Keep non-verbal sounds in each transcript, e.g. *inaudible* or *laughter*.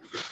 Thank you.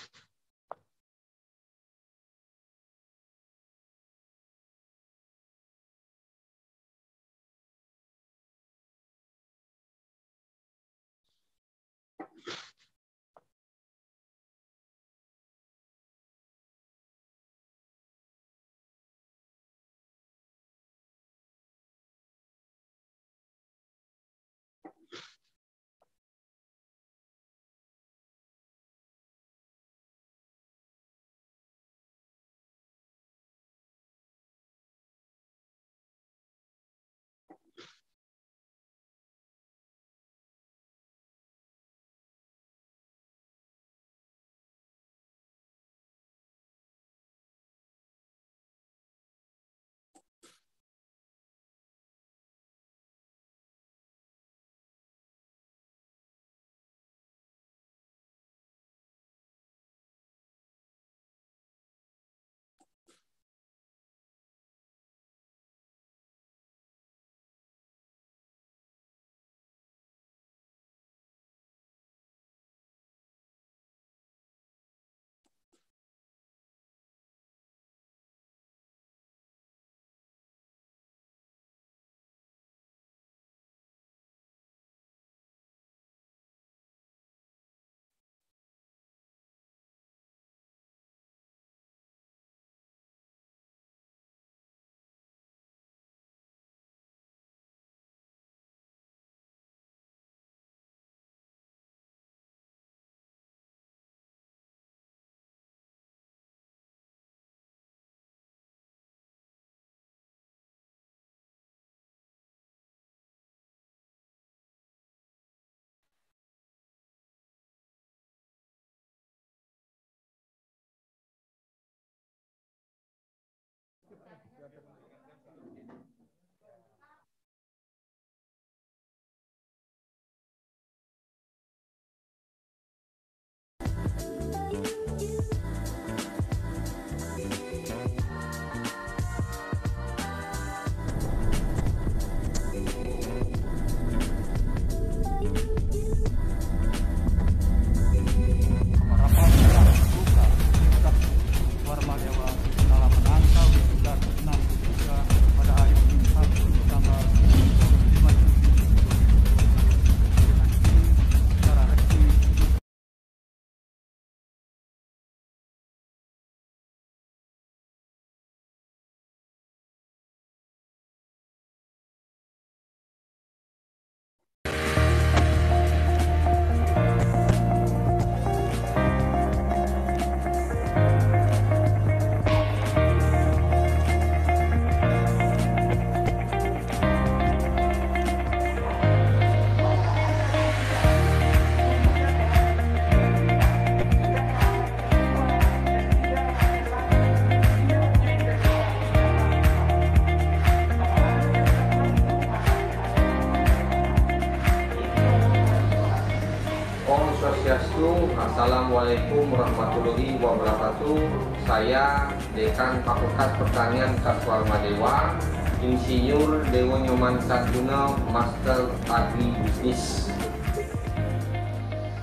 saya Dekan Fakultas Pertanian Kaswarma Madewa, Insinyur Dewo Nyoman Sarjuna, Master Bisnis.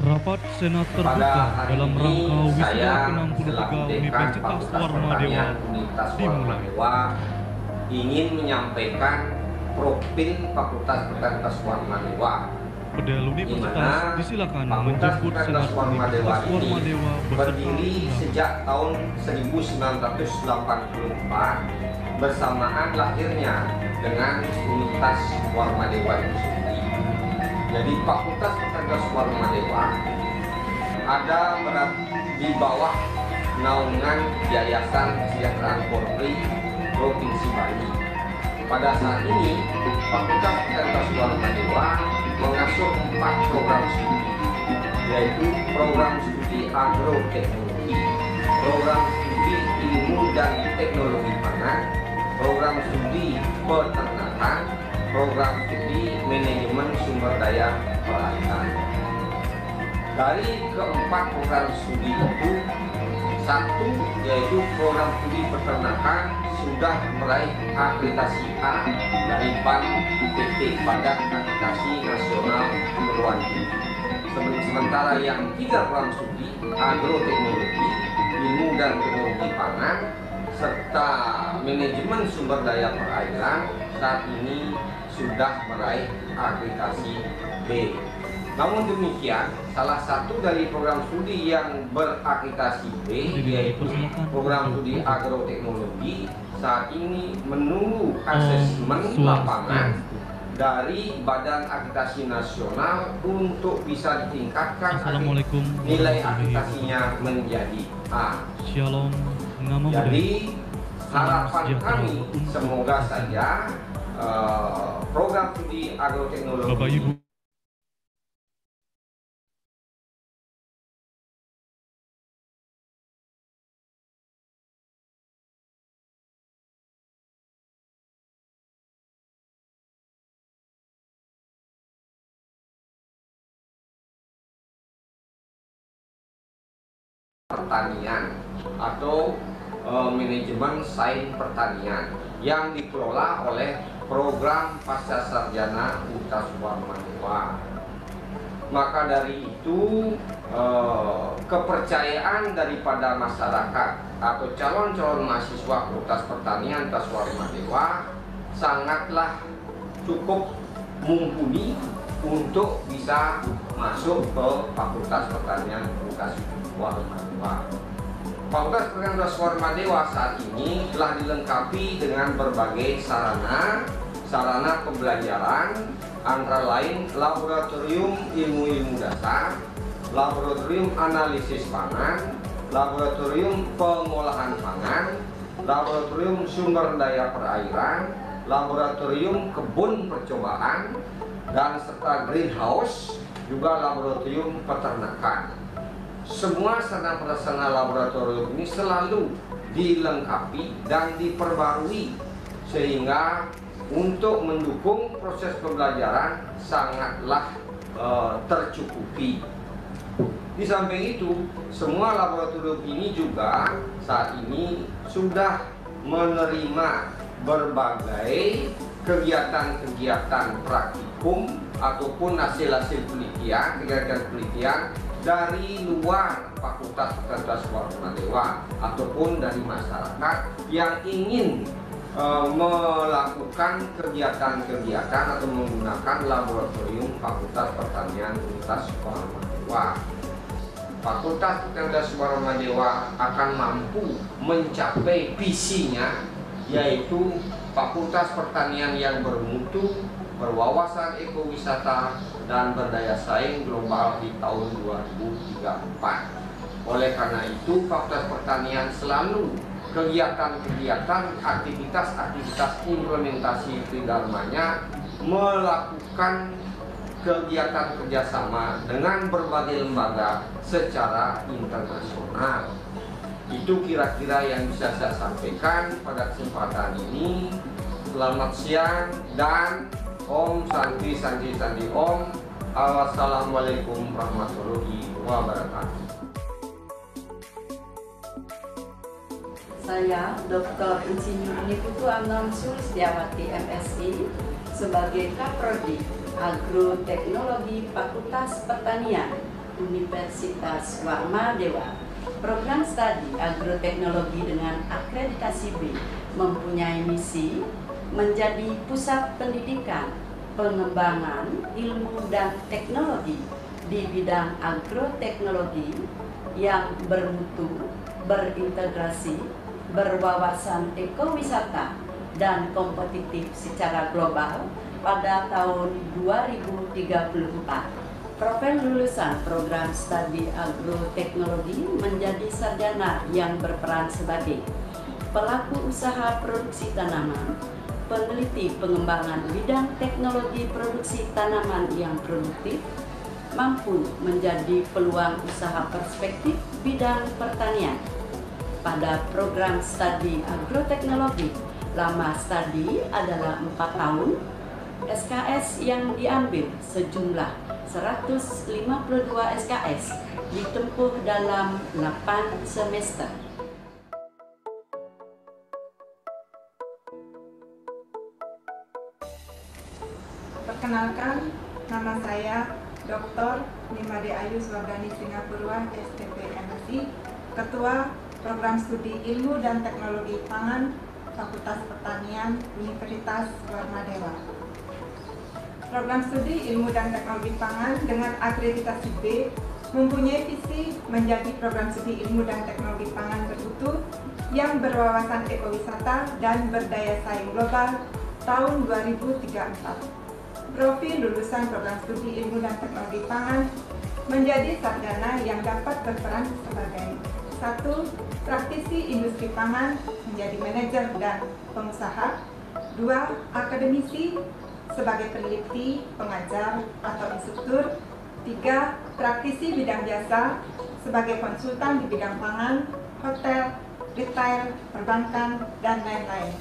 Rapat Senat terbuka dalam rangka ke 63 Universitas Warma Dewa dimulai. Ingin menyampaikan profil Fakultas Pertanian Kaswarma Madewa pedalumi Universitas disilakan menjemput Senat Universitas berdiri sejak tahun 1984 bersamaan lahirnya dengan Universitas Dewa itu sendiri. Jadi Fakultas Warma Dewa ada di bawah naungan Yayasan Kesejahteraan Polri Provinsi Bali. Pada saat ini, Fakultas Warma Dewa mengasuh empat program studi yaitu program studi agroteknologi, program studi ilmu dan teknologi pangan, program studi peternakan, program studi manajemen sumber daya perairan. Dari keempat program studi itu satu yaitu program studi peternakan sudah meraih akreditasi A dari pan PT pada Akreditasi Nasional Perwanti. Sementara yang tiga program studi agroteknologi, ilmu dan teknologi pangan, serta manajemen sumber daya perairan saat ini sudah meraih akreditasi B namun demikian, salah satu dari program studi yang berakreditasi B yaitu program studi agroteknologi saat ini menunggu eh, asesmen lapangan hmm. dari Badan Akreditasi Nasional untuk bisa ditingkatkan nilai akreditasinya menjadi A. Jadi harapan kami semoga saja eh, program studi agroteknologi pertanian atau e, manajemen sains pertanian yang dikelola oleh program pasca sarjana Universitas Warmanua. Maka dari itu e, kepercayaan daripada masyarakat atau calon-calon mahasiswa Universitas Pertanian Universitas Warmanua sangatlah cukup mumpuni untuk bisa masuk ke Fakultas Pertanian Universitas warahmatullah. Fakultas Pertanian Dasar Dewa saat ini telah dilengkapi dengan berbagai sarana sarana pembelajaran antara lain laboratorium ilmu-ilmu dasar, laboratorium analisis pangan, laboratorium pengolahan pangan, laboratorium sumber daya perairan, laboratorium kebun percobaan, dan serta greenhouse, juga laboratorium peternakan semua sarana prasarana laboratorium ini selalu dilengkapi dan diperbarui sehingga untuk mendukung proses pembelajaran sangatlah e, tercukupi. Di samping itu, semua laboratorium ini juga saat ini sudah menerima berbagai kegiatan-kegiatan praktikum ataupun hasil-hasil penelitian, kegiatan penelitian dari luar Fakultas Universitas Warna Dewa ataupun dari masyarakat yang ingin e, melakukan kegiatan-kegiatan atau menggunakan laboratorium Fakultas Pertanian Universitas Warna Dewa. Fakultas Universitas Warna Dewa akan mampu mencapai visinya yaitu Fakultas Pertanian yang bermutu berwawasan ekowisata dan berdaya saing global di tahun 2034. Oleh karena itu, faktor Pertanian selalu kegiatan-kegiatan, aktivitas-aktivitas implementasi tridharmanya melakukan kegiatan kerjasama dengan berbagai lembaga secara internasional. Itu kira-kira yang bisa saya sampaikan pada kesempatan ini. Selamat siang dan Om Santi Santi Santi Om Assalamualaikum warahmatullahi wabarakatuh Saya Dr. Insinyur Niputu Anam Sulistiawati MSI sebagai Kaprodi Agroteknologi Fakultas Pertanian Universitas Warma Dewa. Program studi agroteknologi dengan akreditasi B mempunyai misi menjadi pusat pendidikan, pengembangan ilmu dan teknologi di bidang agroteknologi yang bermutu, berintegrasi, berwawasan ekowisata dan kompetitif secara global pada tahun 2034. Profil lulusan program studi agroteknologi menjadi sarjana yang berperan sebagai pelaku usaha produksi tanaman, peneliti pengembangan bidang teknologi produksi tanaman yang produktif, mampu menjadi peluang usaha perspektif bidang pertanian. Pada program studi agroteknologi, lama studi adalah 4 tahun, SKS yang diambil sejumlah 152 SKS ditempuh dalam 8 semester. Perkenalkan, nama saya Dr. Nimade Ayu Swardani Singapura, STP MSI, Ketua Program Studi Ilmu dan Teknologi Pangan Fakultas Pertanian Universitas Dewa. Program Studi Ilmu dan Teknologi Pangan dengan akreditasi B mempunyai visi menjadi program studi ilmu dan teknologi pangan berutuh yang berwawasan ekowisata dan berdaya saing global tahun 2034. Profil lulusan program studi ilmu dan teknologi pangan menjadi sarjana yang dapat berperan sebagai satu praktisi industri pangan menjadi manajer dan pengusaha, dua akademisi sebagai peneliti, pengajar atau instruktur, tiga praktisi bidang jasa sebagai konsultan di bidang pangan, hotel, retail, perbankan dan lain-lain.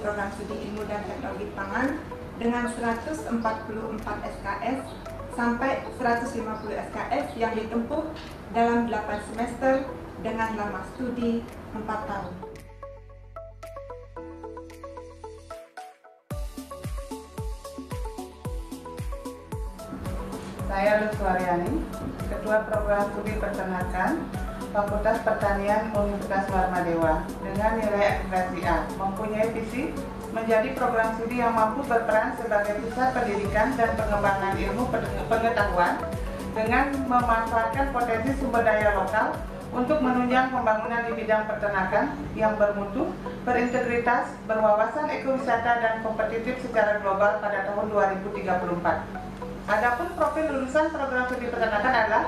Program studi ilmu dan teknologi pangan dengan 144 SKS sampai 150 SKS yang ditempuh dalam 8 semester dengan lama studi 4 tahun. Saya Lutfu Waryani, Ketua Program Studi Peternakan Fakultas Pertanian Universitas Dewa dengan nilai akreditasi A, mempunyai visi menjadi program studi yang mampu berperan sebagai pusat pendidikan dan pengembangan ilmu pengetahuan dengan memanfaatkan potensi sumber daya lokal untuk menunjang pembangunan di bidang peternakan yang bermutu, berintegritas, berwawasan ekowisata dan kompetitif secara global pada tahun 2034. Adapun profil lulusan program studi peternakan adalah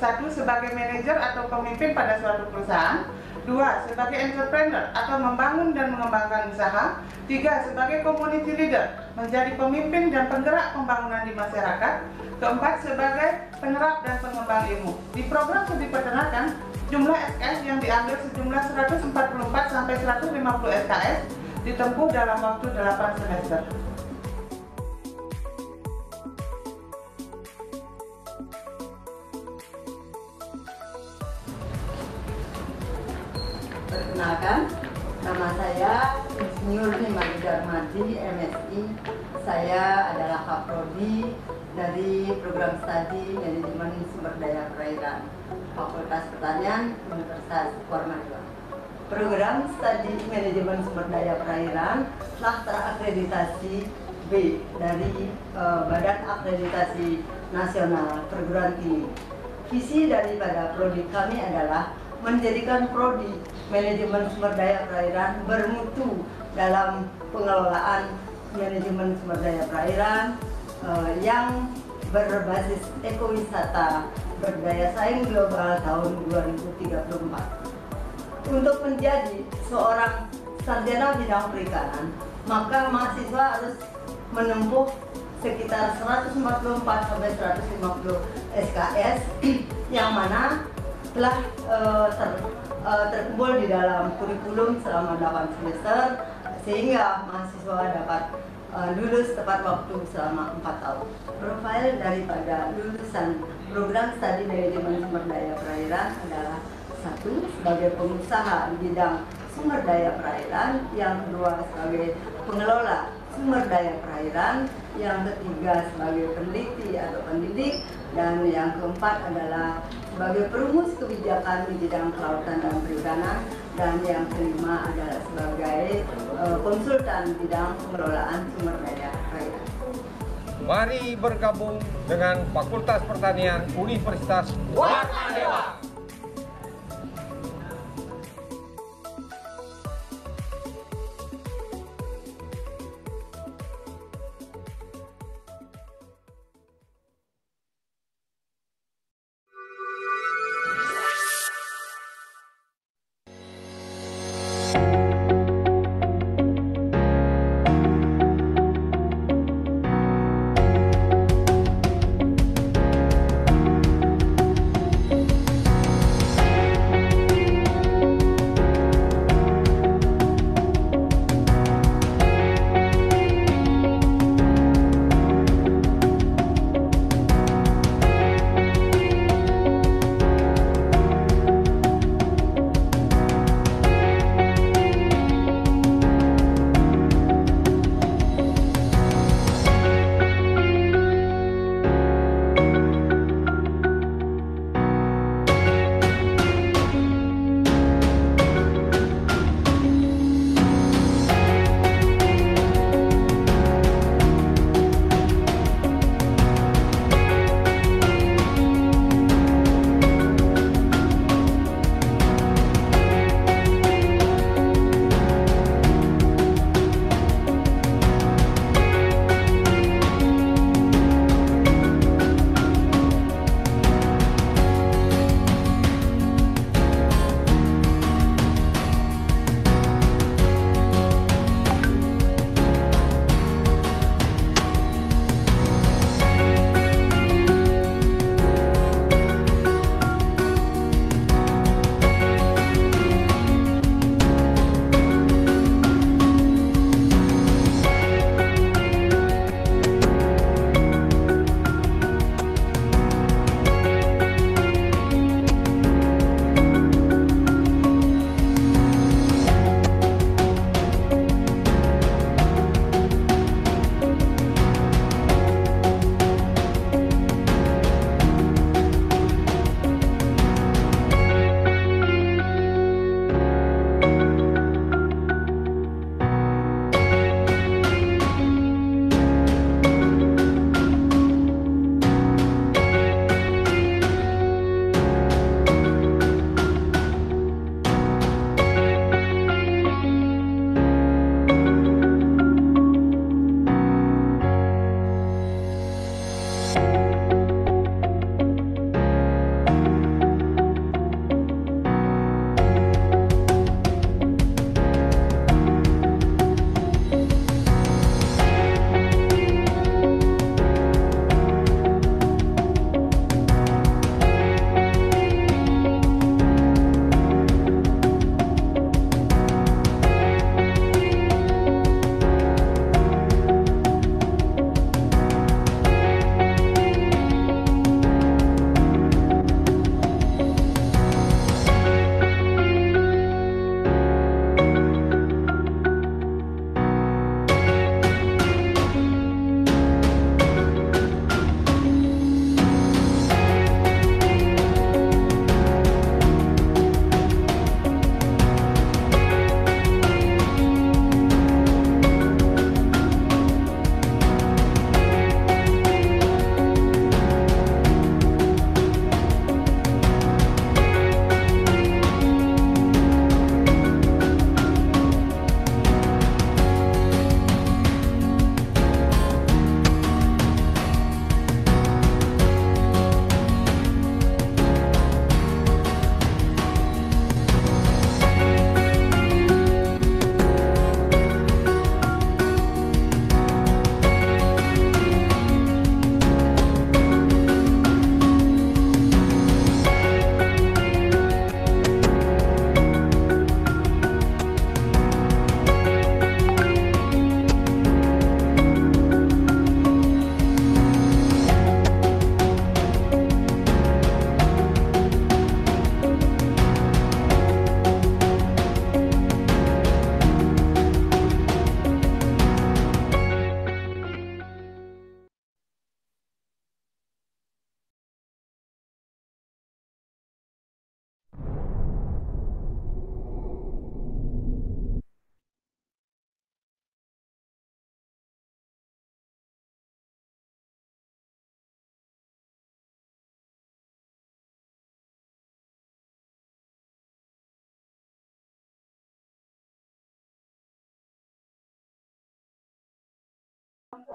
satu sebagai manajer atau pemimpin pada suatu perusahaan, Dua, sebagai entrepreneur atau membangun dan mengembangkan usaha. Tiga, sebagai community leader, menjadi pemimpin dan penggerak pembangunan di masyarakat. Keempat, sebagai penerap dan pengembang ilmu. Di program studi peternakan, jumlah SKS yang diambil sejumlah 144 sampai 150 SKS ditempuh dalam waktu 8 semester. Perkenalkan, nama saya Insinyur Nimadi Madi, MSI. Saya adalah Kaprodi dari program studi manajemen sumber daya perairan Fakultas Pertanian Universitas Formadua. Program studi manajemen sumber daya perairan telah terakreditasi B dari uh, Badan Akreditasi Nasional Perguruan Tinggi. Visi daripada prodi kami adalah menjadikan prodi manajemen sumber daya perairan bermutu dalam pengelolaan manajemen sumber daya perairan uh, yang berbasis ekowisata berdaya saing global tahun 2034. Untuk menjadi seorang sarjana bidang perikanan, maka mahasiswa harus menempuh sekitar 144 sampai 150 SKS *clears throat* yang mana telah uh, ter, uh, terkumpul di dalam kurikulum selama 8 semester sehingga mahasiswa dapat uh, lulus tepat waktu selama 4 tahun. Profil daripada lulusan program studi manajemen sumber daya perairan adalah satu sebagai pengusaha bidang sumber daya perairan, yang kedua sebagai pengelola sumber daya perairan, yang ketiga sebagai peneliti atau pendidik, dan yang keempat adalah sebagai perumus kebijakan di bidang kelautan dan perikanan dan yang kelima adalah sebagai uh, konsultan bidang pengelolaan sumber daya air. Mari bergabung dengan Fakultas Pertanian Universitas Warna Dewa.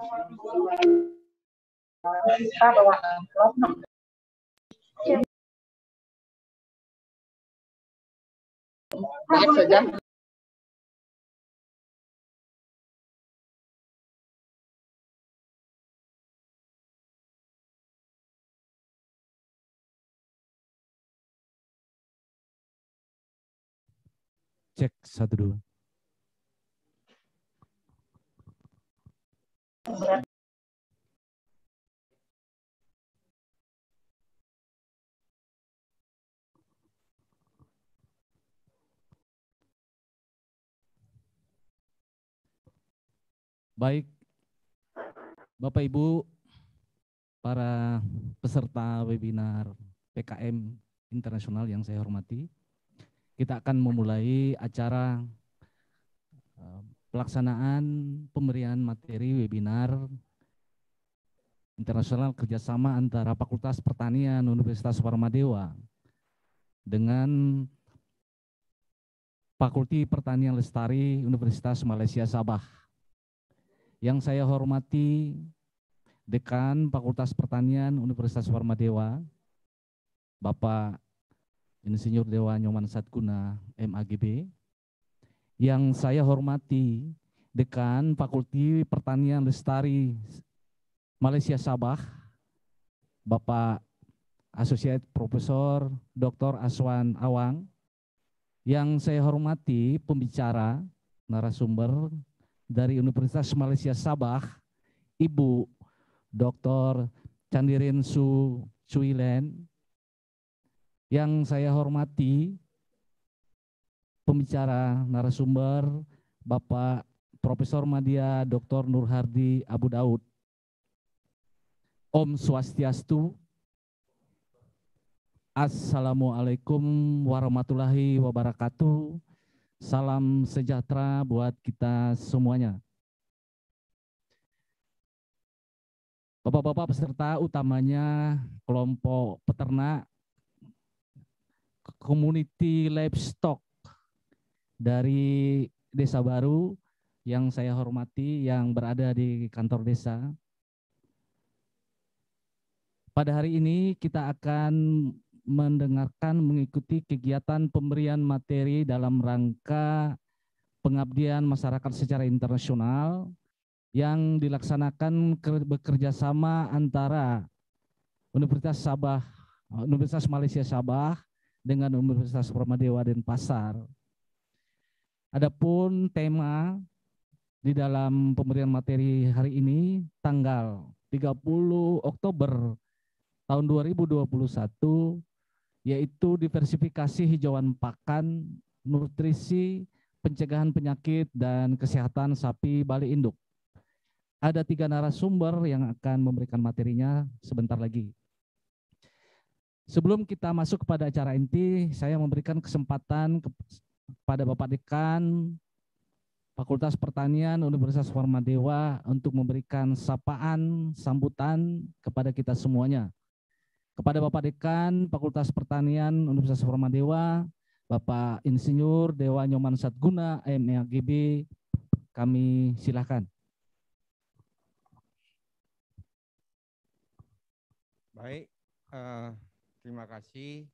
kita bawa cek satu dulu. Baik, Bapak Ibu, para peserta webinar PKM internasional yang saya hormati, kita akan memulai acara eh, pelaksanaan pemberian materi webinar internasional kerjasama antara Fakultas Pertanian Universitas Parmadewa dengan Fakulti Pertanian Lestari Universitas Malaysia Sabah. Yang saya hormati Dekan Fakultas Pertanian Universitas Parmadewa, Bapak Insinyur Dewa Nyoman Satguna, MAGB, yang saya hormati Dekan Fakulti Pertanian Lestari Malaysia Sabah, Bapak Associate Profesor Dr. Aswan Awang, yang saya hormati pembicara narasumber dari Universitas Malaysia Sabah, Ibu Dr. Candirin Su Cuilen, yang saya hormati pembicara narasumber Bapak Profesor Madia Dr. Nurhardi Abu Daud. Om Swastiastu. Assalamualaikum warahmatullahi wabarakatuh. Salam sejahtera buat kita semuanya. Bapak-bapak peserta utamanya kelompok peternak community livestock dari Desa Baru yang saya hormati yang berada di kantor desa. Pada hari ini kita akan mendengarkan mengikuti kegiatan pemberian materi dalam rangka pengabdian masyarakat secara internasional yang dilaksanakan bekerjasama antara Universitas Sabah, Universitas Malaysia Sabah dengan Universitas Permadewa Denpasar. Pasar Adapun tema di dalam pemberian materi hari ini tanggal 30 Oktober tahun 2021 yaitu diversifikasi hijauan pakan, nutrisi, pencegahan penyakit dan kesehatan sapi Bali induk. Ada tiga narasumber yang akan memberikan materinya sebentar lagi. Sebelum kita masuk kepada acara inti, saya memberikan kesempatan pada Bapak Dekan Fakultas Pertanian Universitas Dewa untuk memberikan sapaan, sambutan kepada kita semuanya. Kepada Bapak Dekan Fakultas Pertanian Universitas Dewa, Bapak Insinyur Dewa Nyoman Satguna, MEAGB, kami silakan. Baik, uh, terima kasih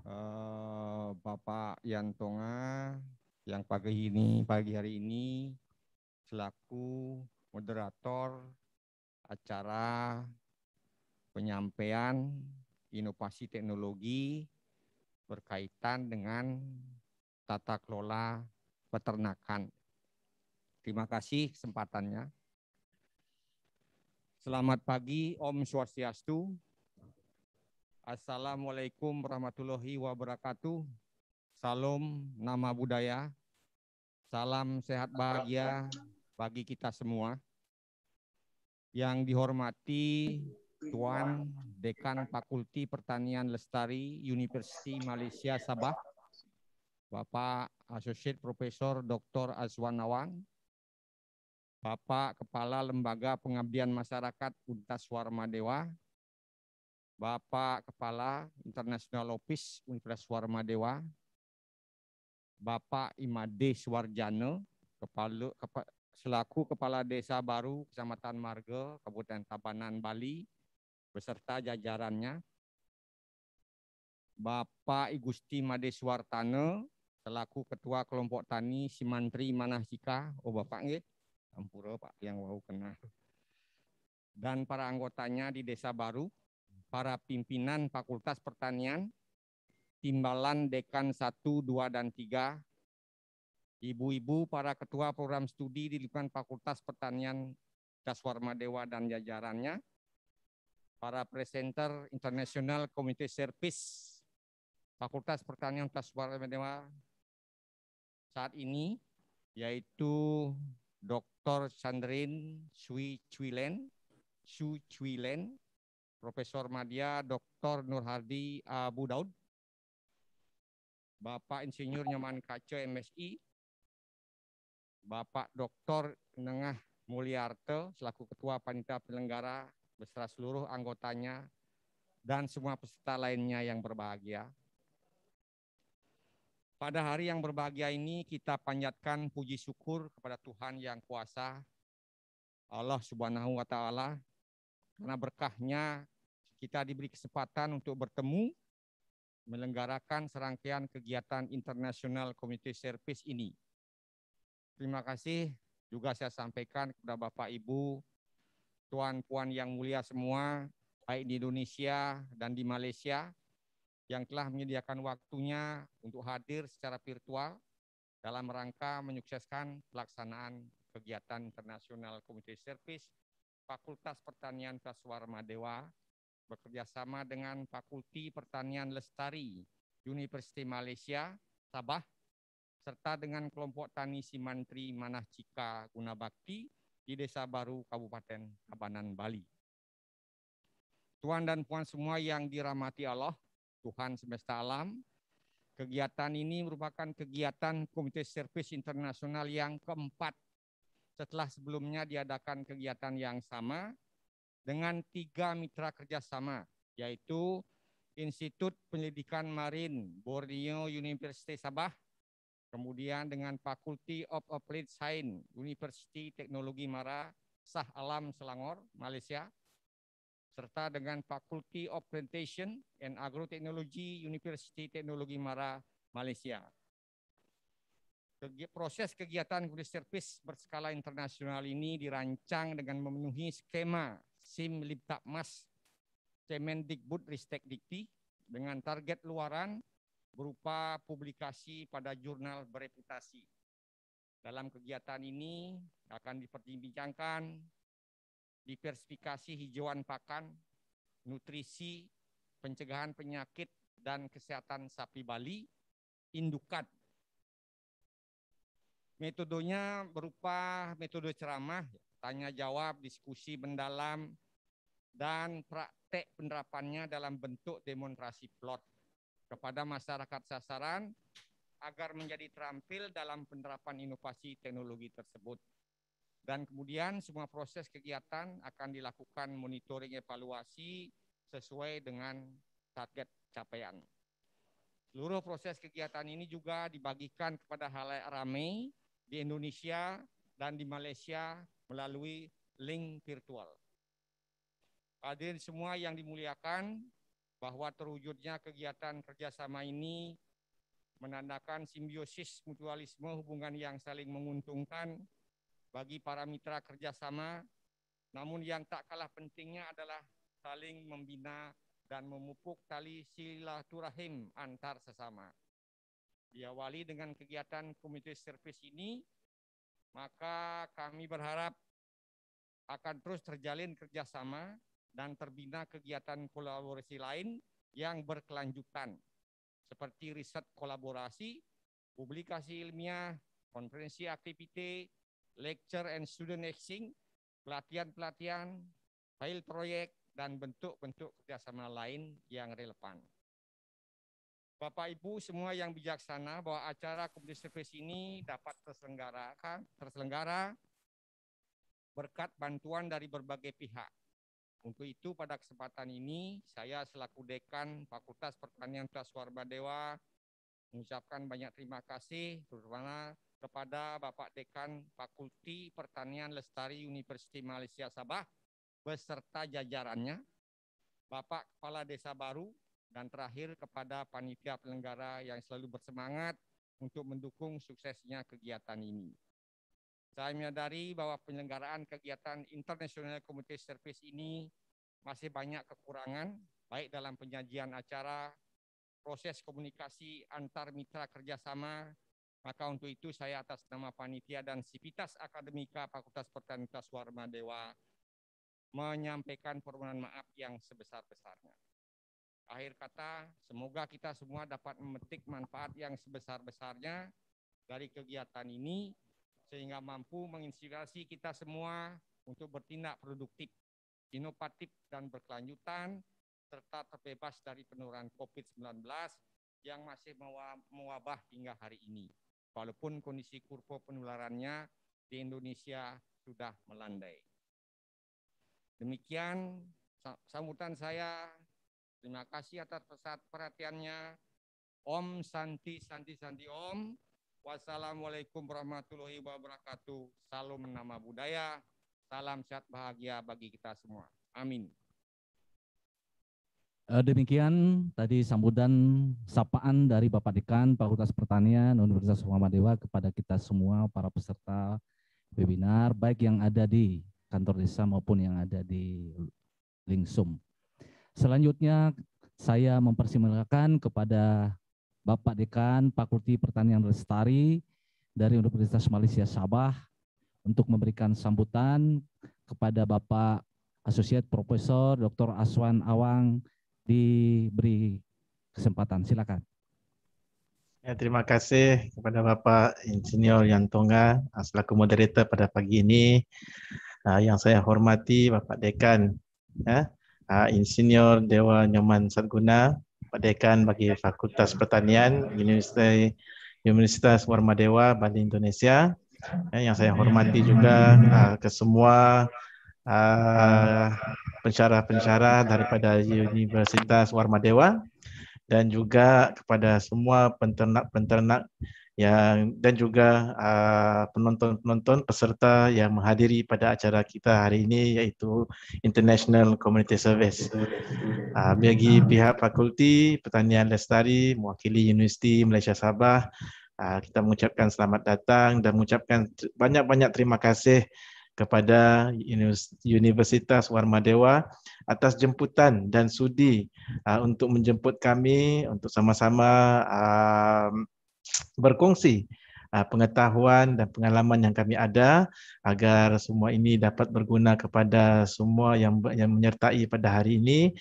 uh, Bapak Yantonga yang pagi ini pagi hari ini selaku moderator acara penyampaian inovasi teknologi berkaitan dengan tata kelola peternakan. Terima kasih kesempatannya. Selamat pagi Om Swastiastu, Assalamualaikum warahmatullahi wabarakatuh. Salam nama budaya. Salam sehat bahagia bagi kita semua. Yang dihormati Tuan Dekan Fakulti Pertanian Lestari Universiti Malaysia Sabah, Bapak Associate Profesor Dr. Azwan Nawang, Bapak Kepala Lembaga Pengabdian Masyarakat Untas Warma Dewa, Bapak Kepala International Office Universitas Warmadewa, Bapak Imade Suwarjana, Kepala, selaku Kepala Desa Baru Kecamatan Marga, Kabupaten Tabanan, Bali, beserta jajarannya. Bapak Igusti Made Suwartana, selaku Ketua Kelompok Tani Simantri Manahika, oh Bapak nge, ampura Pak yang wau kena. Dan para anggotanya di Desa Baru, para pimpinan Fakultas Pertanian, Timbalan Dekan 1, 2, dan 3, ibu-ibu para ketua program studi di lingkungan Fakultas Pertanian Daswarma Dewa dan jajarannya, para presenter International Community Service Fakultas Pertanian Daswarma Dewa saat ini, yaitu Dr. Sandrin Sui Chuilen, Su Chuilen, Profesor Madia Dr. Nurhardi Abu Daud, Bapak Insinyur Nyoman Kaco MSI, Bapak Dr. Nengah Mulyarte selaku Ketua Panitia Penyelenggara beserta seluruh anggotanya dan semua peserta lainnya yang berbahagia. Pada hari yang berbahagia ini kita panjatkan puji syukur kepada Tuhan yang kuasa Allah Subhanahu wa taala karena berkahnya kita diberi kesempatan untuk bertemu, melenggarakan serangkaian kegiatan internasional community service ini. Terima kasih juga saya sampaikan kepada Bapak Ibu, Tuan Puan yang mulia semua, baik di Indonesia dan di Malaysia, yang telah menyediakan waktunya untuk hadir secara virtual dalam rangka menyukseskan pelaksanaan kegiatan internasional community service Fakultas Pertanian Kaswarma Madewa bekerja sama dengan Fakulti Pertanian Lestari Universiti Malaysia Sabah serta dengan kelompok tani Simantri Manah Cika Gunabakti di Desa Baru Kabupaten Tabanan Bali. Tuan dan Puan semua yang dirahmati Allah, Tuhan semesta alam, kegiatan ini merupakan kegiatan Komite Servis Internasional yang keempat setelah sebelumnya diadakan kegiatan yang sama dengan tiga mitra kerjasama, yaitu Institut Penyelidikan Marin Borneo University Sabah, kemudian dengan Fakulti of Applied Science University Teknologi Mara Sah Alam Selangor, Malaysia, serta dengan Fakulti of Plantation and Agrotechnology University Teknologi Mara, Malaysia. proses kegiatan kuliah servis berskala internasional ini dirancang dengan memenuhi skema Sim Libtakmas Kemendikbud Ristek Dikti dengan target luaran berupa publikasi pada jurnal bereputasi. Dalam kegiatan ini akan diperbincangkan diversifikasi hijauan pakan, nutrisi, pencegahan penyakit dan kesehatan sapi Bali, indukat. Metodenya berupa metode ceramah, tanya jawab, diskusi mendalam, dan praktek penerapannya dalam bentuk demonstrasi plot kepada masyarakat sasaran agar menjadi terampil dalam penerapan inovasi teknologi tersebut. Dan kemudian semua proses kegiatan akan dilakukan monitoring evaluasi sesuai dengan target capaian. Seluruh proses kegiatan ini juga dibagikan kepada halayak ramai di Indonesia dan di Malaysia melalui link virtual. Hadirin semua yang dimuliakan, bahwa terwujudnya kegiatan kerjasama ini menandakan simbiosis mutualisme hubungan yang saling menguntungkan bagi para mitra kerjasama, namun yang tak kalah pentingnya adalah saling membina dan memupuk tali silaturahim antar sesama. Diawali dengan kegiatan komite servis ini, maka kami berharap akan terus terjalin kerjasama dan terbina kegiatan kolaborasi lain yang berkelanjutan, seperti riset kolaborasi, publikasi ilmiah, konferensi aktiviti, lecture and student exchange, pelatihan-pelatihan, file proyek, dan bentuk-bentuk kerjasama lain yang relevan. Bapak Ibu semua yang bijaksana bahwa acara community service ini dapat terselenggarakan terselenggara berkat bantuan dari berbagai pihak. Untuk itu pada kesempatan ini saya selaku dekan Fakultas Pertanian Plaswarba Dewa mengucapkan banyak terima kasih terutama kepada Bapak Dekan Fakulti Pertanian Lestari Universiti Malaysia Sabah beserta jajarannya, Bapak Kepala Desa Baru dan terakhir kepada panitia penyelenggara yang selalu bersemangat untuk mendukung suksesnya kegiatan ini. Saya menyadari bahwa penyelenggaraan kegiatan International Community Service ini masih banyak kekurangan, baik dalam penyajian acara, proses komunikasi antar mitra kerjasama, maka untuk itu saya atas nama panitia dan sipitas Akademika Fakultas Pertanian Warma Dewa menyampaikan permohonan maaf yang sebesar-besarnya. Akhir kata, semoga kita semua dapat memetik manfaat yang sebesar-besarnya dari kegiatan ini sehingga mampu menginspirasi kita semua untuk bertindak produktif, inovatif dan berkelanjutan serta terbebas dari penurunan COVID-19 yang masih mewabah hingga hari ini. Walaupun kondisi kurva penularannya di Indonesia sudah melandai. Demikian sambutan saya Terima kasih atas perhatiannya. Om Santi Santi Santi Om. Wassalamualaikum warahmatullahi wabarakatuh. Salam nama budaya. Salam sehat bahagia bagi kita semua. Amin. Eh, demikian tadi sambutan sapaan dari Bapak Dekan Fakultas Pertanian Universitas Muhammadiyah kepada kita semua para peserta webinar baik yang ada di kantor desa maupun yang ada di Lingsum. Selanjutnya saya mempersilakan kepada Bapak Dekan Fakulti Pertanian Lestari dari Universitas Malaysia Sabah untuk memberikan sambutan kepada Bapak Associate Profesor Dr. Aswan Awang diberi kesempatan. Silakan. Ya, terima kasih kepada Bapak Insinyur Yantonga selaku moderator pada pagi ini. Uh, yang saya hormati Bapak Dekan. Ya uh, Insinyur Dewa Nyoman Sadguna, Pedekan bagi Fakultas Pertanian Universitas Universitas Warmadewa Bali Indonesia eh, yang saya hormati juga uh, ke semua uh, pensyarah-pensyarah daripada Universitas Warmadewa dan juga kepada semua peternak-peternak yang dan juga uh, penonton-penonton peserta yang menghadiri pada acara kita hari ini iaitu International Community Service. Uh, bagi hmm. pihak Fakulti Pertanian Lestari mewakili Universiti Malaysia Sabah, uh, kita mengucapkan selamat datang dan mengucapkan banyak-banyak terima kasih kepada Universitas Warmadewa atas jemputan dan sudi uh, untuk menjemput kami untuk sama-sama berkongsi ah, pengetahuan dan pengalaman yang kami ada agar semua ini dapat berguna kepada semua yang yang menyertai pada hari ini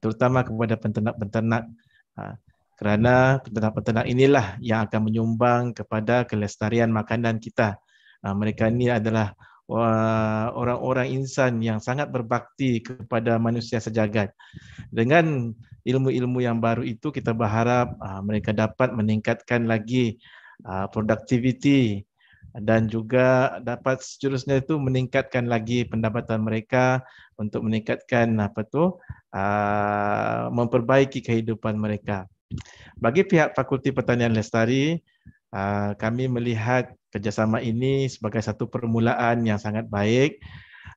terutama kepada penternak-penternak ah. kerana peternak-peternak inilah yang akan menyumbang kepada kelestarian makanan kita. Ah, mereka ini adalah Uh, orang-orang insan yang sangat berbakti kepada manusia sejagat. Dengan ilmu-ilmu yang baru itu kita berharap uh, mereka dapat meningkatkan lagi uh, produktiviti dan juga dapat seterusnya itu meningkatkan lagi pendapatan mereka untuk meningkatkan apa tu memperbaiki kehidupan mereka. Bagi pihak Fakulti Pertanian Lestari, Ah, kami melihat kerjasama ini sebagai satu permulaan yang sangat baik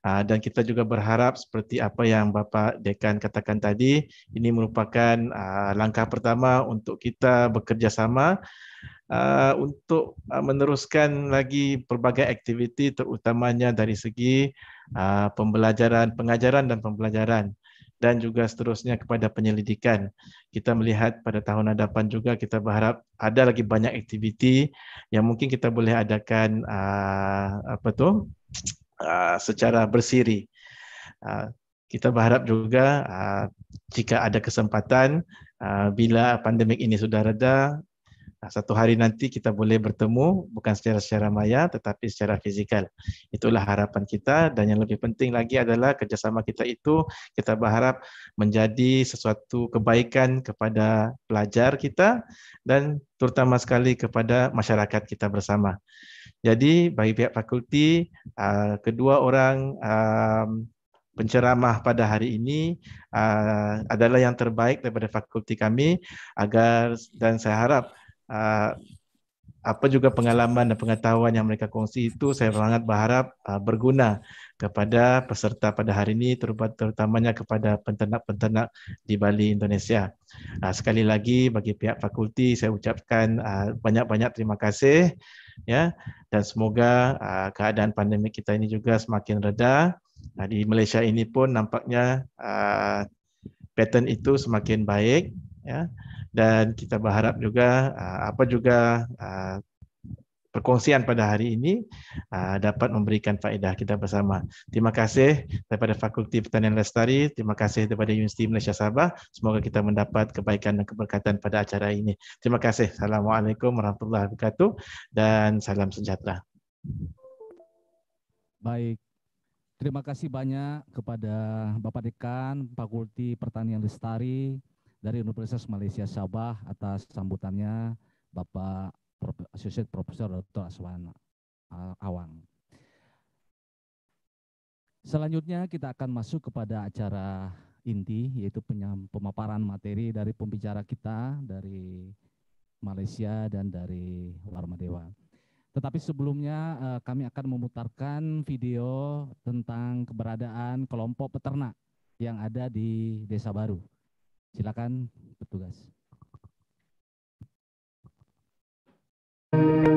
ah, dan kita juga berharap seperti apa yang Bapak Dekan katakan tadi, ini merupakan ah, langkah pertama untuk kita bekerjasama untuk meneruskan lagi pelbagai aktiviti terutamanya dari segi pembelajaran, pengajaran dan pembelajaran dan juga seterusnya kepada penyelidikan. Kita melihat pada tahun hadapan juga kita berharap ada lagi banyak aktiviti yang mungkin kita boleh adakan uh, apa tu uh, secara bersiri. Uh, kita berharap juga uh, jika ada kesempatan uh, bila pandemik ini sudah reda satu hari nanti kita boleh bertemu bukan secara secara maya tetapi secara fizikal. Itulah harapan kita dan yang lebih penting lagi adalah kerjasama kita itu kita berharap menjadi sesuatu kebaikan kepada pelajar kita dan terutama sekali kepada masyarakat kita bersama. Jadi bagi pihak fakulti ah, kedua orang ah, penceramah pada hari ini ah, adalah yang terbaik daripada fakulti kami agar dan saya harap Ah, apa juga pengalaman dan pengetahuan yang mereka kongsi itu saya sangat berharap ah, berguna kepada peserta pada hari ini terutamanya kepada penternak-penternak di Bali Indonesia. Ah, sekali lagi bagi pihak fakulti saya ucapkan banyak-banyak terima kasih ya dan semoga keadaan pandemik kita ini juga semakin reda. Di Malaysia ini pun nampaknya pattern itu semakin baik ya. dan kita berharap juga eh, apa juga eh, perkongsian pada hari ini uh, dapat memberikan faedah kita bersama. Terima kasih daripada Fakulti Pertanian Lestari, terima kasih daripada Universiti Malaysia Sabah. Semoga kita mendapat kebaikan dan keberkatan pada acara ini. Terima kasih. Assalamualaikum warahmatullahi wabarakatuh dan salam sejahtera. Baik. Terima kasih banyak kepada Bapak Dekan Fakulti Pertanian Lestari dari Universitas Malaysia Sabah atas sambutannya Bapak Prof. Associate Profesor Dr. Aswan Awang. Selanjutnya kita akan masuk kepada acara inti yaitu pemaparan materi dari pembicara kita dari Malaysia dan dari Warma Dewa. Tetapi sebelumnya eh, kami akan memutarkan video tentang keberadaan kelompok peternak yang ada di Desa Baru. Silakan petugas. Thank you.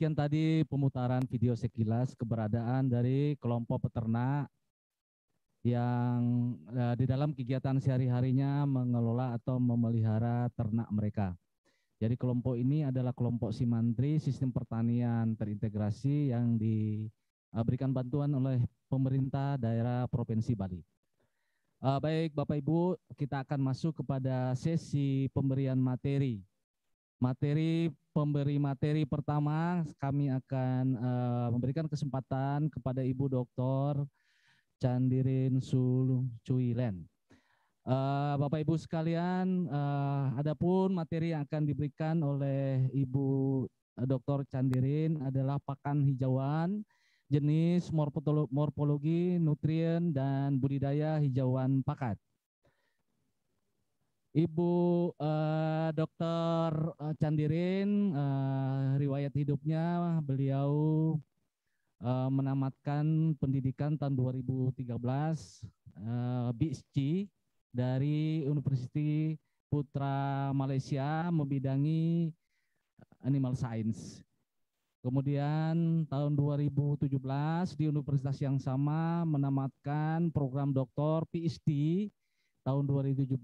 demikian tadi pemutaran video sekilas keberadaan dari kelompok peternak yang eh, di dalam kegiatan sehari-harinya mengelola atau memelihara ternak mereka. Jadi kelompok ini adalah kelompok Simantri Sistem Pertanian Terintegrasi yang diberikan bantuan oleh pemerintah daerah Provinsi Bali. Uh, baik Bapak Ibu, kita akan masuk kepada sesi pemberian materi materi pemberi materi pertama kami akan uh, memberikan kesempatan kepada Ibu Dr. Candirin Sulcuilen. Uh, eh, Bapak Ibu sekalian, uh, adapun materi yang akan diberikan oleh Ibu Dr. Candirin adalah pakan hijauan jenis morfologi, nutrien dan budidaya hijauan pakat. Ibu uh, eh, Dr. Eh, Candirin, uh, riwayat hidupnya beliau uh, menamatkan pendidikan tahun 2013 uh, BSc dari Universiti Putra Malaysia membidangi animal science. Kemudian tahun 2017 di universitas yang sama menamatkan program doktor PhD tahun 2017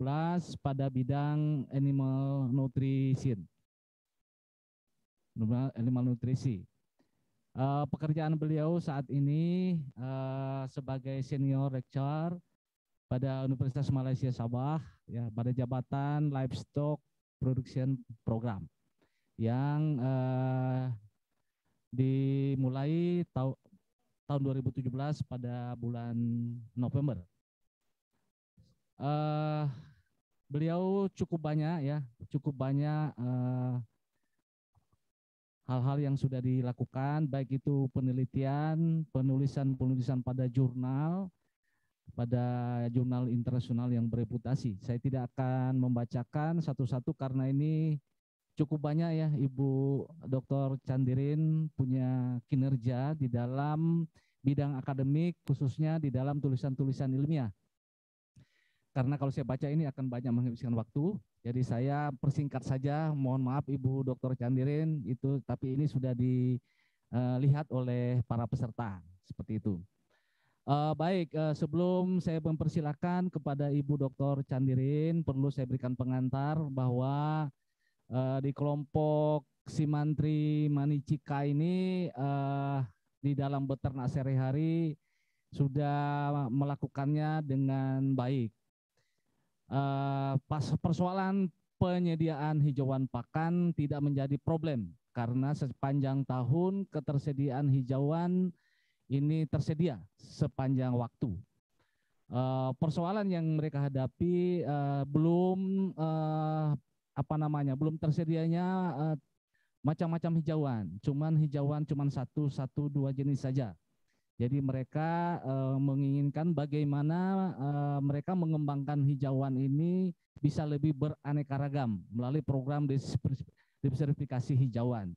pada bidang animal nutrition. Animal nutrisi. Uh, pekerjaan beliau saat ini uh, sebagai senior lecturer pada Universitas Malaysia Sabah ya pada jabatan livestock production program yang uh, dimulai tahun tahun 2017 pada bulan November uh, beliau cukup banyak ya, cukup banyak hal eh, hal-hal yang sudah dilakukan, baik itu penelitian, penulisan-penulisan pada jurnal, pada jurnal internasional yang bereputasi. Saya tidak akan membacakan satu-satu karena ini cukup banyak ya Ibu Dr. Candirin punya kinerja di dalam bidang akademik khususnya di dalam tulisan-tulisan ilmiah karena kalau saya baca ini akan banyak menghabiskan waktu. Jadi saya persingkat saja, mohon maaf Ibu Dr. Candirin itu tapi ini sudah dilihat eh, oleh para peserta seperti itu. Uh, baik, uh, sebelum saya mempersilahkan kepada Ibu Dr. Candirin, perlu saya berikan pengantar bahwa uh, di kelompok Simantri Manicika ini uh, di dalam beternak sehari-hari sudah melakukannya dengan baik Eh, pas persoalan penyediaan hijauan pakan tidak menjadi problem karena sepanjang tahun ketersediaan hijauan ini tersedia sepanjang waktu. Eh, persoalan yang mereka hadapi eh, belum apa namanya belum tersedianya macam-macam hijauan, cuman hijauan cuman satu satu dua jenis saja jadi mereka uh, menginginkan bagaimana uh, mereka mengembangkan hijauan ini bisa lebih beraneka ragam melalui program diversifikasi hijauan.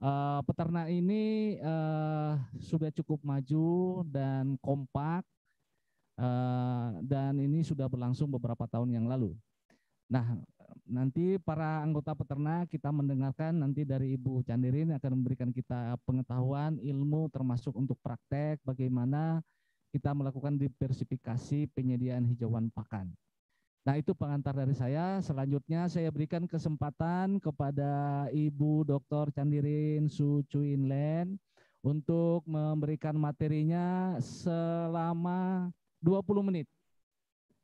Uh, peternak ini uh, sudah cukup maju dan kompak uh, dan ini sudah berlangsung beberapa tahun yang lalu. Nah, nanti para anggota peternak kita mendengarkan nanti dari Ibu Candirin akan memberikan kita pengetahuan, ilmu termasuk untuk praktek bagaimana kita melakukan diversifikasi penyediaan hijauan pakan. Nah, itu pengantar dari saya. Selanjutnya saya berikan kesempatan kepada Ibu Dr. Candirin su Len untuk memberikan materinya selama 20 menit.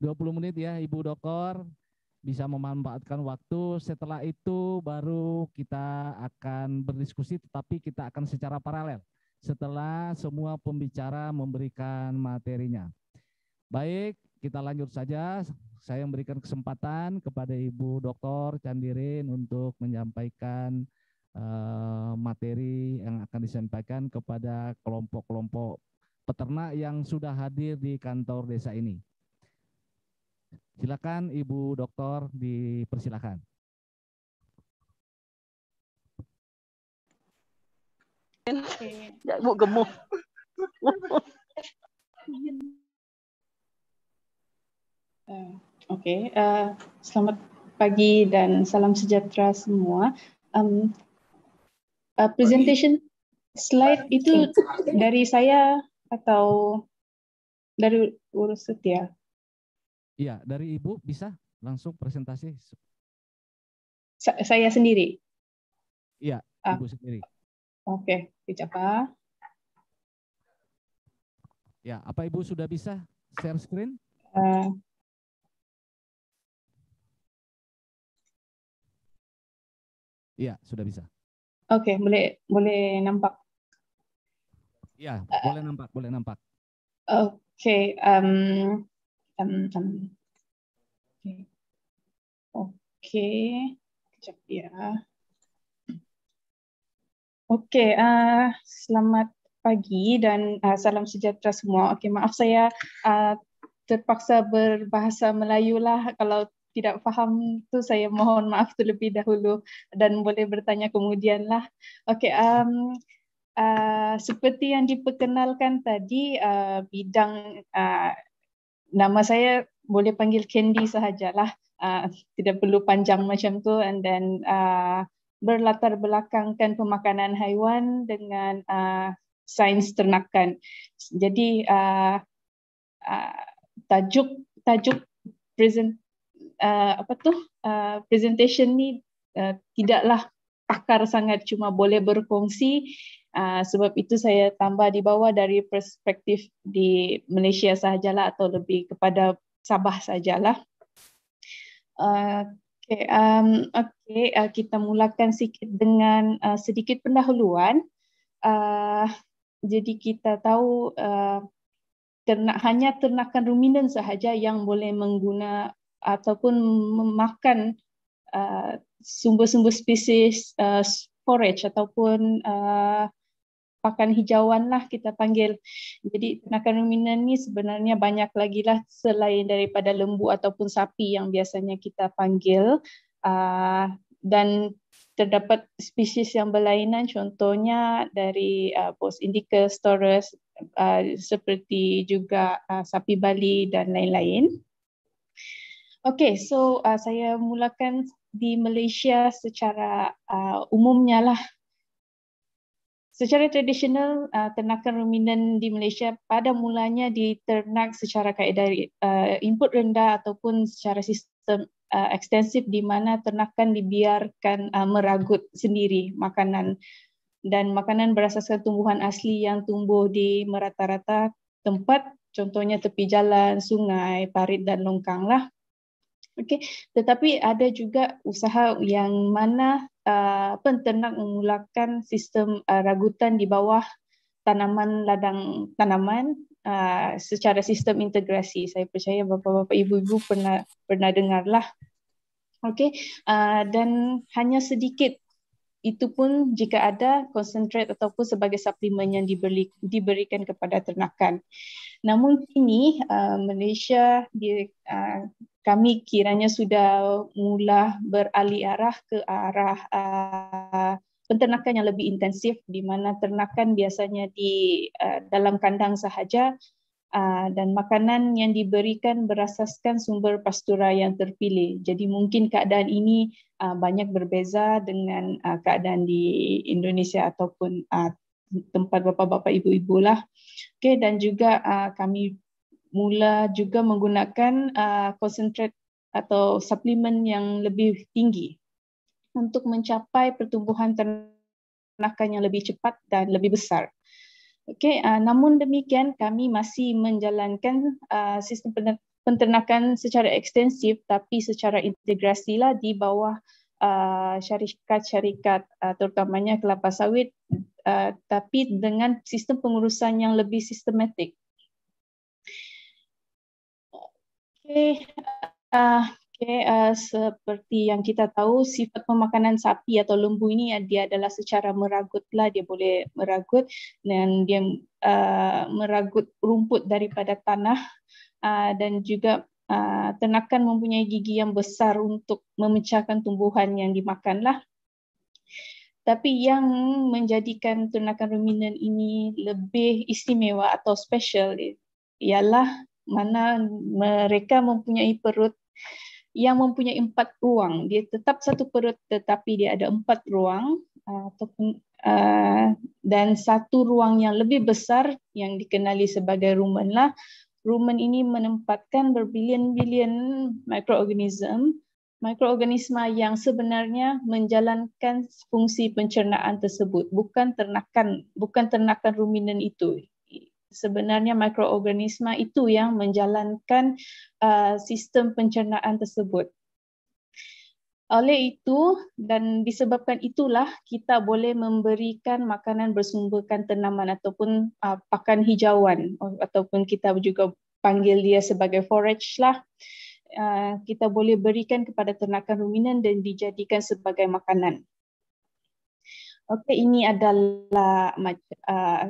20 menit ya Ibu Dokter bisa memanfaatkan waktu. Setelah itu baru kita akan berdiskusi tetapi kita akan secara paralel setelah semua pembicara memberikan materinya. Baik, kita lanjut saja. Saya memberikan kesempatan kepada Ibu Dr. Candirin untuk menyampaikan eh, materi yang akan disampaikan kepada kelompok-kelompok peternak yang sudah hadir di kantor desa ini. Silakan Ibu doktor dipersilakan. Ya, Bu gemuk. *laughs* Eh, oke, okay. uh, eh, selamat pagi dan salam sejahtera semua. Um, uh, presentation slide itu dari saya atau dari urus setia? Ya? Iya, dari Ibu bisa langsung presentasi. Saya sendiri. Iya, ah. Ibu sendiri. Oke, okay. Ya, apa Ibu sudah bisa share screen? Uh. Iya, sudah bisa. Oke, okay, boleh boleh nampak. Iya, uh, boleh nampak, boleh nampak. Oke, okay, um, um, um. Okay. Kejap ya. Okay, uh, ah, selamat pagi dan uh, salam sejahtera semua. Okay, maaf saya uh, terpaksa berbahasa Melayu lah. Kalau tidak faham tu saya mohon maaf terlebih dahulu dan boleh bertanya kemudian lah. Okay, um, uh, seperti yang diperkenalkan tadi, uh, bidang uh, nama saya boleh panggil Candy sahajalah. Uh, tidak perlu panjang macam tu and then uh, berlatar belakangkan pemakanan haiwan dengan uh, sains ternakan. Jadi uh, uh, tajuk tajuk present uh, apa tu uh, presentation ni uh, tidaklah pakar sangat cuma boleh berkongsi Ah, sebab itu saya tambah di bawah dari perspektif di Malaysia sahajalah atau lebih kepada Sabah sahajalah. Uh, okay, um, okay uh, kita mulakan sikit dengan uh, sedikit pendahuluan. Uh, jadi kita tahu uh, ternak hanya ternakan ruminan sahaja yang boleh mengguna ataupun memakan sumber-sumber uh, spesies uh, forage ataupun uh, pakan hijauan lah kita panggil. Jadi ternakan ruminan ni sebenarnya banyak lagi lah selain daripada lembu ataupun sapi yang biasanya kita panggil. Uh, dan terdapat spesies yang berlainan contohnya dari uh, bos indica, storus, uh, ah, seperti juga uh, sapi bali dan lain-lain. Okay, so uh, saya mulakan di Malaysia secara uh, umumnya lah Secara tradisional, uh, ternakan ruminan di Malaysia pada mulanya diternak secara kaedah uh, input rendah ataupun secara sistem uh, ekstensif di mana ternakan dibiarkan uh, meragut sendiri makanan dan makanan berasaskan tumbuhan asli yang tumbuh di merata-rata tempat, contohnya tepi jalan, sungai, parit dan longkang lah. Okay. Tetapi ada juga usaha yang mana Uh, penternak memulakan sistem uh, ragutan di bawah tanaman ladang tanaman uh, secara sistem integrasi. Saya percaya bapa-bapa ibu-ibu pernah pernah dengarlah. Okey, uh, dan hanya sedikit itu pun jika ada konsentrat ataupun sebagai suplemen yang diberi, diberikan kepada ternakan. Namun kini uh, Malaysia di, uh, kami kiranya sudah mula beralih arah ke arah uh, penternakan yang lebih intensif di mana ternakan biasanya di uh, dalam kandang sahaja uh, dan makanan yang diberikan berasaskan sumber pastura yang terpilih. Jadi mungkin keadaan ini uh, banyak berbeza dengan uh, keadaan di Indonesia ataupun uh, tempat bapa-bapa ibu ibu lah. Okay, dan juga uh, kami mula juga menggunakan uh, atau suplemen yang lebih tinggi untuk mencapai pertumbuhan ternakan yang lebih cepat dan lebih besar. Okey, uh, namun demikian kami masih menjalankan uh, sistem penternakan secara ekstensif tapi secara integrasilah di bawah syarikat uh, syarikat-syarikat uh, terutamanya kelapa sawit uh, tapi dengan sistem pengurusan yang lebih sistematik Eh, ah, okay, uh, ah, okay. Uh, seperti yang kita tahu, sifat pemakanan sapi atau lembu ini ah, dia adalah secara meragut lah dia boleh meragut dan dia uh, meragut rumput daripada tanah uh, dan juga uh, ternakan mempunyai gigi yang besar untuk memecahkan tumbuhan yang dimakan lah. Tapi yang menjadikan ternakan ruminan ini lebih istimewa atau special ialah mana mereka mempunyai perut yang mempunyai empat ruang. Dia tetap satu perut tetapi dia ada empat ruang uh, ataupun uh, dan satu ruang yang lebih besar yang dikenali sebagai rumen lah. Rumen ini menempatkan berbilion-bilion mikroorganisme mikroorganisma yang sebenarnya menjalankan fungsi pencernaan tersebut bukan ternakan bukan ternakan ruminan itu sebenarnya mikroorganisma itu yang menjalankan uh, sistem pencernaan tersebut. Oleh itu dan disebabkan itulah kita boleh memberikan makanan bersumberkan tanaman ataupun uh, pakan hijauan oh, ataupun kita juga panggil dia sebagai forage lah. Uh, kita boleh berikan kepada ternakan ruminan dan dijadikan sebagai makanan. Okey, ini adalah uh,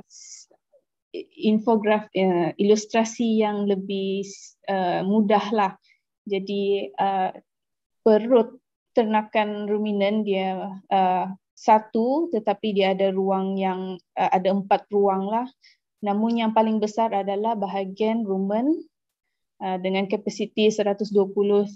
infograf uh, ilustrasi yang lebih uh, eh, mudah lah. Jadi uh, perut ternakan ruminan dia uh, satu, tetapi dia ada ruang yang uh, ada empat ruang lah. Namun yang paling besar adalah bahagian rumen dengan kapasiti 120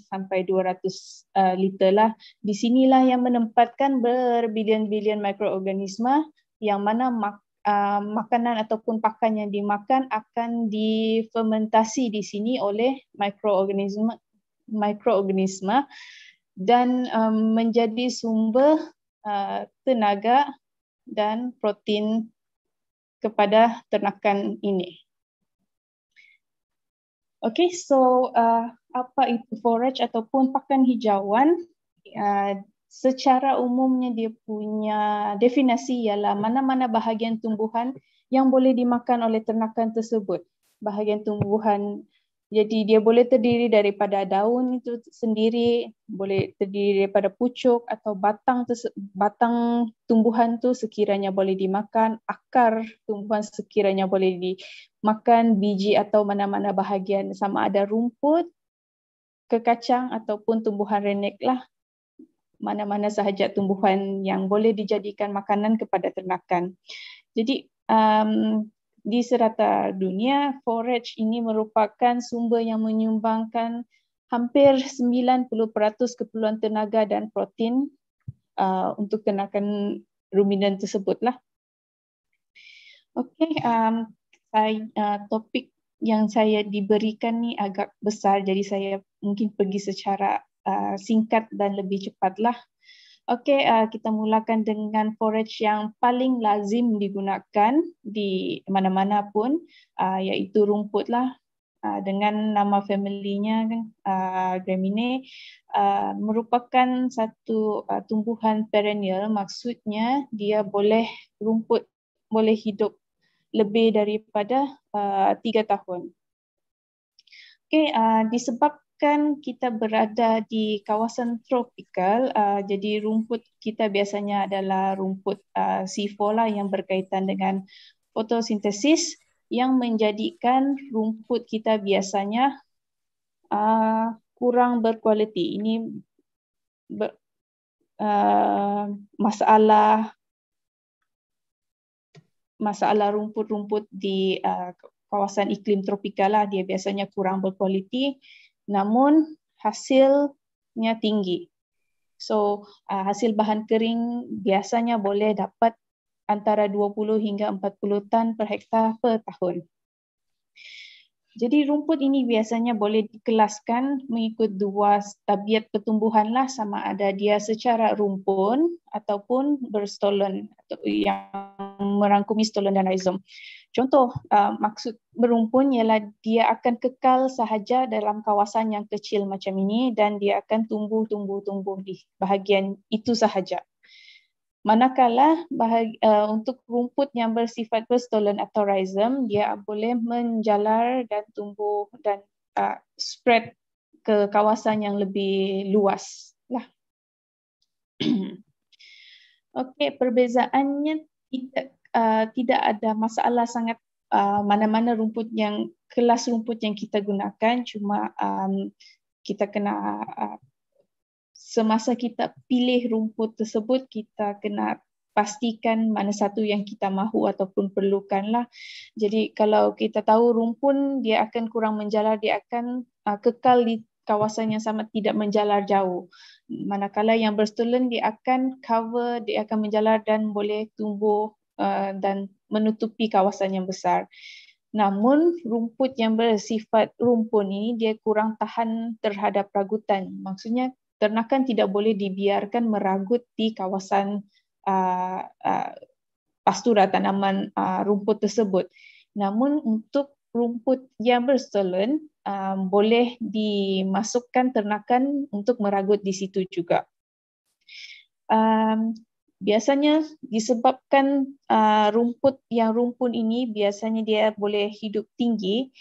sampai 200 liter lah. Di sinilah yang menempatkan berbilion-bilion mikroorganisma yang mana mak- Um, makanan ataupun pakan yang dimakan akan difermentasi di sini oleh mikroorganisme mikroorganisma dan um, menjadi sumber uh, tenaga dan protein kepada ternakan ini. Okay, so uh, apa itu forage ataupun pakan hijauan? Uh, secara umumnya dia punya definisi ialah mana-mana bahagian tumbuhan yang boleh dimakan oleh ternakan tersebut. Bahagian tumbuhan jadi dia boleh terdiri daripada daun itu sendiri, boleh terdiri daripada pucuk atau batang batang tumbuhan tu sekiranya boleh dimakan, akar tumbuhan sekiranya boleh dimakan, biji atau mana-mana bahagian sama ada rumput, kekacang ataupun tumbuhan renek lah mana-mana sahaja tumbuhan yang boleh dijadikan makanan kepada ternakan. Jadi um, di serata dunia, forage ini merupakan sumber yang menyumbangkan hampir 90% keperluan tenaga dan protein uh, untuk ternakan ruminan tersebutlah. Okay, um, uh, topik yang saya diberikan ni agak besar, jadi saya mungkin pergi secara Uh, singkat dan lebih cepatlah. Okey, uh, kita mulakan dengan forage yang paling lazim digunakan di mana-mana pun uh, iaitu rumputlah uh, dengan nama familinya kan merupakan satu tumbuhan perennial maksudnya dia boleh rumput boleh hidup lebih daripada uh, tiga tahun. Okey, disebab disebabkan kita berada di kawasan tropikal, uh, jadi rumput kita biasanya adalah rumput sifola uh, lah yang berkaitan dengan fotosintesis yang menjadikan rumput kita biasanya uh, kurang berkualiti. Ini ber, uh, masalah masalah rumput-rumput di uh, kawasan iklim tropikal lah dia biasanya kurang berkualiti uh, namun hasilnya tinggi. So uh, hasil bahan kering biasanya boleh dapat antara 20 hingga 40 tan per hektar per tahun. Jadi rumput ini biasanya boleh dikelaskan mengikut dua tabiat pertumbuhan lah sama ada dia secara rumpun ataupun berstolon atau yang merangkumi stolon dan rhizome. Contoh uh, maksud berumpun ialah dia akan kekal sahaja dalam kawasan yang kecil macam ini dan dia akan tumbuh-tumbuh-tumbuh di bahagian itu sahaja. Manakala bahagi, uh, untuk rumput yang bersifat berstolen atau rhizome, dia boleh menjalar dan tumbuh dan uh, spread ke kawasan yang lebih luas. Lah. *clears throat* Okey, perbezaannya tidak Uh, tidak ada masalah sangat uh, mana-mana rumput yang kelas rumput yang kita gunakan cuma um, kita kena uh, semasa kita pilih rumput tersebut kita kena pastikan mana satu yang kita mahu ataupun perlukanlah. Jadi kalau kita tahu rumput dia akan kurang menjalar dia akan uh, kekal di kawasan yang sama tidak menjalar jauh. Manakala yang berstolen dia akan cover dia akan menjalar dan boleh tumbuh uh, dan menutupi kawasan yang besar. Namun rumput yang bersifat rumpun ini dia kurang tahan terhadap ragutan. Maksudnya ternakan tidak boleh dibiarkan meragut di kawasan uh, uh, pastura tanaman uh, rumput tersebut. Namun untuk rumput yang berstolen uh, um, boleh dimasukkan ternakan untuk meragut di situ juga. Um, biasanya disebabkan uh, rumput yang rumpun ini biasanya dia boleh hidup tinggi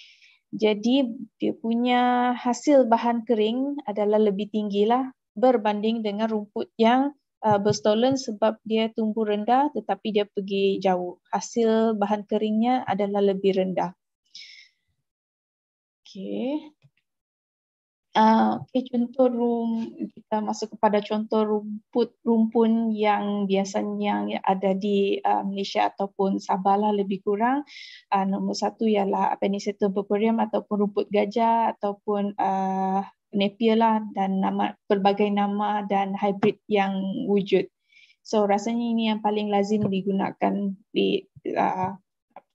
jadi dia punya hasil bahan kering adalah lebih tinggilah berbanding dengan rumput yang uh, berstolen sebab dia tumbuh rendah tetapi dia pergi jauh hasil bahan keringnya adalah lebih rendah okey Ah, okay, contoh room kita masuk kepada contoh rumput rumpun yang biasanya yang ada di uh, Malaysia ataupun Sabah lah lebih kurang. Uh, nombor satu ialah Penicillium purpureum ataupun rumput gajah ataupun uh, Napier lah dan nama berbagai nama dan hybrid yang wujud. So rasanya ini yang paling lazim digunakan di uh,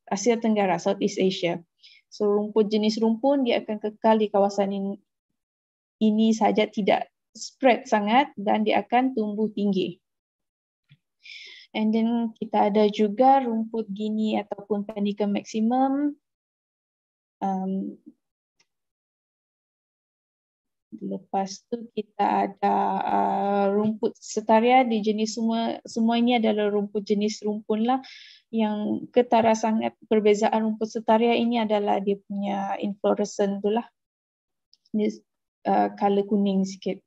Asia Tenggara, Southeast Asia. So rumput jenis rumpun dia akan kekal di kawasan ini ini saja tidak spread sangat dan dia akan tumbuh tinggi. And then kita ada juga rumput gini ataupun panicum maximum. Um, lepas tu kita ada uh, rumput setaria di jenis semua semua ini adalah rumput jenis rumpun lah yang ketara sangat perbezaan rumput setaria ini adalah dia punya inflorescence tu lah. Uh, color kuning sikit.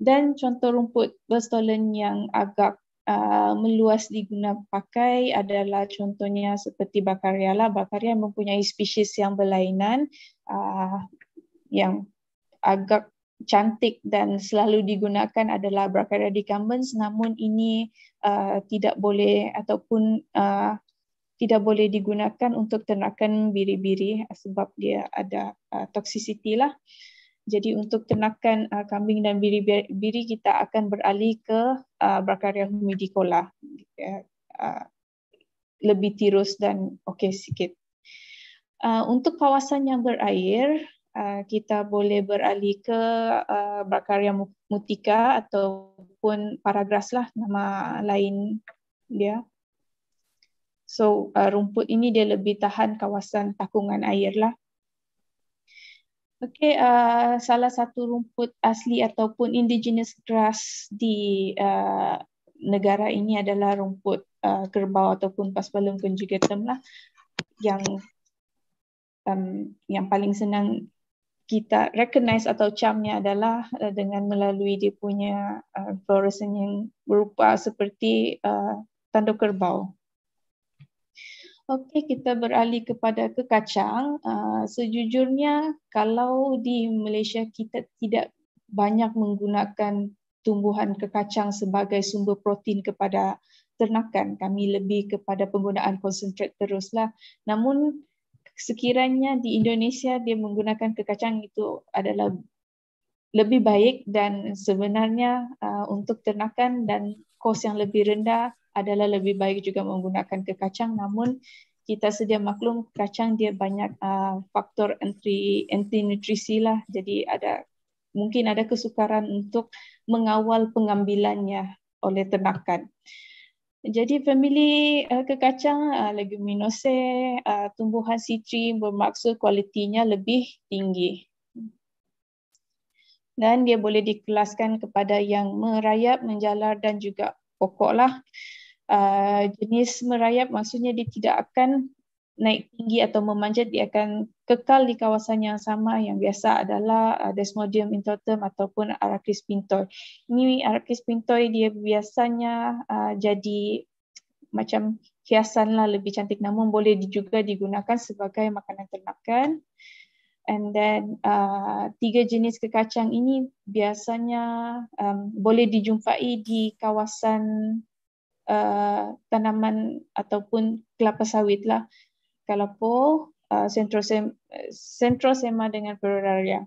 Dan contoh rumput berstolen yang agak uh, meluas diguna pakai adalah contohnya seperti bakaria lah. Bakaria mempunyai spesies yang berlainan uh, yang agak cantik dan selalu digunakan adalah bakaria decumbens namun ini uh, tidak boleh ataupun uh, tidak boleh digunakan untuk ternakan biri-biri sebab dia ada uh, toksisiti lah. Uh, jadi untuk ternakan uh, kambing dan biri-biri kita akan beralih ke uh, Bracaria humidicola. Ya, uh, lebih tirus dan okey sikit. Uh, untuk kawasan yang berair, uh, kita boleh beralih ke uh, Bracaria mutica ataupun paragras lah nama lain dia. So uh, rumput ini dia lebih tahan kawasan takungan air lah. Okey, uh, salah satu rumput asli ataupun indigenous grass di uh, negara ini adalah rumput uh, kerbau ataupun paspalum conjugatum lah yang um, yang paling senang kita recognize atau camnya adalah uh, dengan melalui dia punya uh, fluorescence yang berupa seperti uh, tanduk kerbau. Okey, kita beralih kepada kekacang. Uh, ah, sejujurnya kalau di Malaysia kita tidak banyak menggunakan tumbuhan kekacang sebagai sumber protein kepada ternakan. Kami lebih kepada penggunaan konsentrat teruslah. Namun sekiranya di Indonesia dia menggunakan kekacang itu adalah lebih baik dan sebenarnya uh, untuk ternakan dan kos yang lebih rendah adalah lebih baik juga menggunakan kekacang, namun kita sedia maklum kacang dia banyak uh, faktor anti anti nutrisi lah jadi ada mungkin ada kesukaran untuk mengawal pengambilannya oleh ternakan. Jadi family uh, kekacang uh, leguminose uh, tumbuhan citri bermaksud kualitinya lebih tinggi. Dan dia boleh dikelaskan kepada yang merayap, menjalar dan juga pokoklah uh, jenis merayap maksudnya dia tidak akan naik tinggi atau memanjat dia akan kekal di kawasan yang sama yang biasa adalah uh, Desmodium introtum ataupun Arachis pintoi. Ini Arachis pintoi dia biasanya uh, jadi macam hiasan lah lebih cantik namun boleh juga digunakan sebagai makanan ternakan. And then uh, tiga jenis kekacang ini biasanya um, boleh dijumpai di kawasan Eh, tanaman ataupun kelapa sawit lah. Kalau po eh, sentro uh, sema dengan peraria.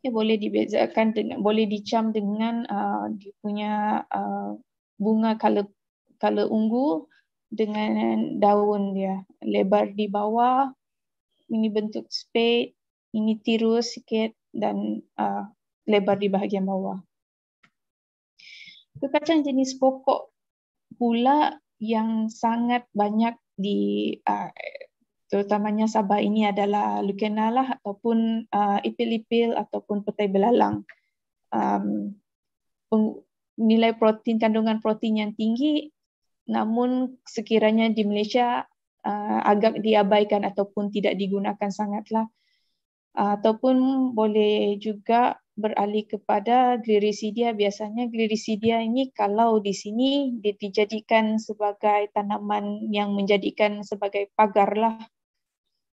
Ia boleh dibezakan dengan boleh dicam dengan uh, dia punya uh, bunga kala kala ungu dengan daun dia lebar di bawah ini bentuk spade ini tirus sikit dan uh, lebar di bahagian bawah. kekacang jenis pokok gula yang sangat banyak di uh, terutamanya Sabah ini adalah lah ataupun ah, ipil-ipil ataupun petai belalang. Um, nilai protein kandungan protein yang tinggi namun sekiranya di Malaysia uh, agak diabaikan ataupun tidak digunakan sangatlah uh, ataupun boleh juga beralih kepada glirisidia. Biasanya glirisidia ini kalau di sini dijadikan sebagai tanaman yang menjadikan sebagai pagar lah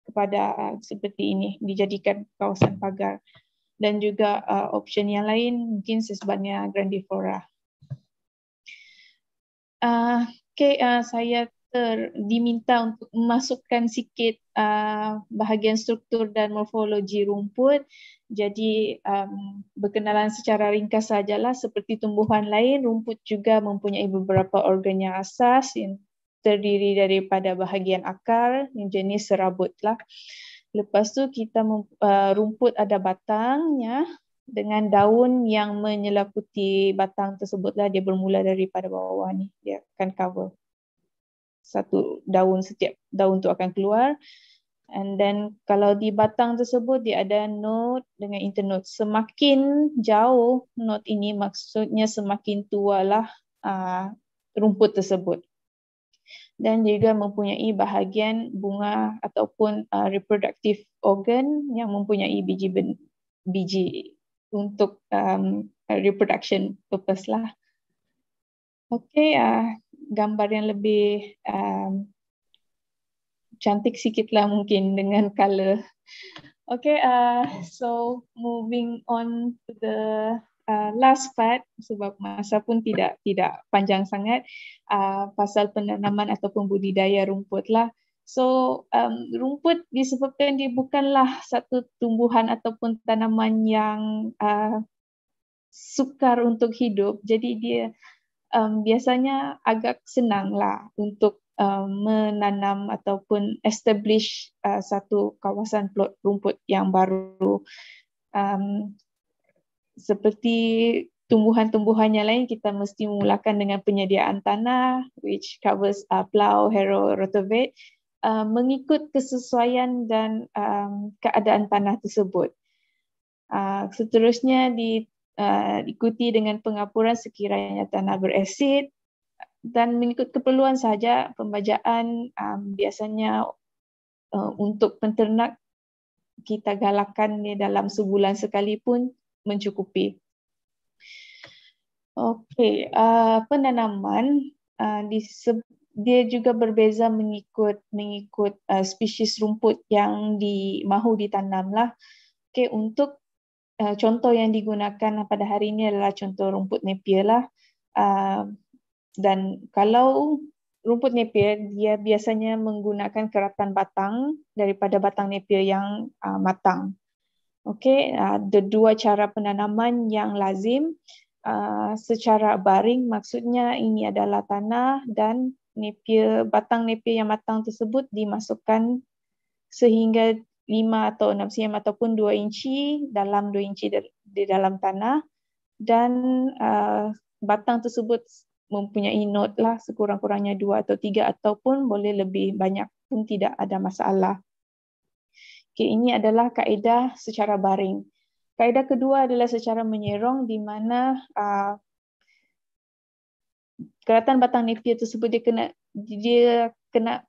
kepada seperti ini dijadikan kawasan pagar dan juga uh, option yang lain mungkin sebanyak grandiflora. Uh, Oke, okay, uh, saya ter diminta untuk memasukkan sikit uh, bahagian struktur dan morfologi rumput Jadi um, berkenalan secara ringkas sajalah seperti tumbuhan lain, rumput juga mempunyai beberapa organ yang asas yang terdiri daripada bahagian akar yang jenis serabut lah. Lepas tu kita uh, rumput ada batangnya dengan daun yang menyelaputi batang tersebut lah dia bermula daripada bawah ni dia akan cover satu daun setiap daun tu akan keluar And then kalau di batang tersebut dia ada node dengan internode. Semakin jauh node ini maksudnya semakin tualah uh, ah, rumput tersebut. Dan juga mempunyai bahagian bunga ataupun uh, reproductive organ yang mempunyai biji ben, biji untuk um, reproduction purpose lah. Okay, uh, gambar yang lebih um, cantik sikit lah mungkin dengan color. Okay, uh, so moving on to the uh, last part sebab masa pun tidak tidak panjang sangat uh, pasal penanaman ataupun budidaya rumput lah. So um, rumput disebabkan dia bukanlah satu tumbuhan ataupun tanaman yang uh, sukar untuk hidup. Jadi dia um, biasanya agak senang lah untuk Uh, menanam ataupun establish uh, satu kawasan plot rumput yang baru um, seperti tumbuhan-tumbuhan yang lain kita mesti mulakan dengan penyediaan tanah which covers uh, plow, harrow, rotovet uh, mengikut kesesuaian dan um, keadaan tanah tersebut. Uh, seterusnya di, uh, diikuti dengan pengapuran sekiranya tanah berasid, dan mengikut keperluan saja pembajaan um, biasanya uh, untuk penternak kita galakkan ni dalam sebulan sekali pun mencukupi. Okey, uh, penanaman uh, di dia juga berbeza mengikut mengikut uh, spesies rumput yang di mahu ditanamlah. Okey, untuk uh, contoh yang digunakan pada hari ini adalah contoh rumput nepia lah. Uh, dan kalau rumput nepia dia biasanya menggunakan keratan batang daripada batang nepia yang uh, matang. Okey, uh, ada uh, dua cara penanaman yang lazim uh, secara baring maksudnya ini adalah tanah dan nepia batang nepia yang matang tersebut dimasukkan sehingga 5 atau 6 cm ataupun 2 inci dalam 2 inci di dalam tanah dan uh, batang tersebut mempunyai note lah sekurang-kurangnya dua atau tiga ataupun boleh lebih banyak pun tidak ada masalah. Okay, ini adalah kaedah secara baring. Kaedah kedua adalah secara menyerong di mana uh, keratan batang nepia tersebut dia kena dia kena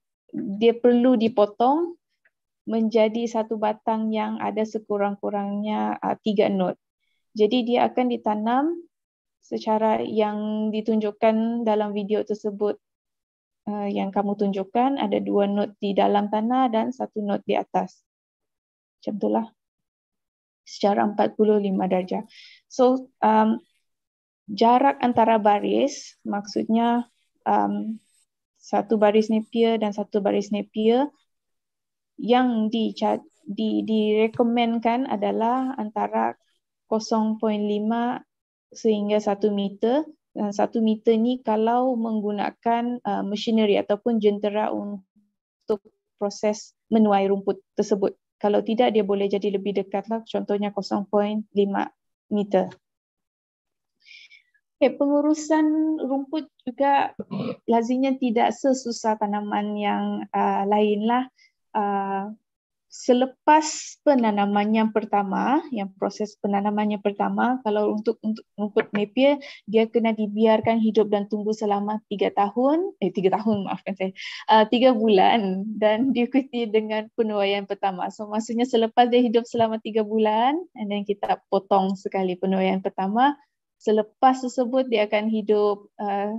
dia perlu dipotong menjadi satu batang yang ada sekurang-kurangnya uh, tiga node. Jadi dia akan ditanam secara yang ditunjukkan dalam video tersebut uh, yang kamu tunjukkan ada dua not di dalam tanah dan satu not di atas. Macam itulah. Secara 45 darjah. So um, jarak antara baris maksudnya um, satu baris Napier dan satu baris Napier yang di di direkomendkan adalah antara 0.5 sehingga satu meter dan satu meter ni kalau menggunakan uh, machinery ataupun jentera untuk proses menuai rumput tersebut. Kalau tidak dia boleh jadi lebih dekat lah contohnya 0.5 meter. Okay, pengurusan rumput juga lazimnya tidak sesusah tanaman yang uh, lain lah. Uh, selepas penanaman yang pertama, yang proses penanaman yang pertama, kalau untuk untuk rumput nepia dia kena dibiarkan hidup dan tumbuh selama tiga tahun, eh tiga tahun maafkan saya, uh, tiga bulan dan diikuti dengan penuaian pertama. So maksudnya selepas dia hidup selama tiga bulan, and then kita potong sekali penuaian pertama, selepas tersebut dia akan hidup uh,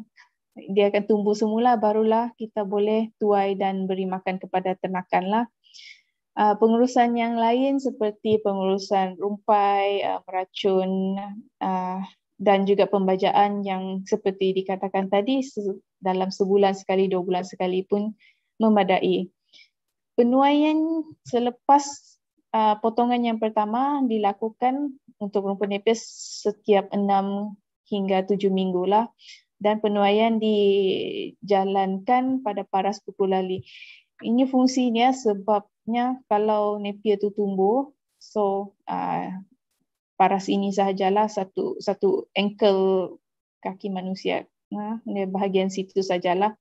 dia akan tumbuh semula, barulah kita boleh tuai dan beri makan kepada ternakan lah. Uh, pengurusan yang lain seperti pengurusan rumpai, uh, meracun uh, dan juga pembajaan yang seperti dikatakan tadi se- dalam sebulan sekali, dua bulan sekali pun memadai. Penuaian selepas uh, potongan yang pertama dilakukan untuk rumput nipis setiap enam hingga tujuh minggu lah dan penuaian dijalankan pada paras pukul lali. Ini fungsinya sebab sebenarnya kalau Napier tu tumbuh, so uh, paras ini sajalah satu satu ankle kaki manusia. Uh, dia bahagian situ sajalah.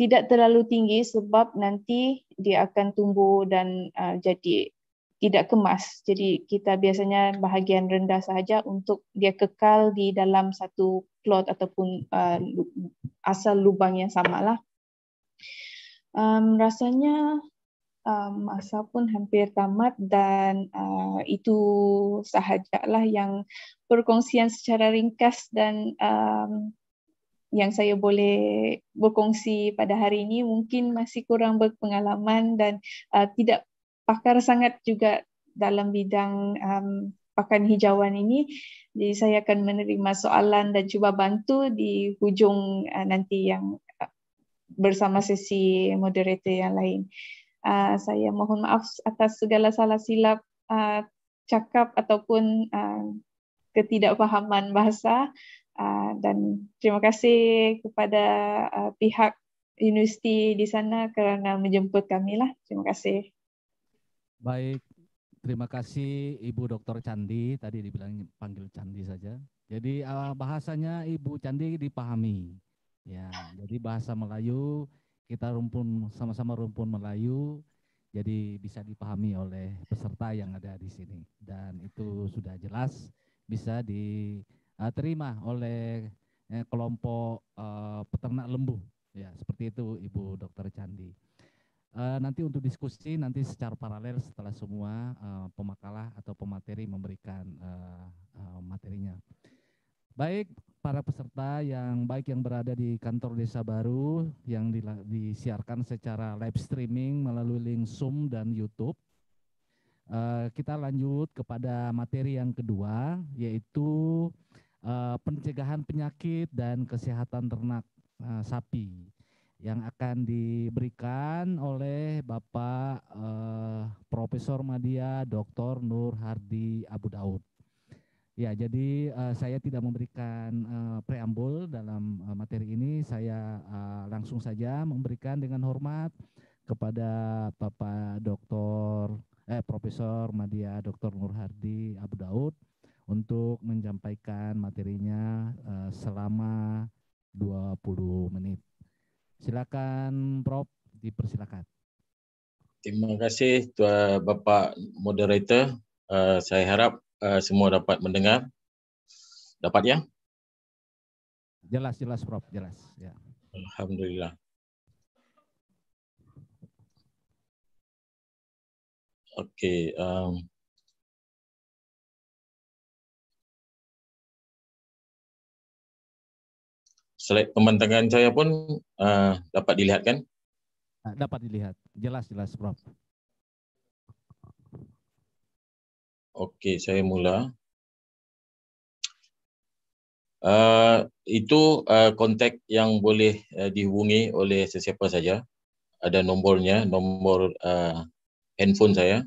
Tidak terlalu tinggi sebab nanti dia akan tumbuh dan uh, jadi tidak kemas. Jadi kita biasanya bahagian rendah sahaja untuk dia kekal di dalam satu plot ataupun uh, asal lubang yang samalah. Um, rasanya um, masa pun hampir tamat dan uh, itu lah yang perkongsian secara ringkas dan um, yang saya boleh berkongsi pada hari ini mungkin masih kurang berpengalaman dan uh, tidak pakar sangat juga dalam bidang um, pakan hijauan ini. Jadi saya akan menerima soalan dan cuba bantu di hujung uh, nanti yang uh, bersama sesi moderator yang lain. Uh, Ah, saya mohon maaf atas segala salah silap uh, cakap ataupun uh, ah, ketidakpahaman bahasa uh, dan terima kasih kepada uh, pihak universiti di sana kerana menjemput kami lah. Terima kasih. Baik, terima kasih Ibu Dr. Candi tadi dibilang panggil Candi saja. Jadi bahasanya Ibu Candi dipahami. Ya, jadi bahasa Melayu kita rumpun sama-sama rumpun Melayu, jadi bisa dipahami oleh peserta yang ada di sini dan itu sudah jelas bisa diterima eh, oleh eh, kelompok eh, peternak lembu ya seperti itu Ibu Dokter Candi. nanti untuk diskusi nanti secara paralel setelah semua pemakalah atau pemateri memberikan materinya. Baik, para peserta yang baik yang berada di kantor desa baru yang disiarkan secara live streaming melalui link Zoom dan YouTube. Uh, kita lanjut kepada materi yang kedua yaitu uh, pencegahan penyakit dan kesehatan ternak uh, sapi yang akan diberikan oleh Bapak Profesor Madia Dr. Nur Hardi Abu Daud. Ya, jadi uh, saya tidak memberikan uh, preambul dalam uh, materi ini. Saya uh, langsung saja memberikan dengan hormat kepada Bapak Dr. eh Profesor Madia Dr. Nurhardi Abu Daud untuk menyampaikan materinya uh, selama 20 menit. Silakan Prof dipersilakan. Terima kasih Tuan Bapak moderator. Uh, saya harap uh, semua dapat mendengar? Dapat ya? Jelas, jelas Prof, jelas. Ya. Alhamdulillah. Oke, okay, um, slide pembentangan saya pun uh, dapat dilihat kan? Dapat dilihat, jelas jelas Prof. Okey, saya mula. Uh, itu uh, kontak yang boleh uh, dihubungi oleh sesiapa saja. Ada nombornya, nombor uh, handphone saya,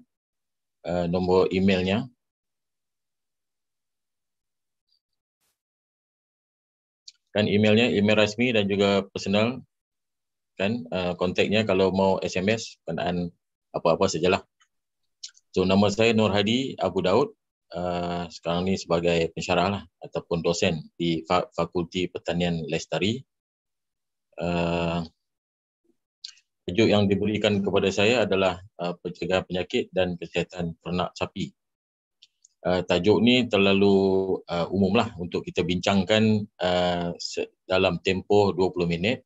uh, nombor emailnya. Kan emailnya, email rasmi dan juga personal. Kan uh, kontaknya kalau mau SMS, kenaan apa-apa sajalah. So nama saya Nur Hadi Abu Daud. Uh, sekarang ni sebagai pensyarah lah, ataupun dosen di Fakulti Pertanian Lestari. Uh, ah, tajuk yang diberikan kepada saya adalah uh, pencegahan penyakit dan kesihatan ternak sapi. Uh, tajuk ni terlalu uh, umum lah untuk kita bincangkan uh, dalam tempoh 20 minit.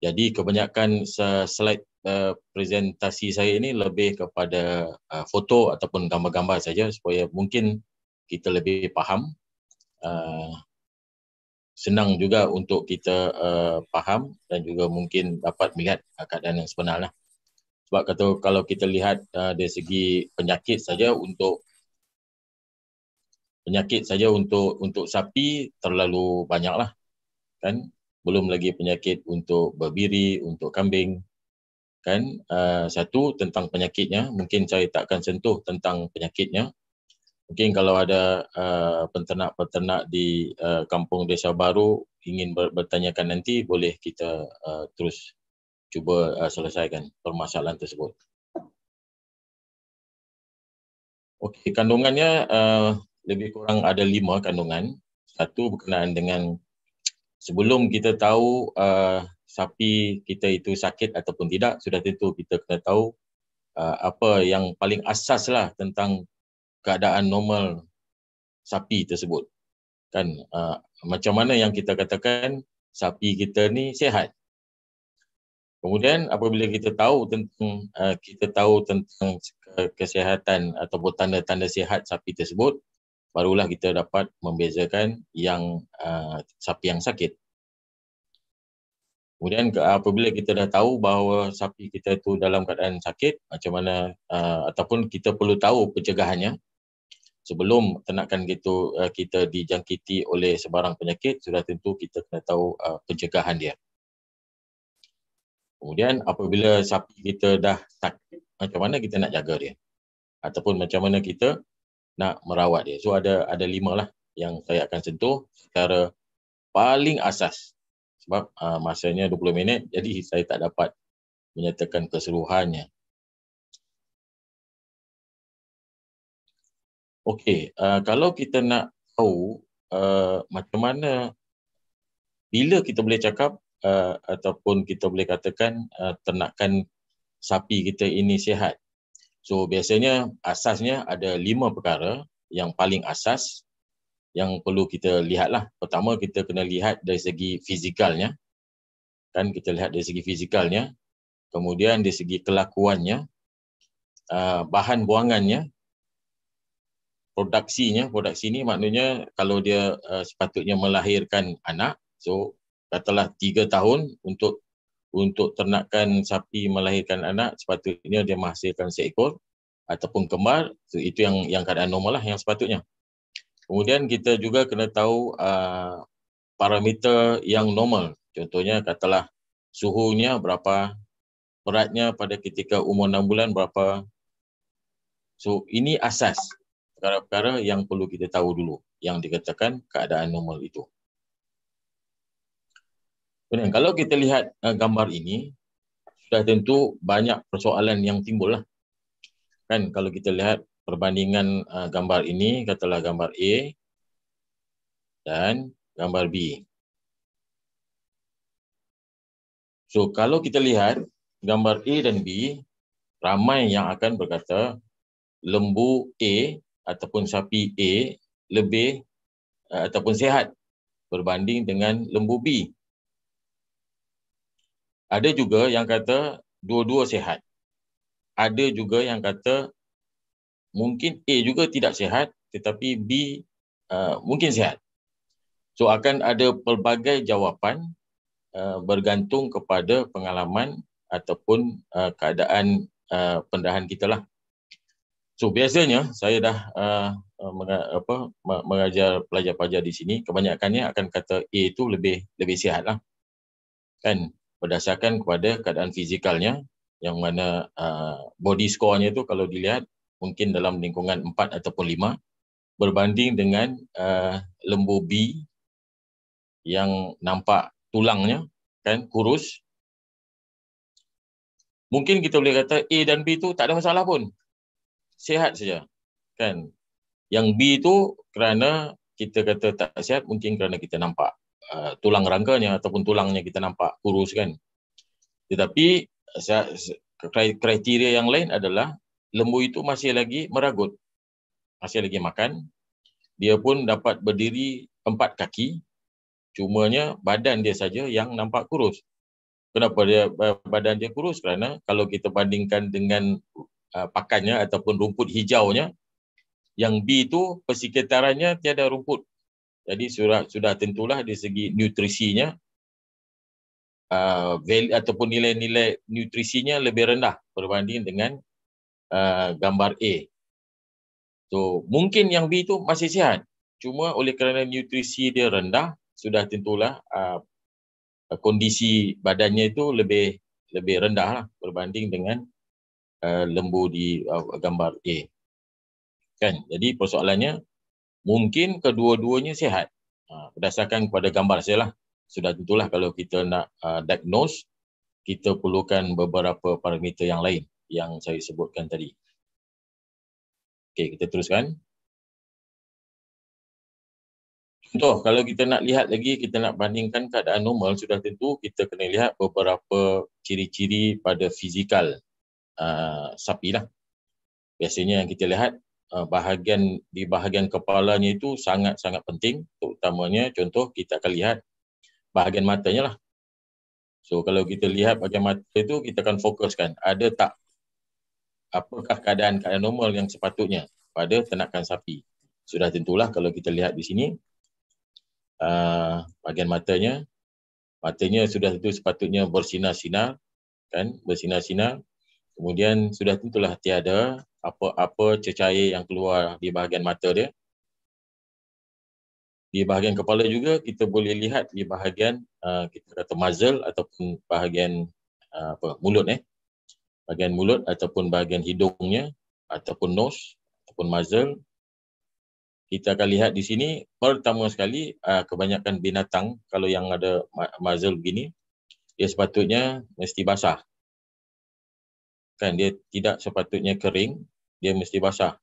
Jadi kebanyakan slide uh, presentasi saya ini lebih kepada uh, foto ataupun gambar-gambar saja supaya mungkin kita lebih faham. Uh, senang juga untuk kita uh, faham dan juga mungkin dapat melihat uh, keadaan yang sebenar. Lah. Sebab kata, kalau kita lihat uh, dari segi penyakit saja untuk penyakit saja untuk untuk sapi terlalu banyaklah kan belum lagi penyakit untuk berbiri untuk kambing kan uh, satu tentang penyakitnya mungkin saya tak akan sentuh tentang penyakitnya mungkin kalau ada uh, penternak-penternak di uh, kampung desa baru ingin bertanyakan nanti boleh kita uh, terus cuba uh, selesaikan permasalahan tersebut okey kandungannya uh, lebih kurang ada lima kandungan satu berkenaan dengan sebelum kita tahu uh, sapi kita itu sakit ataupun tidak sudah tentu kita kena tahu uh, apa yang paling asas lah tentang keadaan normal sapi tersebut kan uh, macam mana yang kita katakan sapi kita ni sihat kemudian apabila kita tahu tentang uh, kita tahu tentang kesihatan ataupun tanda-tanda sihat sapi tersebut barulah kita dapat membezakan yang uh, sapi yang sakit Kemudian apabila kita dah tahu bahawa sapi kita itu dalam keadaan sakit, macam mana uh, ataupun kita perlu tahu pencegahannya sebelum ternakan gitu uh, kita dijangkiti oleh sebarang penyakit, sudah tentu kita kena tahu uh, pencegahan dia. Kemudian apabila sapi kita dah sakit, macam mana kita nak jaga dia? Ataupun macam mana kita nak merawat dia? So ada ada lima lah yang saya akan sentuh secara paling asas sebab uh, masanya 20 minit jadi saya tak dapat menyatakan keseluruhannya. Okey, uh, kalau kita nak tahu uh, macam mana bila kita boleh cakap uh, ataupun kita boleh katakan uh, ternakan sapi kita ini sihat. So biasanya asasnya ada lima perkara yang paling asas yang perlu kita lihatlah. Pertama kita kena lihat dari segi fizikalnya. Kan kita lihat dari segi fizikalnya. Kemudian dari segi kelakuannya, uh, bahan buangannya, produksinya, produksi ini maknanya kalau dia uh, sepatutnya melahirkan anak, so katalah tiga tahun untuk untuk ternakan sapi melahirkan anak sepatutnya dia menghasilkan seekor ataupun kembar so, itu yang yang keadaan normal lah yang sepatutnya Kemudian kita juga kena tahu uh, parameter yang normal. Contohnya katalah suhunya berapa, beratnya pada ketika umur 6 bulan berapa. So ini asas perkara-perkara yang perlu kita tahu dulu yang dikatakan keadaan normal itu. Kemudian kalau kita lihat uh, gambar ini, sudah tentu banyak persoalan yang timbul lah. Kan kalau kita lihat perbandingan uh, gambar ini katalah gambar A dan gambar B. So kalau kita lihat gambar A dan B, ramai yang akan berkata lembu A ataupun sapi A lebih uh, ataupun sehat berbanding dengan lembu B. Ada juga yang kata dua-dua sehat. Ada juga yang kata mungkin A juga tidak sihat tetapi B uh, mungkin sihat. So akan ada pelbagai jawapan uh, bergantung kepada pengalaman ataupun uh, keadaan uh, pendahan kita lah. So biasanya saya dah uh, uh mengajar pelajar-pelajar di sini kebanyakannya akan kata A itu lebih lebih sihat lah. Kan berdasarkan kepada keadaan fizikalnya yang mana uh, body skornya itu kalau dilihat mungkin dalam lingkungan 4 ataupun 5 berbanding dengan uh, lembu B yang nampak tulangnya kan kurus mungkin kita boleh kata A dan B tu tak ada masalah pun sihat saja kan yang B tu kerana kita kata tak sihat mungkin kerana kita nampak uh, tulang rangkanya ataupun tulangnya kita nampak kurus kan tetapi kriteria yang lain adalah lembu itu masih lagi meragut. Masih lagi makan. Dia pun dapat berdiri empat kaki. Cumanya badan dia saja yang nampak kurus. Kenapa dia badan dia kurus? Kerana kalau kita bandingkan dengan uh, pakannya ataupun rumput hijaunya, yang B itu persekitarannya tiada rumput. Jadi sudah, sudah tentulah di segi nutrisinya uh, value, ataupun nilai-nilai nutrisinya lebih rendah berbanding dengan Uh, gambar A. So mungkin yang B tu masih sihat. Cuma oleh kerana nutrisi dia rendah, sudah tentulah uh, kondisi badannya itu lebih lebih rendah lah berbanding dengan uh, lembu di uh, gambar A. Kan? Jadi persoalannya mungkin kedua-duanya sihat uh, berdasarkan kepada gambar saya lah. Sudah tentulah kalau kita nak uh, diagnose, kita perlukan beberapa parameter yang lain yang saya sebutkan tadi. Okey, kita teruskan. Contoh, kalau kita nak lihat lagi, kita nak bandingkan keadaan normal, sudah tentu kita kena lihat beberapa ciri-ciri pada fizikal uh, sapi. Lah. Biasanya yang kita lihat, uh, bahagian di bahagian kepalanya itu sangat-sangat penting. Terutamanya, contoh, kita akan lihat bahagian matanya. Lah. So, kalau kita lihat bahagian mata itu, kita akan fokuskan. Ada tak apakah keadaan keadaan normal yang sepatutnya pada ternakan sapi. Sudah tentulah kalau kita lihat di sini uh, bagian matanya matanya sudah tentu sepatutnya bersinar-sinar kan bersinar-sinar kemudian sudah tentulah tiada apa-apa cecair yang keluar di bahagian mata dia. Di bahagian kepala juga kita boleh lihat di bahagian uh, kita kata muzzle ataupun bahagian uh, apa mulut eh bahagian mulut ataupun bahagian hidungnya ataupun nose ataupun muzzle kita akan lihat di sini pertama sekali ah, kebanyakan binatang kalau yang ada muzzle begini dia sepatutnya mesti basah kan dia tidak sepatutnya kering dia mesti basah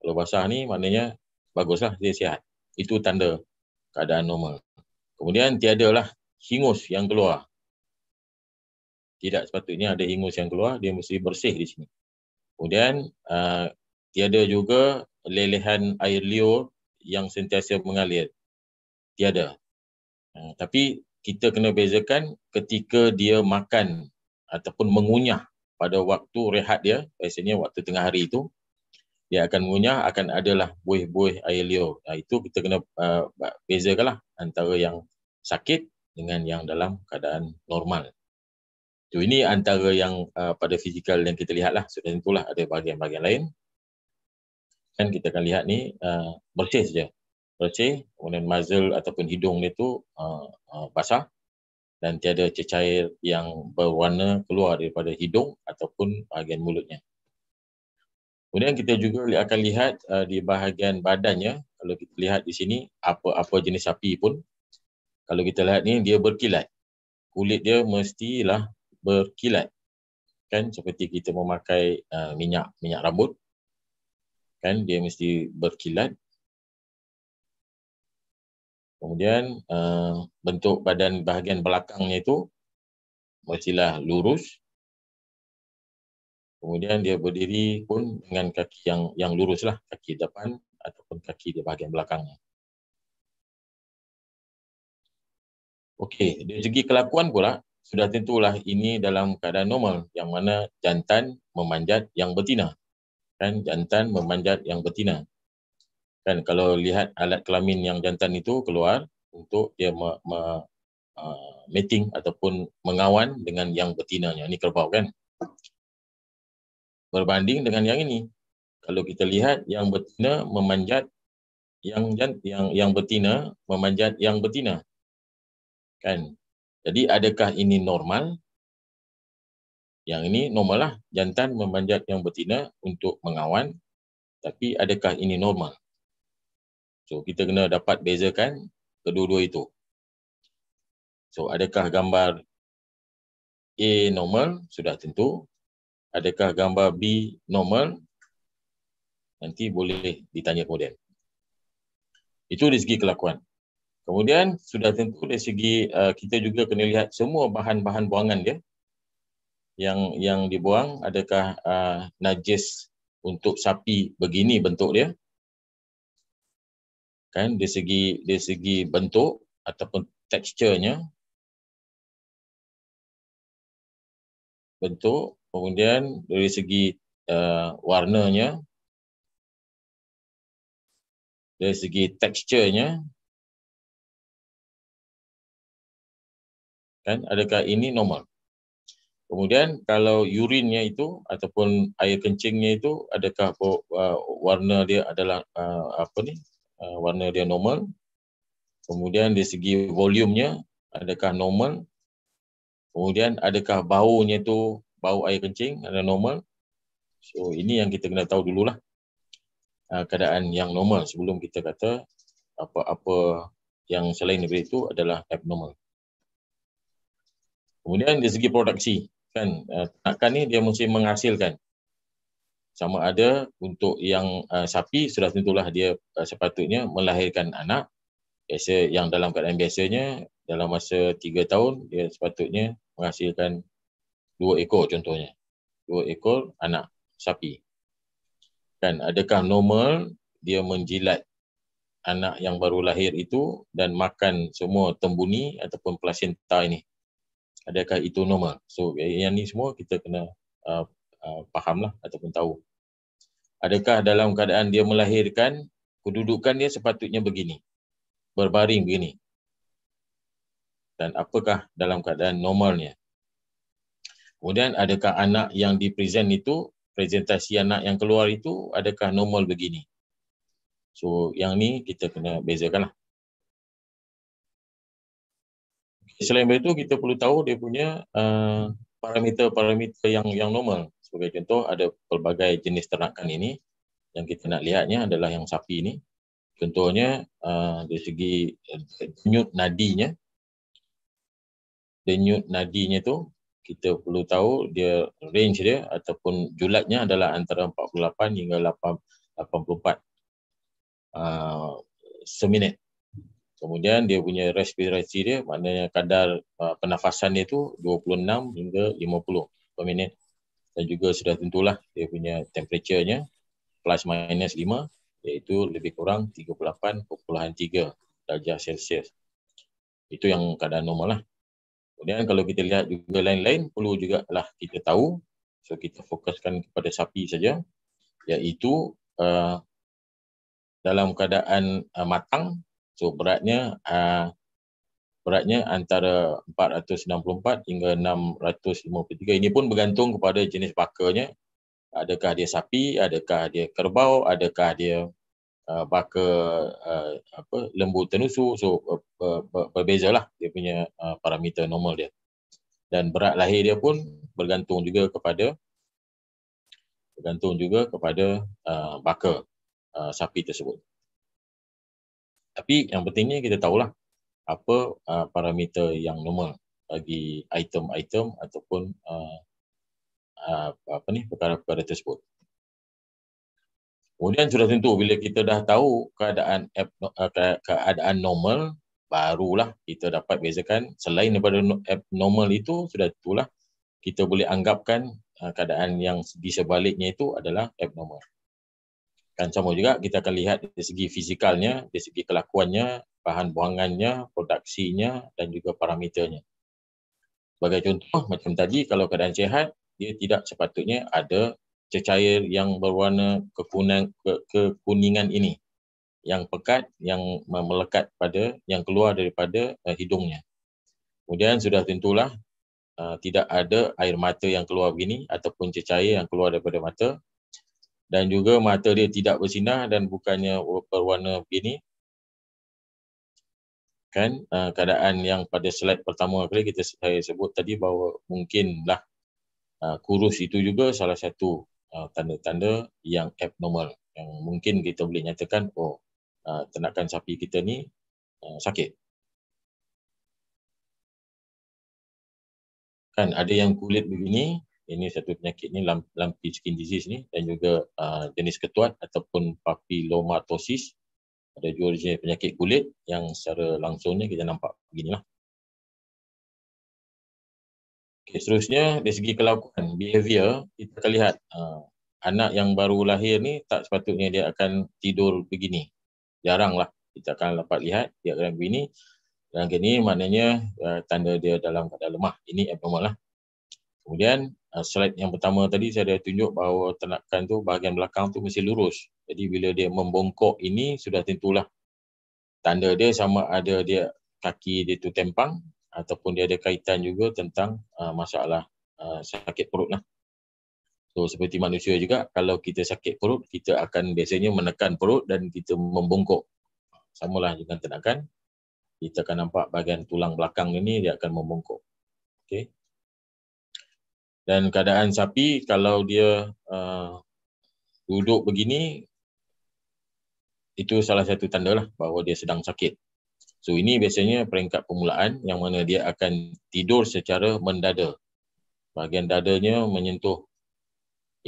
kalau basah ni maknanya baguslah dia sihat itu tanda keadaan normal kemudian tiadalah hingus yang keluar tidak sepatutnya ada ingus yang keluar, dia mesti bersih di sini. Kemudian uh, tiada juga lelehan air liur yang sentiasa mengalir. Tiada. Uh, tapi kita kena bezakan ketika dia makan ataupun mengunyah pada waktu rehat dia, biasanya waktu tengah hari itu, dia akan mengunyah, akan adalah buih-buih air liur. Uh, itu kita kena uh, bezakanlah antara yang sakit dengan yang dalam keadaan normal. So ini antara yang uh, pada fizikal yang kita lihatlah. So dan itulah ada bahagian-bahagian lain. Kan kita akan lihat ni uh, bercih saja. bersih. kemudian muzzle ataupun hidung ni tu uh, uh, basah dan tiada cecair yang berwarna keluar daripada hidung ataupun bahagian mulutnya. Kemudian kita juga akan lihat uh, di bahagian badannya, kalau kita lihat di sini apa-apa jenis sapi pun, kalau kita lihat ni dia berkilat. Kulit dia mestilah berkilat kan seperti kita memakai uh, minyak minyak rambut kan dia mesti berkilat kemudian uh, bentuk badan bahagian belakangnya itu mestilah lurus kemudian dia berdiri pun dengan kaki yang yang luruslah kaki depan ataupun kaki di bahagian belakangnya Okey, dari segi kelakuan pula, sudah tentulah ini dalam keadaan normal yang mana jantan memanjat yang betina. Kan jantan memanjat yang betina. Kan kalau lihat alat kelamin yang jantan itu keluar untuk dia me, me, uh, mating ataupun mengawan dengan yang betinanya. Ini kerbau kan. Berbanding dengan yang ini. Kalau kita lihat yang betina memanjat yang yang yang betina memanjat yang betina. Kan jadi adakah ini normal? Yang ini normal lah. Jantan memanjat yang betina untuk mengawan. Tapi adakah ini normal? So kita kena dapat bezakan kedua-dua itu. So adakah gambar A normal? Sudah tentu. Adakah gambar B normal? Nanti boleh ditanya kemudian. Itu dari segi kelakuan. Kemudian sudah tentu dari segi uh, kita juga kena lihat semua bahan-bahan buangan dia yang yang dibuang adakah uh, najis untuk sapi begini bentuk dia kan dari segi dari segi bentuk ataupun teksturnya bentuk kemudian dari segi uh, warnanya dari segi teksturnya kan adakah ini normal kemudian kalau urinnya itu ataupun air kencingnya itu adakah uh, warna dia adalah uh, apa ni uh, warna dia normal kemudian di segi volumenya adakah normal kemudian adakah baunya itu bau air kencing ada normal so ini yang kita kena tahu dululah uh, keadaan yang normal sebelum kita kata apa-apa yang selain daripada itu adalah abnormal. Kemudian dari segi produksi, kan eh, ternakan ni dia mesti menghasilkan. Sama ada untuk yang uh, sapi, sudah tentulah dia uh, sepatutnya melahirkan anak. Biasa yang dalam keadaan biasanya, dalam masa tiga tahun, dia sepatutnya menghasilkan dua ekor contohnya. dua ekor anak sapi. Kan adakah normal dia menjilat anak yang baru lahir itu dan makan semua tembuni ataupun plasenta ini adakah itu normal. So eh, yang ni semua kita kena uh, uh, fahamlah ataupun tahu. Adakah dalam keadaan dia melahirkan, kedudukan dia sepatutnya begini. Berbaring begini. Dan apakah dalam keadaan normalnya. Kemudian adakah anak yang di present itu, presentasi anak yang keluar itu, adakah normal begini. So yang ni kita kena bezakan lah. selain itu kita perlu tahu dia punya eh, parameter-parameter uh, yang yang normal. Sebagai contoh ada pelbagai jenis ternakan ini yang kita nak lihatnya adalah yang sapi ini. Contohnya uh, dari segi eh, denyut nadinya, denyut nadinya tu kita perlu tahu dia range dia ataupun julatnya adalah antara 48 hingga 8, 84 uh, seminit. Kemudian dia punya respirasi dia, maknanya kadar uh, pernafasan dia tu 26 hingga 50 per minit. Dan juga sudah tentulah dia punya temperature plus minus 5 iaitu lebih kurang 38.3 darjah Celsius. Itu yang keadaan normal lah. Kemudian kalau kita lihat juga lain-lain, perlu juga lah kita tahu. So kita fokuskan kepada sapi saja. Iaitu uh, dalam keadaan uh, matang, So beratnya uh, beratnya antara 464 hingga 653. Ini pun bergantung kepada jenis bakanya. Adakah dia sapi, adakah dia kerbau, adakah dia uh, ah, baka uh, ah, apa lembu tenusu. So uh, berbezalah dia punya uh, parameter normal dia. Dan berat lahir dia pun bergantung juga kepada bergantung juga kepada uh, baka uh, sapi tersebut. Tapi yang pentingnya kita tahulah apa uh, parameter yang normal bagi item-item ataupun uh, uh, apa ni perkara-perkara tersebut. Kemudian sudah tentu bila kita dah tahu keadaan uh, keadaan normal barulah kita dapat bezakan selain daripada abnormal itu sudah itulah kita boleh anggapkan uh, keadaan yang di sebaliknya itu adalah abnormal. Dan sama juga kita akan lihat dari segi fizikalnya, dari segi kelakuannya, bahan buangannya, produksinya dan juga parameternya. Sebagai contoh, macam tadi kalau keadaan sihat, dia tidak sepatutnya ada cecair yang berwarna kekuning, ke, kekuningan ini. Yang pekat, yang melekat pada, yang keluar daripada uh, hidungnya. Kemudian sudah tentulah uh, tidak ada air mata yang keluar begini ataupun cecair yang keluar daripada mata dan juga mata dia tidak bersinar dan bukannya berwarna begini kan uh, keadaan yang pada slide pertama kali kita saya sebut tadi bahawa mungkinlah uh, kurus itu juga salah satu ah, tanda-tanda uh, yang abnormal yang mungkin kita boleh nyatakan oh uh, ternakan sapi kita ni uh, sakit kan ada yang kulit begini ini satu penyakit ni lumpy skin disease ni dan juga uh, jenis ketuan ataupun papillomatosis ada juga jenis penyakit kulit yang secara langsungnya kita nampak beginilah okay, seterusnya dari segi kelakuan behavior kita akan uh, anak yang baru lahir ni tak sepatutnya dia akan tidur begini jaranglah kita akan dapat lihat dia akan begini dan ini maknanya uh, tanda dia dalam keadaan lemah ini abnormal lah Kemudian uh, slide yang pertama tadi saya dah tunjuk bahawa ternakan tu bahagian belakang tu mesti lurus. Jadi bila dia membongkok ini sudah tentulah tanda dia sama ada dia kaki dia tu tempang ataupun dia ada kaitan juga tentang uh, masalah uh, sakit perut lah. So seperti manusia juga kalau kita sakit perut kita akan biasanya menekan perut dan kita membongkok. lah dengan ternakan. Kita akan nampak bahagian tulang belakang ini dia akan membongkok. Okay dan keadaan sapi kalau dia uh, duduk begini itu salah satu tanda lah bahawa dia sedang sakit. So ini biasanya peringkat permulaan yang mana dia akan tidur secara mendada. Bahagian dadanya menyentuh.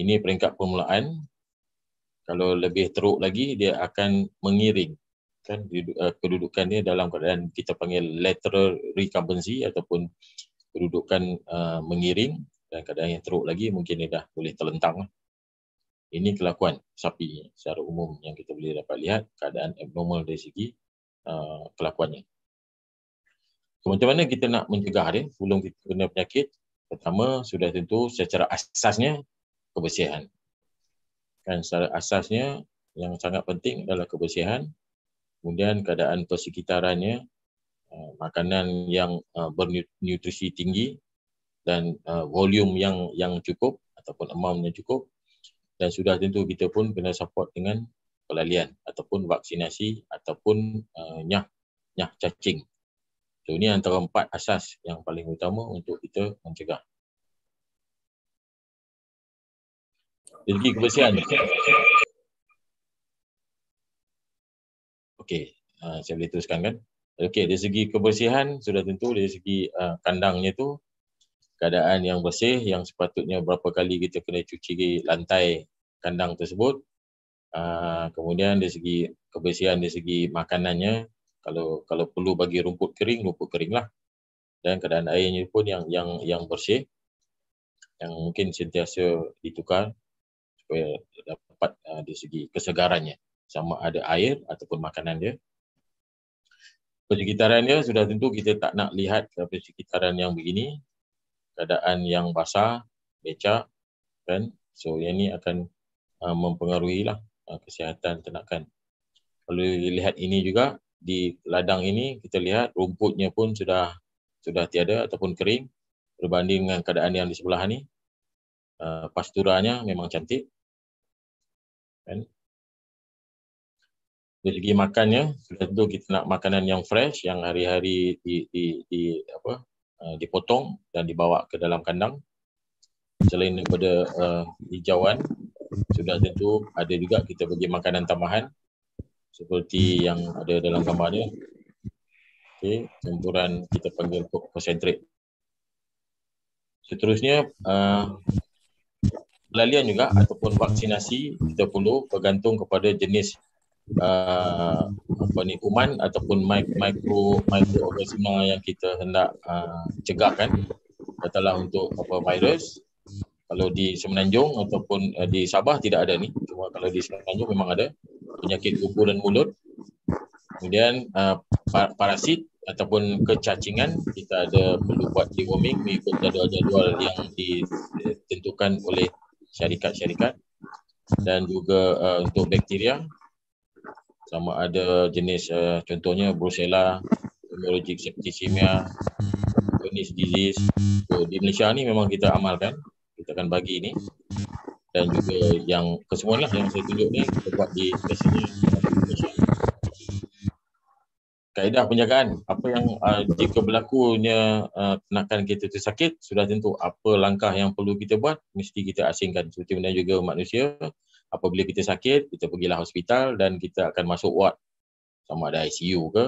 Ini peringkat permulaan. Kalau lebih teruk lagi dia akan mengiring kan uh, kedudukan dia dalam keadaan kita panggil lateral recumbency ataupun kedudukan uh, mengiring dan keadaan yang teruk lagi mungkin dia dah boleh terlentang. Lah. Ini kelakuan sapi secara umum yang kita boleh dapat lihat keadaan abnormal dari segi uh, kelakuannya. So, macam mana kita nak mencegah dia sebelum kita kena penyakit? Pertama, sudah tentu secara asasnya kebersihan. Kan secara asasnya yang sangat penting adalah kebersihan. Kemudian keadaan persekitarannya, uh, makanan yang uh, bernutrisi tinggi dan uh, volume yang yang cukup ataupun amount yang cukup dan sudah tentu kita pun kena support dengan pelalian ataupun vaksinasi ataupun uh, nyah nyah cacing. So ini antara empat asas yang paling utama untuk kita mencegah. Jadi kebersihan. Okey, uh, saya boleh teruskan kan? Okey, dari segi kebersihan sudah tentu dari segi uh, kandangnya tu keadaan yang bersih yang sepatutnya berapa kali kita kena cuci lantai kandang tersebut. Ah, kemudian dari segi kebersihan dari segi makanannya kalau kalau perlu bagi rumput kering rumput keringlah. Dan keadaan airnya pun yang yang yang bersih yang mungkin sentiasa ditukar supaya dapat ah, dari segi kesegarannya sama ada air ataupun makanan dia. Persekitaran dia sudah tentu kita tak nak lihat persekitaran yang begini keadaan yang basah, becak kan. So yang ni akan uh, mempengaruhi lah uh, kesihatan ternakan. Kalau lihat ini juga di ladang ini kita lihat rumputnya pun sudah sudah tiada ataupun kering berbanding dengan keadaan yang di sebelah ni. Uh, pasturanya memang cantik. Kan? Dari segi makannya, sudah tentu kita nak makanan yang fresh, yang hari-hari di, di, di, apa, Uh, dipotong dan dibawa ke dalam kandang. Selain daripada uh, hijauan, sudah tentu ada juga kita bagi makanan tambahan seperti yang ada dalam gambar ni. Okey, campuran kita panggil untuk konsentrik. Seterusnya, uh, pelalian juga ataupun vaksinasi kita perlu bergantung kepada jenis uh, apa ni kuman ataupun mikro mikroorganisma yang kita hendak uh, cegah kan katalah untuk apa virus kalau di Semenanjung ataupun uh, di Sabah tidak ada ni cuma kalau di Semenanjung memang ada penyakit kuku dan mulut kemudian uh, parasit ataupun kecacingan kita ada perlu buat deworming mengikut jadual-jadual yang ditentukan oleh syarikat-syarikat dan juga uh, untuk bakteria sama ada jenis uh, contohnya brucella, hemorrhagic septicemia, Chronic disease. So, di Malaysia ni memang kita amalkan, kita akan bagi ini dan juga yang kesemualah yang saya tunjuk ni kita buat di spesialnya Malaysia. Kaedah penjagaan, apa yang uh, jika berlakunya uh, eh, tenakan kita tu sakit, sudah tentu apa langkah yang perlu kita buat, mesti kita asingkan. Seperti mana juga manusia, apabila kita sakit, kita pergilah hospital dan kita akan masuk ward sama ada ICU ke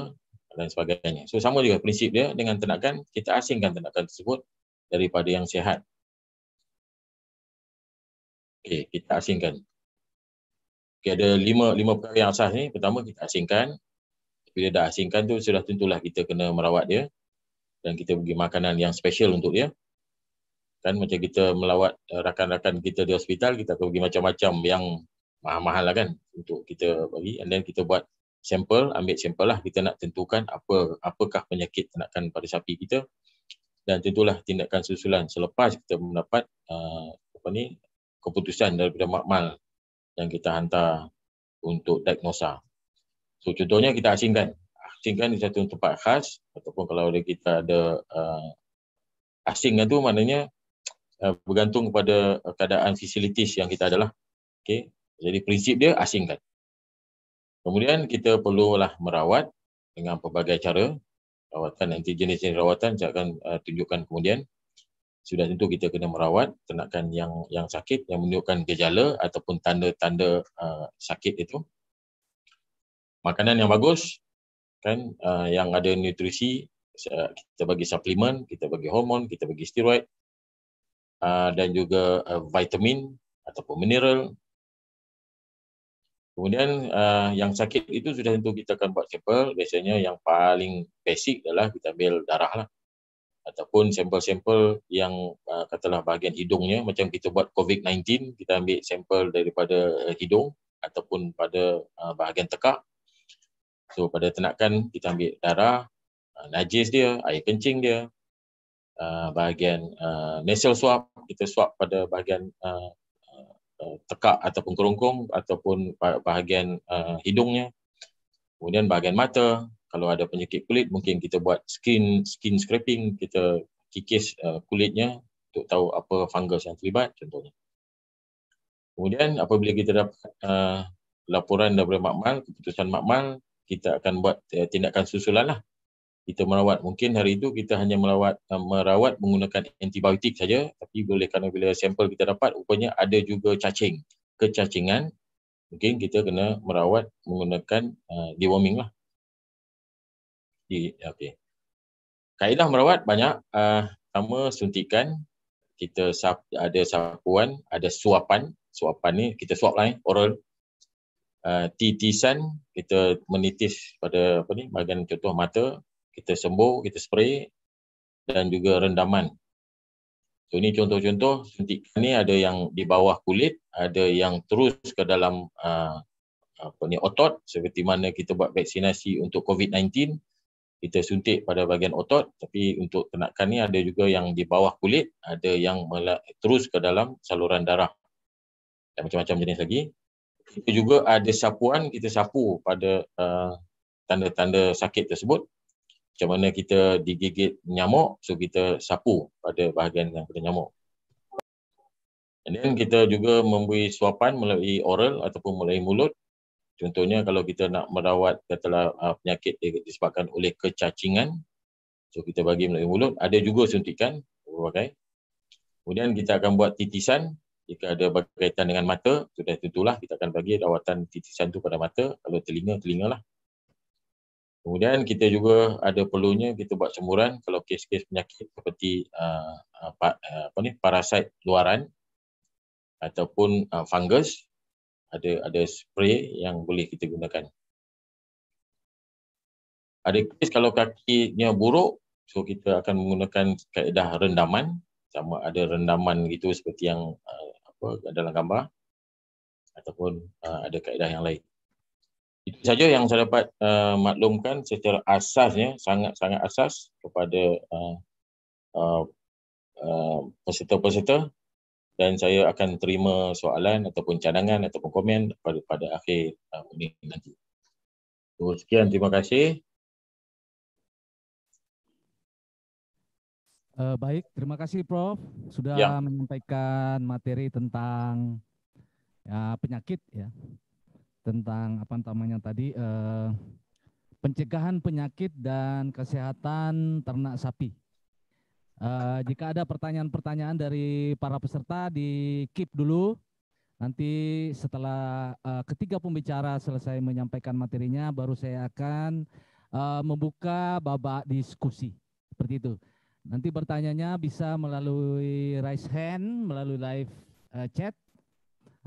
dan sebagainya. So sama juga prinsip dia dengan tenakan, kita asingkan tenakan tersebut daripada yang sihat. Okey, kita asingkan. Okey, ada lima, lima perkara yang asas ni. Pertama, kita asingkan. Bila dah asingkan tu, sudah tentulah kita kena merawat dia. Dan kita bagi makanan yang special untuk dia kan macam kita melawat uh, rakan-rakan kita di hospital kita akan pergi macam-macam yang mahal-mahal lah kan untuk kita bagi and then kita buat sampel ambil sampel lah kita nak tentukan apa apakah penyakit ternakan pada sapi kita dan tentulah tindakan susulan selepas kita mendapat uh, apa ni keputusan daripada makmal yang kita hantar untuk diagnosa. So contohnya kita asingkan. Asingkan di satu tempat khas ataupun kalau kita ada uh, eh, asingkan tu maknanya Uh, bergantung kepada uh, keadaan facilities yang kita adalah. Okay. Jadi prinsip dia asingkan. Kemudian kita perlulah merawat dengan pelbagai cara. Rawatan nanti jenis-jenis rawatan saya akan uh, tunjukkan kemudian. Sudah tentu kita kena merawat ternakan yang yang sakit yang menunjukkan gejala ataupun tanda-tanda uh, sakit itu. Makanan yang bagus kan uh, yang ada nutrisi uh, kita bagi suplemen, kita bagi hormon, kita bagi steroid Ah, dan juga ah, vitamin ataupun mineral. Kemudian ah, yang sakit itu sudah tentu kita akan buat sampel. Biasanya yang paling basic adalah kita ambil darah lah. Ataupun sampel-sampel yang katalah bahagian hidungnya. Macam kita buat COVID-19, kita ambil sampel daripada hidung ataupun pada bahagian tekak. So pada tenakan kita ambil darah, najis dia, air kencing dia, Uh, bahagian uh, nasal swab kita swab pada bahagian uh, uh tekak ataupun kerongkong ataupun bahagian uh, hidungnya kemudian bahagian mata kalau ada penyakit kulit mungkin kita buat skin skin scraping kita kikis uh, kulitnya untuk tahu apa fungus yang terlibat contohnya kemudian apabila kita dapat uh, laporan daripada makmal keputusan makmal kita akan buat uh, tindakan susulan lah kita merawat mungkin hari itu kita hanya merawat eh, merawat menggunakan antibiotik saja tapi boleh kerana bila sampel kita dapat rupanya ada juga cacing kecacingan mungkin kita kena merawat menggunakan uh, deworming lah okey kaedah merawat banyak uh, eh, sama suntikan kita sap, ada sapuan ada suapan suapan ni kita suap lah eh, oral uh, titisan kita menitis pada apa ni bahagian contoh mata kita sembuh, kita spray dan juga rendaman. So ini contoh-contoh suntikan ni ada yang di bawah kulit, ada yang terus ke dalam uh, apa ni otot seperti mana kita buat vaksinasi untuk COVID-19 kita suntik pada bahagian otot tapi untuk kenakan ni ada juga yang di bawah kulit, ada yang terus ke dalam saluran darah. Dan macam-macam jenis lagi. Kita juga ada sapuan, kita sapu pada uh, tanda-tanda sakit tersebut macam mana kita digigit nyamuk so kita sapu pada bahagian yang kena nyamuk and then kita juga memberi suapan melalui oral ataupun melalui mulut contohnya kalau kita nak merawat katalah uh, penyakit disebabkan oleh kecacingan so kita bagi melalui mulut ada juga suntikan berbagai kemudian kita akan buat titisan jika ada berkaitan dengan mata, sudah tentulah kita akan bagi rawatan titisan itu pada mata. Kalau telinga, telinga lah. Kemudian kita juga ada perlunya kita buat semburan kalau kes-kes penyakit seperti uh, uh, uh apa ni parasit luaran ataupun uh, fungus ada ada spray yang boleh kita gunakan. Ada kes kalau kakinya buruk so kita akan menggunakan kaedah rendaman sama ada rendaman gitu seperti yang uh, apa dalam gambar ataupun uh, ada kaedah yang lain. Itu saja yang saya dapat uh, maklumkan secara asasnya, sangat-sangat asas kepada uh, uh, uh, peserta-peserta dan saya akan terima soalan ataupun cadangan ataupun komen pada, pada akhir uh, ini nanti. So, sekian, terima kasih. Uh, baik, terima kasih Prof sudah ya. menyampaikan materi tentang ya, penyakit ya. tentang apa namanya tadi eh, pencegahan penyakit dan kesehatan ternak sapi. Eh, jika ada pertanyaan-pertanyaan dari para peserta di keep dulu. Nanti setelah eh, ketiga pembicara selesai menyampaikan materinya, baru saya akan eh, membuka babak diskusi seperti itu. Nanti pertanyaannya bisa melalui raise hand, melalui live eh, chat,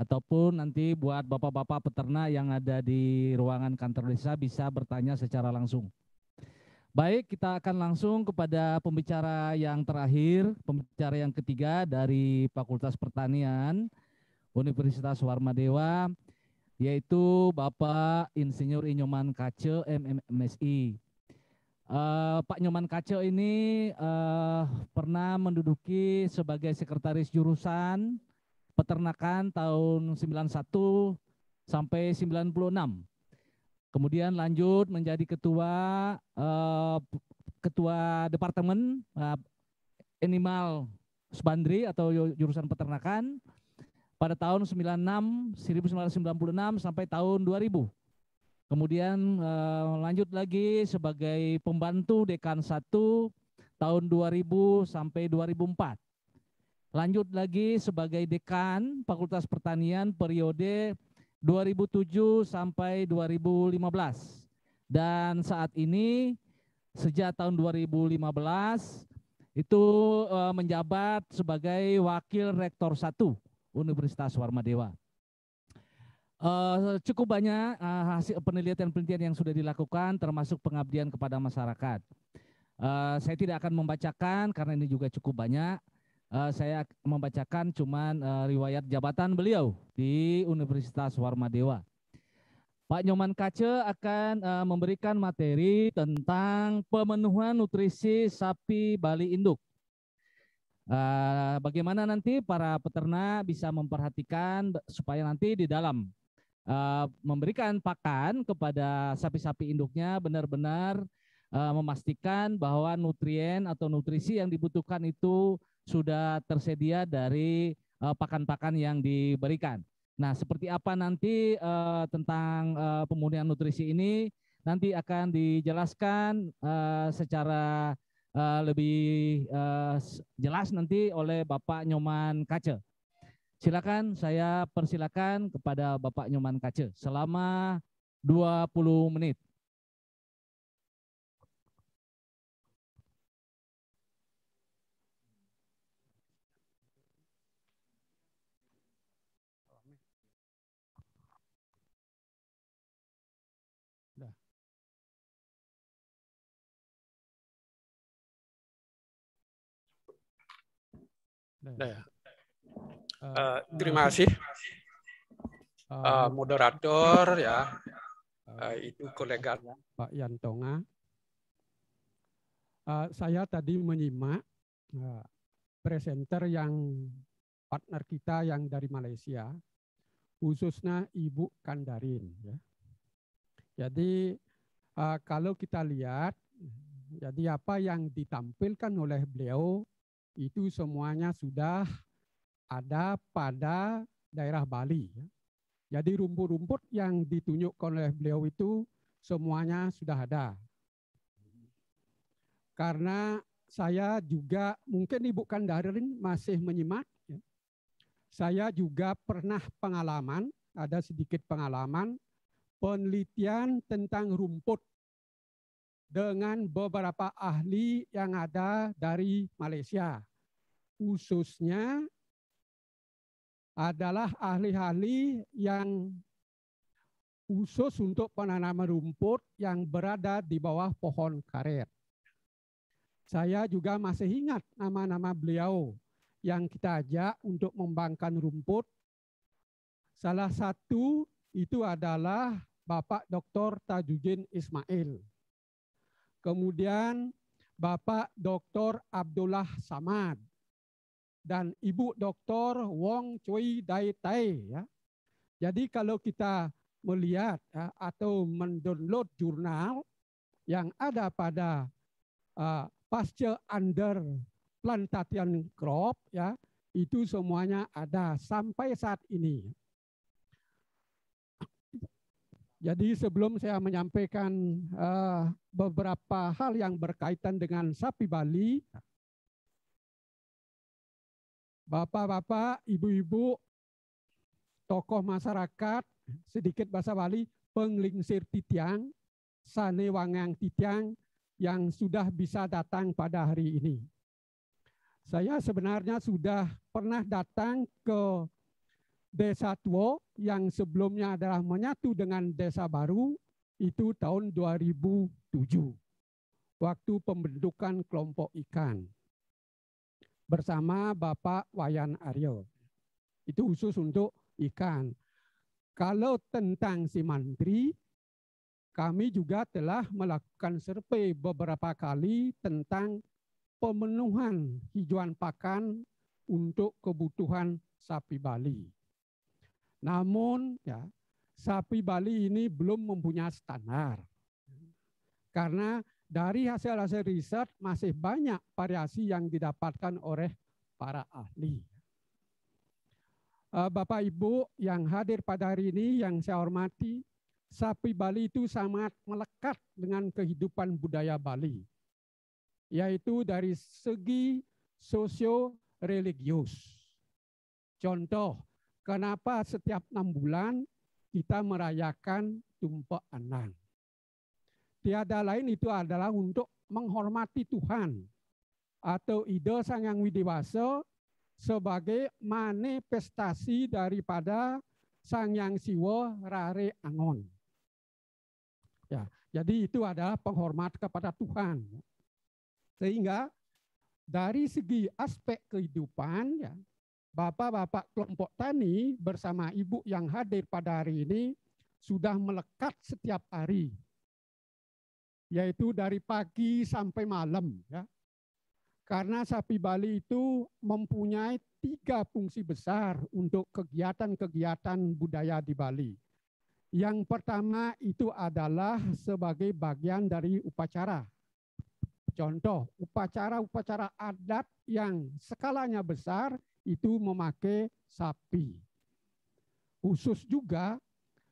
ataupun nanti buat bapak-bapak peternak yang ada di ruangan kantor desa bisa bertanya secara langsung. Baik, kita akan langsung kepada pembicara yang terakhir, pembicara yang ketiga dari Fakultas Pertanian Universitas Warmadewa, yaitu Bapak Insinyur Inyoman Kace, MMSI. Uh, eh, Pak Nyoman Kace ini uh, pernah menduduki sebagai sekretaris jurusan peternakan tahun 91 sampai 96. Kemudian lanjut menjadi ketua eh, ketua departemen eh, animal subandri atau jurusan peternakan pada tahun 96 1996 sampai tahun 2000. Kemudian eh, lanjut lagi sebagai pembantu dekan 1 tahun 2000 sampai 2004. Lanjut lagi sebagai dekan Fakultas Pertanian periode 2007 sampai 2015. Dan saat ini sejak tahun 2015 itu eh, menjabat sebagai wakil rektor 1 Universitas Warmadewa. Uh, cukup banyak eh, hasil penelitian-penelitian yang sudah dilakukan, termasuk pengabdian kepada masyarakat. saya tidak akan membacakan karena ini juga cukup banyak uh, saya membacakan cuman uh, riwayat jabatan beliau di Universitas Warmadewa. Pak Nyoman Kace akan uh, memberikan materi tentang pemenuhan nutrisi sapi Bali induk. Uh, bagaimana nanti para peternak bisa memperhatikan supaya nanti di dalam uh, memberikan pakan kepada sapi-sapi induknya benar-benar uh, memastikan bahwa nutrien atau nutrisi yang dibutuhkan itu sudah tersedia dari eh, pakan-pakan yang diberikan. Nah, seperti apa nanti uh, tentang uh, eh, pemulihan nutrisi ini nanti akan dijelaskan uh, secara uh, lebih uh, jelas nanti oleh Bapak Nyoman Kace. Silakan saya persilakan kepada Bapak Nyoman Kace selama 20 menit. Nah, uh, terima kasih uh, moderator ya, uh, itu kolega Pak Yantonga. Uh, saya tadi menyimak uh, presenter yang partner kita yang dari Malaysia, khususnya Ibu Kandarin. Ya. Jadi uh, kalau kita lihat, jadi apa yang ditampilkan oleh beliau itu semuanya sudah ada pada daerah Bali. Ya. Jadi rumput-rumput yang ditunjuk oleh beliau itu semuanya sudah ada. Karena saya juga mungkin Ibu Kandarin masih menyimak. Ya. Saya juga pernah pengalaman, ada sedikit pengalaman penelitian tentang rumput dengan beberapa ahli yang ada dari Malaysia. Khususnya adalah ahli-ahli yang khusus untuk penanaman rumput yang berada di bawah pohon karet. Saya juga masih ingat nama-nama beliau yang kita ajak untuk membangkan rumput. Salah satu itu adalah Bapak Dr. Tajudin Ismail kemudian Bapak Dr. Abdullah Samad dan Ibu Dr. Wong Cui Dai Tai ya. Jadi kalau kita melihat ya, atau mendownload jurnal yang ada pada uh, pasca under plantation crop ya itu semuanya ada sampai saat ini. Jadi sebelum saya menyampaikan uh, beberapa hal yang berkaitan dengan sapi Bali, Bapak-bapak, ibu-ibu, tokoh masyarakat, sedikit bahasa Bali, penglingsir titiang, sane wangang titiang yang sudah bisa datang pada hari ini. Saya sebenarnya sudah pernah datang ke Desa Tuo yang sebelumnya adalah menyatu dengan Desa Baru itu tahun 2007 waktu pembentukan kelompok ikan bersama Bapak Wayan Aryo. Itu khusus untuk ikan. Kalau tentang si mantri, kami juga telah melakukan survei beberapa kali tentang pemenuhan hijauan pakan untuk kebutuhan sapi Bali. Namun ya sapi Bali ini belum mempunyai standar. Karena dari hasil-hasil riset masih banyak variasi yang didapatkan oleh para ahli. Eh, Bapak Ibu yang hadir pada hari ini yang saya hormati, sapi Bali itu sangat melekat dengan kehidupan budaya Bali, yaitu dari segi sosio religius. Contoh, kenapa setiap enam bulan kita merayakan tumpek anang. Tiada lain itu adalah untuk menghormati Tuhan atau ide sang yang widiwasa sebagai manifestasi daripada sang yang siwa rare angon. Ya, jadi itu adalah penghormat kepada Tuhan. Sehingga dari segi aspek kehidupan ya, bapak-bapak kelompok tani bersama ibu yang hadir pada hari ini sudah melekat setiap hari, yaitu dari pagi sampai malam. Ya. Karena sapi Bali itu mempunyai tiga fungsi besar untuk kegiatan-kegiatan budaya di Bali. Yang pertama itu adalah sebagai bagian dari upacara. Contoh, upacara-upacara adat yang skalanya besar – itu memakai sapi. Khusus juga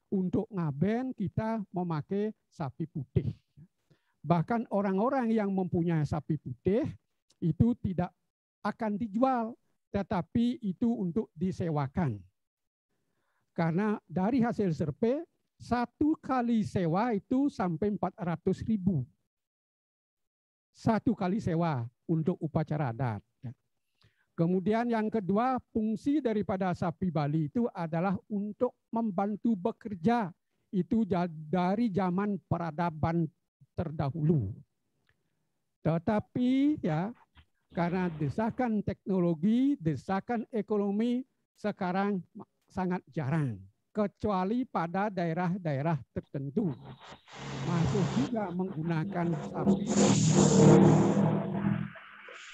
untuk ngaben kita memakai sapi putih. Bahkan orang-orang yang mempunyai sapi putih itu tidak akan dijual, tetapi itu untuk disewakan. Karena dari hasil survei, satu kali sewa itu sampai 400 ribu. Satu kali sewa untuk upacara adat. Kemudian yang kedua, fungsi daripada sapi Bali itu adalah untuk membantu bekerja. Itu dari zaman peradaban terdahulu. Tetapi ya karena desakan teknologi, desakan ekonomi sekarang sangat jarang kecuali pada daerah-daerah tertentu. Masuk juga menggunakan sapi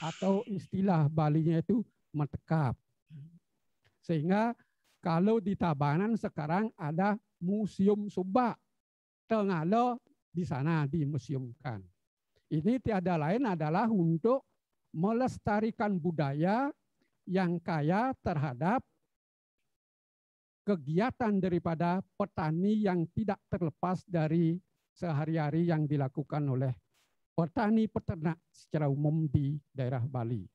atau istilah Balinya itu metekap. Sehingga kalau di Tabanan sekarang ada Museum Subak. Tengalo di sana dimuseumkan. Ini tiada lain adalah untuk melestarikan budaya yang kaya terhadap kegiatan daripada petani yang tidak terlepas dari sehari-hari yang dilakukan oleh petani peternak secara umum di daerah Bali.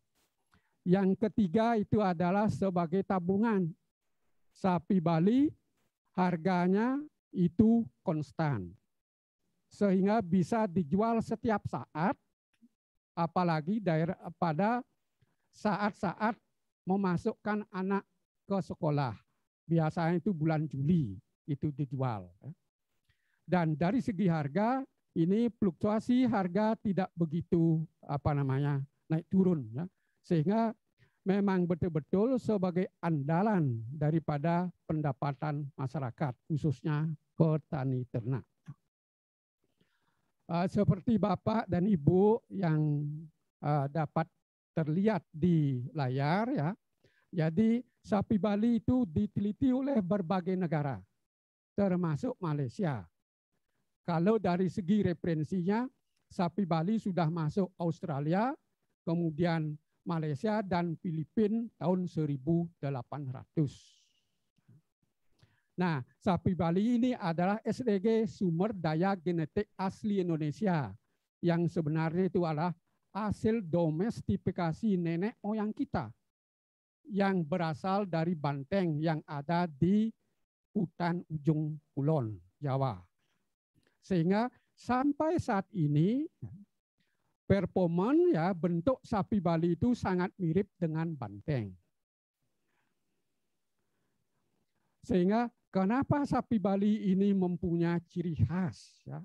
Yang ketiga itu adalah sebagai tabungan. Sapi Bali harganya itu konstan. Sehingga bisa dijual setiap saat, apalagi daerah pada saat-saat memasukkan anak ke sekolah. Biasanya itu bulan Juli itu dijual. Dan dari segi harga ini fluktuasi harga tidak begitu apa namanya naik turun ya sehingga memang betul-betul sebagai andalan daripada pendapatan masyarakat khususnya petani ternak. Uh, seperti Bapak dan Ibu yang uh, dapat terlihat di layar ya. Jadi sapi Bali itu diteliti oleh berbagai negara termasuk Malaysia kalau dari segi referensinya, sapi Bali sudah masuk Australia, kemudian Malaysia dan Filipina tahun 1800. Nah, sapi Bali ini adalah SDG sumber daya genetik asli Indonesia yang sebenarnya itu adalah hasil domestifikasi nenek moyang kita yang berasal dari Banteng yang ada di hutan ujung Kulon, Jawa. Sehingga sampai saat ini performan ya bentuk sapi Bali itu sangat mirip dengan banteng. Sehingga kenapa sapi Bali ini mempunyai ciri khas ya?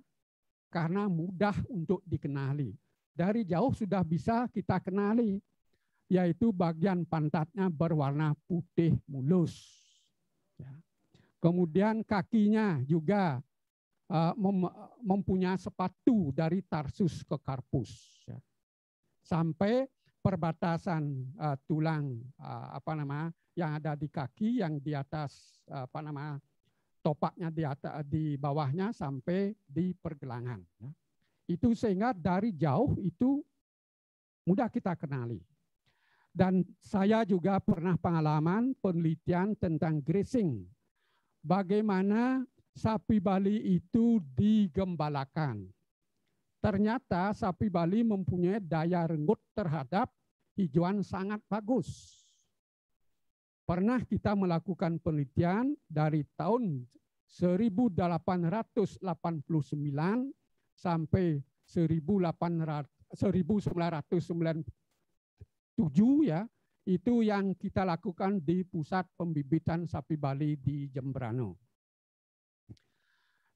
Karena mudah untuk dikenali. Dari jauh sudah bisa kita kenali yaitu bagian pantatnya berwarna putih mulus. Ya. Kemudian kakinya juga Eh, mempunyai sepatu dari Tarsus ke Karpus ya. sampai perbatasan uh, tulang uh, apa nama yang ada di kaki yang di atas uh, apa nama topaknya di atas di bawahnya sampai di pergelangan ya. itu sehingga dari jauh itu mudah kita kenali dan saya juga pernah pengalaman penelitian tentang grazing bagaimana sapi Bali itu digembalakan. Ternyata sapi Bali mempunyai daya renggut terhadap hijauan sangat bagus. Pernah kita melakukan penelitian dari tahun 1889 sampai 1997 ya, itu yang kita lakukan di pusat pembibitan sapi Bali di Jembrano.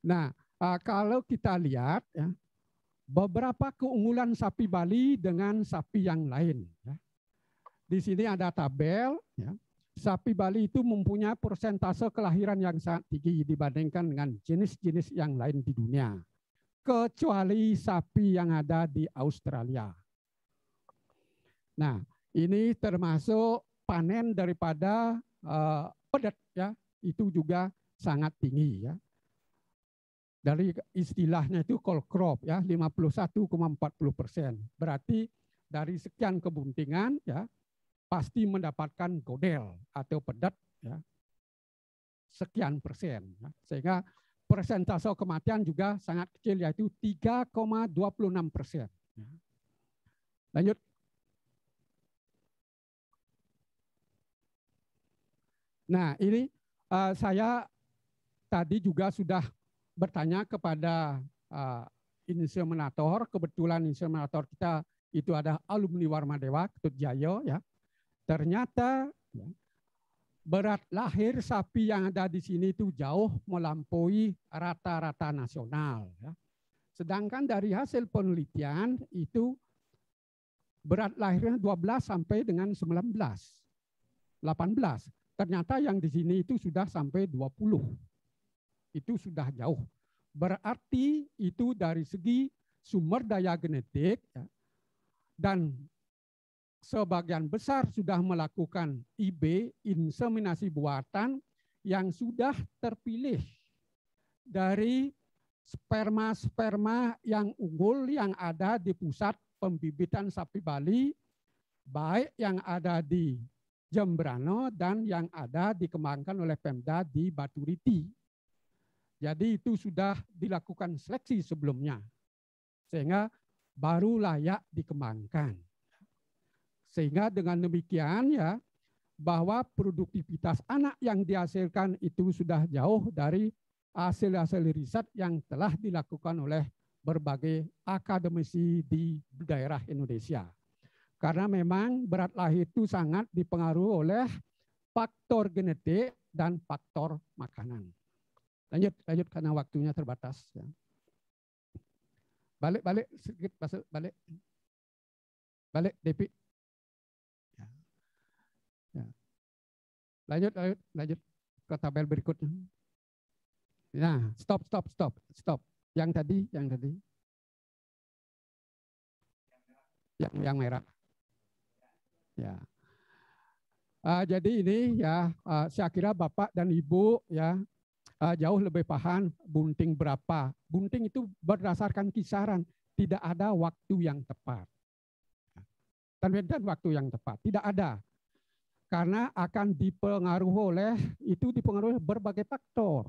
Nah, uh, kalau kita lihat ya, beberapa keunggulan sapi Bali dengan sapi yang lain. Ya. Di sini ada tabel. Ya. Sapi Bali itu mempunyai persentase kelahiran yang sangat tinggi dibandingkan dengan jenis-jenis yang lain di dunia. Kecuali sapi yang ada di Australia. Nah, ini termasuk panen daripada uh, pedet ya, itu juga sangat tinggi ya dari istilahnya itu call crop ya 51,40 persen. Berarti dari sekian kebuntingan ya pasti mendapatkan godel atau pedat ya sekian persen. Ya. Sehingga persentase kematian juga sangat kecil yaitu 3,26 persen. Ya. Lanjut. Nah ini uh, saya tadi juga sudah bertanya kepada uh, inseminator, kebetulan inseminator kita itu ada alumni Warmadewa, Ketut Jayo ya. Ternyata ya, berat lahir sapi yang ada di sini itu jauh melampaui rata-rata nasional. Ya. Sedangkan dari hasil penelitian itu berat lahirnya 12 sampai dengan 19, 18. Ternyata yang di sini itu sudah sampai 20 itu sudah jauh. Berarti itu dari segi sumber daya genetik ya, dan sebagian besar sudah melakukan IB inseminasi buatan yang sudah terpilih dari sperma-sperma yang unggul yang ada di pusat pembibitan sapi Bali baik yang ada di Jembrano dan yang ada dikembangkan oleh Pemda di Baturiti jadi itu sudah dilakukan seleksi sebelumnya. Sehingga baru layak dikembangkan. Sehingga dengan demikian ya bahwa produktivitas anak yang dihasilkan itu sudah jauh dari hasil-hasil riset yang telah dilakukan oleh berbagai akademisi di daerah Indonesia. Karena memang berat lahir itu sangat dipengaruhi oleh faktor genetik dan faktor makanan. Lanjut, lanjut karena waktunya terbatas. Ya. Balik, balik sedikit, balik, balik, Depi. Ya. Ya. Lanjut, lanjut, lanjut ke tabel berikutnya. Nah, stop, stop, stop, stop. Yang tadi, yang tadi. Yang, yang merah. Ya. Uh, jadi ini ya, uh, saya kira Bapak dan Ibu ya uh, jauh lebih paham bunting berapa. Bunting itu berdasarkan kisaran, tidak ada waktu yang tepat. Dan waktu yang tepat, tidak ada. Karena akan dipengaruhi oleh, itu dipengaruhi berbagai faktor.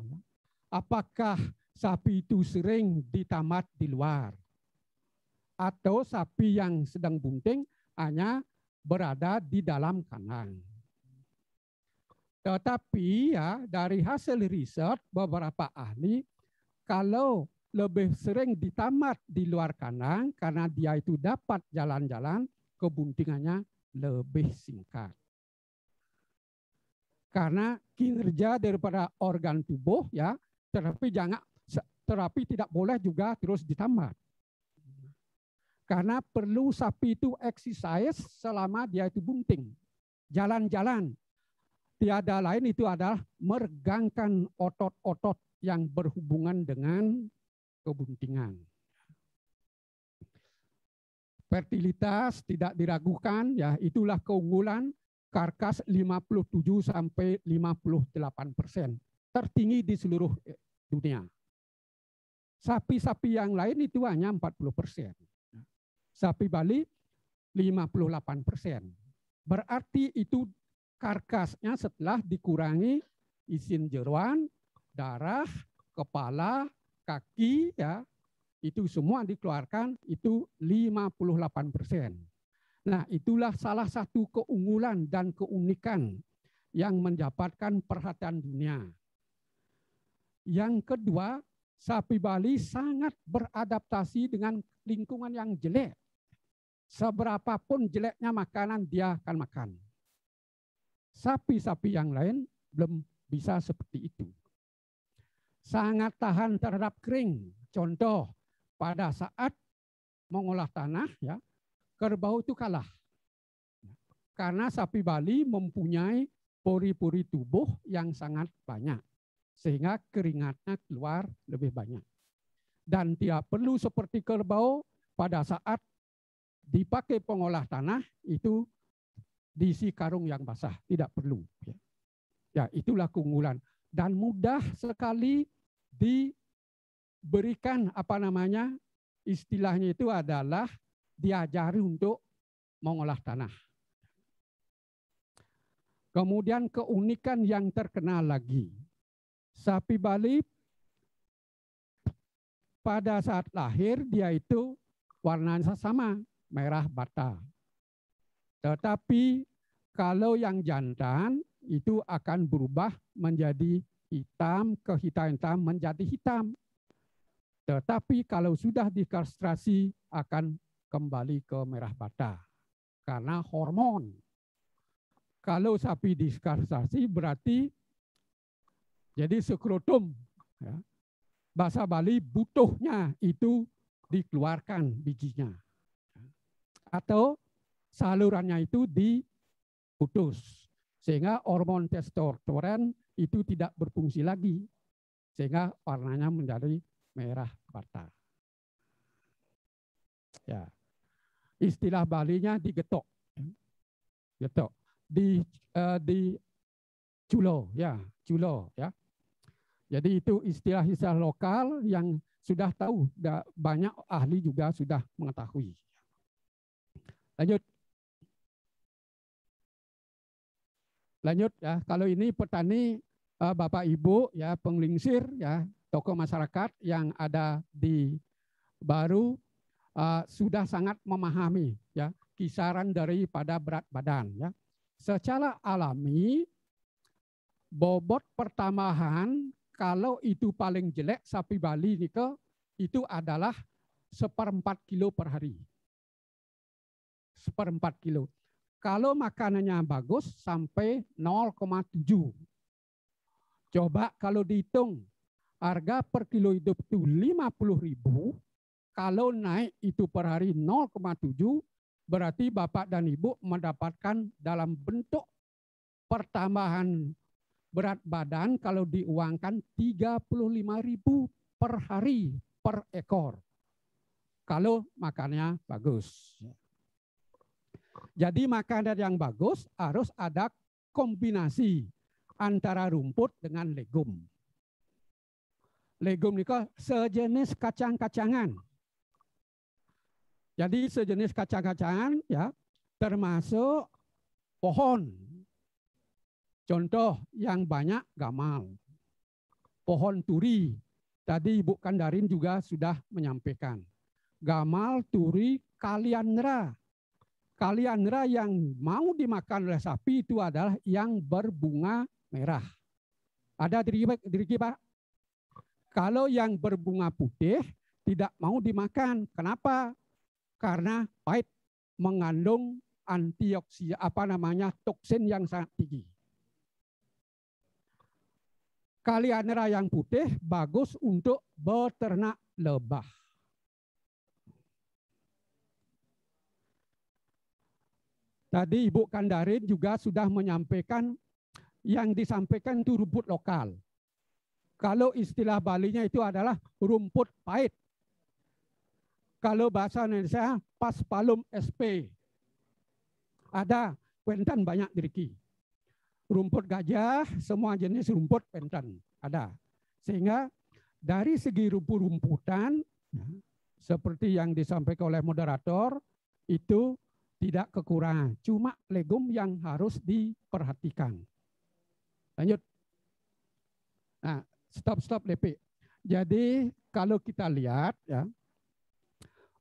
Apakah sapi itu sering ditamat di luar? Atau sapi yang sedang bunting hanya berada di dalam kandang? Tetapi ya dari hasil riset beberapa ahli kalau lebih sering ditamat di luar kandang karena dia itu dapat jalan-jalan kebuntingannya lebih singkat. Karena kinerja daripada organ tubuh ya terapi jangan terapi tidak boleh juga terus ditamat. Karena perlu sapi itu exercise selama dia itu bunting. Jalan-jalan Tiada lain itu adalah meregangkan otot-otot yang berhubungan dengan kebuntingan. Fertilitas tidak diragukan ya, itulah keunggulan karkas 57 sampai 58 persen tertinggi di seluruh eh, dunia. Sapi-sapi yang lain itu hanya 40 persen. Sapi Bali 58 persen. Berarti itu karkasnya setelah dikurangi izin jeruan, darah, kepala, kaki ya itu semua dikeluarkan itu 58 persen. Nah itulah salah satu keunggulan dan keunikan yang mendapatkan perhatian dunia. Yang kedua, sapi Bali sangat beradaptasi dengan lingkungan yang jelek. Seberapapun jeleknya makanan, dia akan makan. Sapi-sapi yang lain belum bisa seperti itu. Sangat tahan terhadap kering. Contoh, pada saat mengolah tanah, ya kerbau itu kalah. Karena sapi Bali mempunyai pori-pori tubuh yang sangat banyak. Sehingga keringatnya keluar lebih banyak. Dan tidak perlu seperti kerbau pada saat dipakai pengolah tanah itu diisi karung yang basah, tidak perlu. Ya, ya, itulah keunggulan dan mudah sekali diberikan apa namanya istilahnya itu adalah diajari untuk mengolah tanah. Kemudian keunikan yang terkenal lagi. Sapi Bali pada saat lahir dia itu warnanya sama, merah bata. Tetapi kalau yang jantan itu akan berubah menjadi hitam ke hitam hitam menjadi hitam. Tetapi kalau sudah dikastrasi akan kembali ke merah bata karena hormon. Kalau sapi dikastrasi berarti jadi skrotum ya. Bahasa Bali butuhnya itu dikeluarkan bijinya. Atau salurannya itu diputus. Sehingga hormon testosteron itu tidak berfungsi lagi. Sehingga warnanya menjadi merah warta. Ya. Istilah Balinya digetok. Getok. Di uh, di culo ya, culo ya. Jadi itu istilah-istilah lokal yang sudah tahu, banyak ahli juga sudah mengetahui. Lanjut. Lanjut ya, kalau ini petani uh, Bapak Ibu ya penglingsir ya tokoh masyarakat yang ada di baru uh, sudah sangat memahami ya kisaran daripada berat badan ya. Secara alami bobot pertambahan kalau itu paling jelek sapi Bali ke itu adalah seperempat kilo per hari. Seperempat kilo. Kalau makanannya bagus sampai 0,7. Coba kalau dihitung harga per kilo hidup itu 50.000, kalau naik itu per hari 0,7 berarti Bapak dan Ibu mendapatkan dalam bentuk pertambahan berat badan kalau diuangkan 35.000 per hari per ekor. Kalau makannya bagus. Ya. Jadi makanan yang bagus harus ada kombinasi antara rumput dengan legum. Legum itu sejenis kacang-kacangan. Jadi sejenis kacang-kacangan ya termasuk pohon. Contoh yang banyak gamal. Pohon turi. Tadi Ibu Kandarin juga sudah menyampaikan. Gamal, turi, kalianra kalian yang mau dimakan oleh sapi itu adalah yang berbunga merah. Ada diri Pak? Kalau yang berbunga putih tidak mau dimakan. Kenapa? Karena pahit mengandung antioksidan apa namanya toksin yang sangat tinggi. Kalianera yang putih bagus untuk beternak lebah. Tadi Ibu Kandarin juga sudah menyampaikan yang disampaikan itu rumput lokal. Kalau istilah Balinya itu adalah rumput pahit. Kalau bahasa Indonesia pas palum SP. Ada pentan banyak diriki. Rumput gajah, semua jenis rumput pentan ada. Sehingga dari segi rumput-rumputan, ya, seperti yang disampaikan oleh moderator, itu tidak kekurangan. Cuma legum yang harus diperhatikan. Lanjut. Nah, stop stop lepek. Jadi kalau kita lihat ya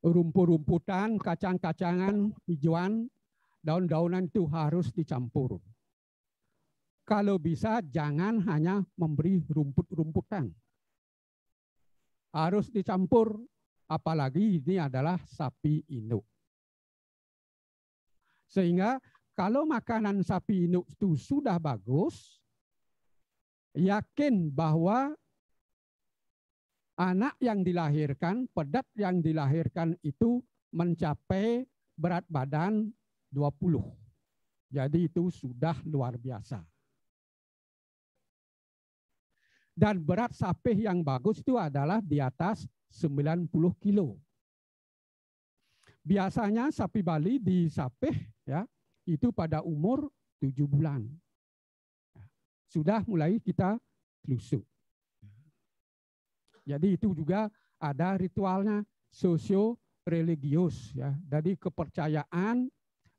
rumput-rumputan, kacang-kacangan, hijauan, daun-daunan itu harus dicampur. Kalau bisa jangan hanya memberi rumput-rumputan. Harus dicampur apalagi ini adalah sapi induk sehingga kalau makanan sapi induk itu sudah bagus, yakin bahwa anak yang dilahirkan, pedat yang dilahirkan itu mencapai berat badan 20. Jadi itu sudah luar biasa. Dan berat sapi yang bagus itu adalah di atas 90 kilo. Biasanya sapi Bali disapih ya itu pada umur tujuh bulan. Ya, sudah mulai kita telusuk. Jadi itu juga ada ritualnya sosio religius ya. Jadi kepercayaan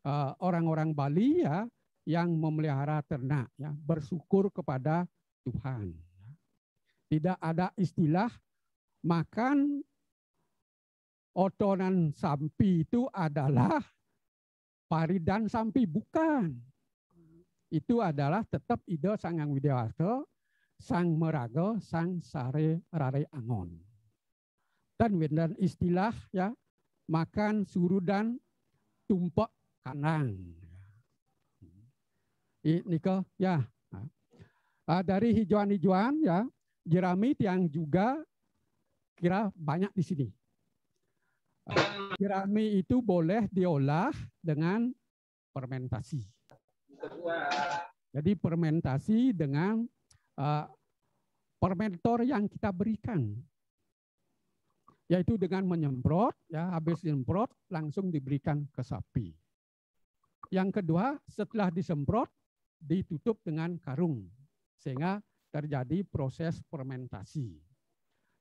eh, orang-orang uh, Bali ya yang memelihara ternak ya bersyukur kepada Tuhan. Tidak ada istilah makan otonan sampi itu adalah paridan sampi bukan. Itu adalah tetap ide Sang Yang Widewarto, Sang Merago, Sang Sare Rare Angon. Dan dan istilah ya makan surudan tumpok kanang. Ini ke ya. Ah, dari hijauan-hijauan ya jerami yang juga kira banyak di sini Jerami itu boleh diolah dengan fermentasi. Jadi fermentasi dengan uh, fermentor yang kita berikan, yaitu dengan menyemprot, ya habis disemprot langsung diberikan ke sapi. Yang kedua, setelah disemprot ditutup dengan karung sehingga terjadi proses fermentasi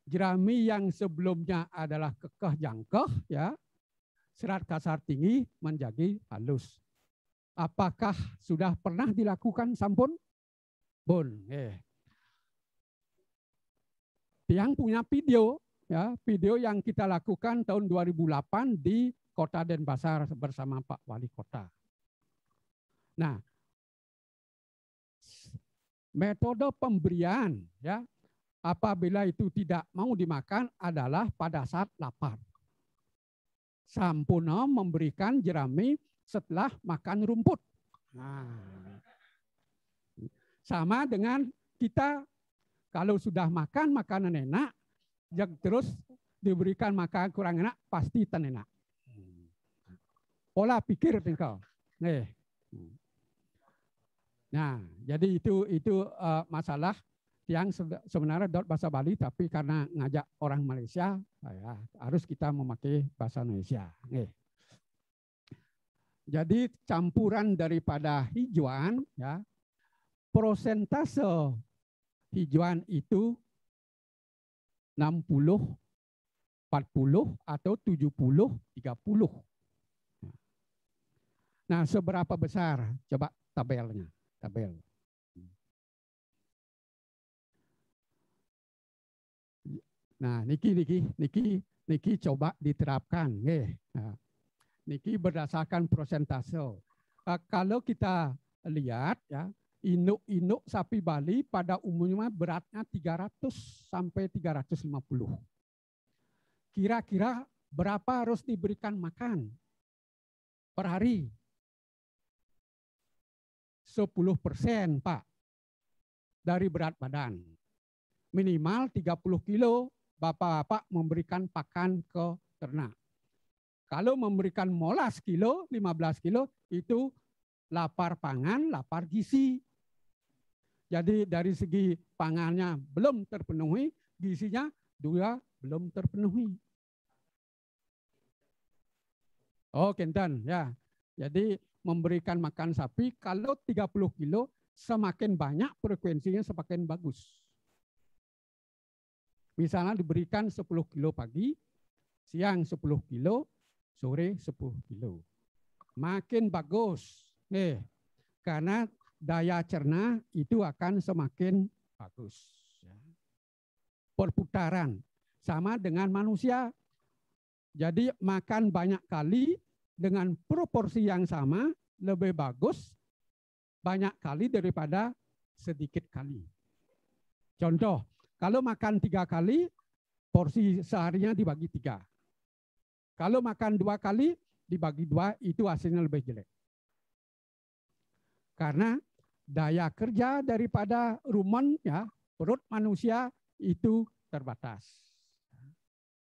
jerami yang sebelumnya adalah kekeh jangkeh ya serat kasar tinggi menjadi halus. Apakah sudah pernah dilakukan sampun? Bun. Eh. Yang punya video ya video yang kita lakukan tahun 2008 di Kota Denpasar bersama Pak Wali Kota. Nah, metode pemberian ya apabila itu tidak mau dimakan adalah pada saat lapar. Sampuno memberikan jerami setelah makan rumput. Sama dengan kita kalau sudah makan makanan enak, terus diberikan makan kurang enak, pasti tenenak. Pola pikir tinggal. Nah, jadi itu itu eh, masalah yang sebenarnya bahasa Bali tapi karena ngajak orang Malaysia ya, harus kita memakai bahasa Indonesia. Nih. Jadi campuran daripada hijauan ya prosentase hijauan itu 60 40 atau 70 30. Nah, seberapa besar? Coba tabelnya, tabel. Nah, niki niki niki niki coba diterapkan, nih Nah, niki berdasarkan persentase Uh, eh, kalau kita lihat ya, induk-induk sapi Bali pada umumnya beratnya 300 sampai 350. Kira-kira berapa harus diberikan makan per hari? 10 persen, Pak, dari berat badan. Minimal 30 kilo bapak-bapak memberikan pakan ke ternak. Kalau memberikan molas kilo, 15 kilo, itu lapar pangan, lapar gizi. Jadi dari segi pangannya belum terpenuhi, gizinya juga belum terpenuhi. Oh, Kenten, ya. Jadi memberikan makan sapi kalau 30 kilo semakin banyak frekuensinya semakin bagus. Misalnya diberikan 10 kilo pagi, siang 10 kilo, sore 10 kilo. Makin bagus. Eh, karena daya cerna itu akan semakin bagus. Ya. Perputaran. Sama dengan manusia. Jadi makan banyak kali dengan proporsi yang sama lebih bagus banyak kali daripada sedikit kali. Contoh, kalau makan tiga kali, porsi seharinya dibagi tiga. Kalau makan dua kali, dibagi dua, itu hasilnya lebih jelek. Karena daya kerja daripada rumen, ya, perut manusia itu terbatas.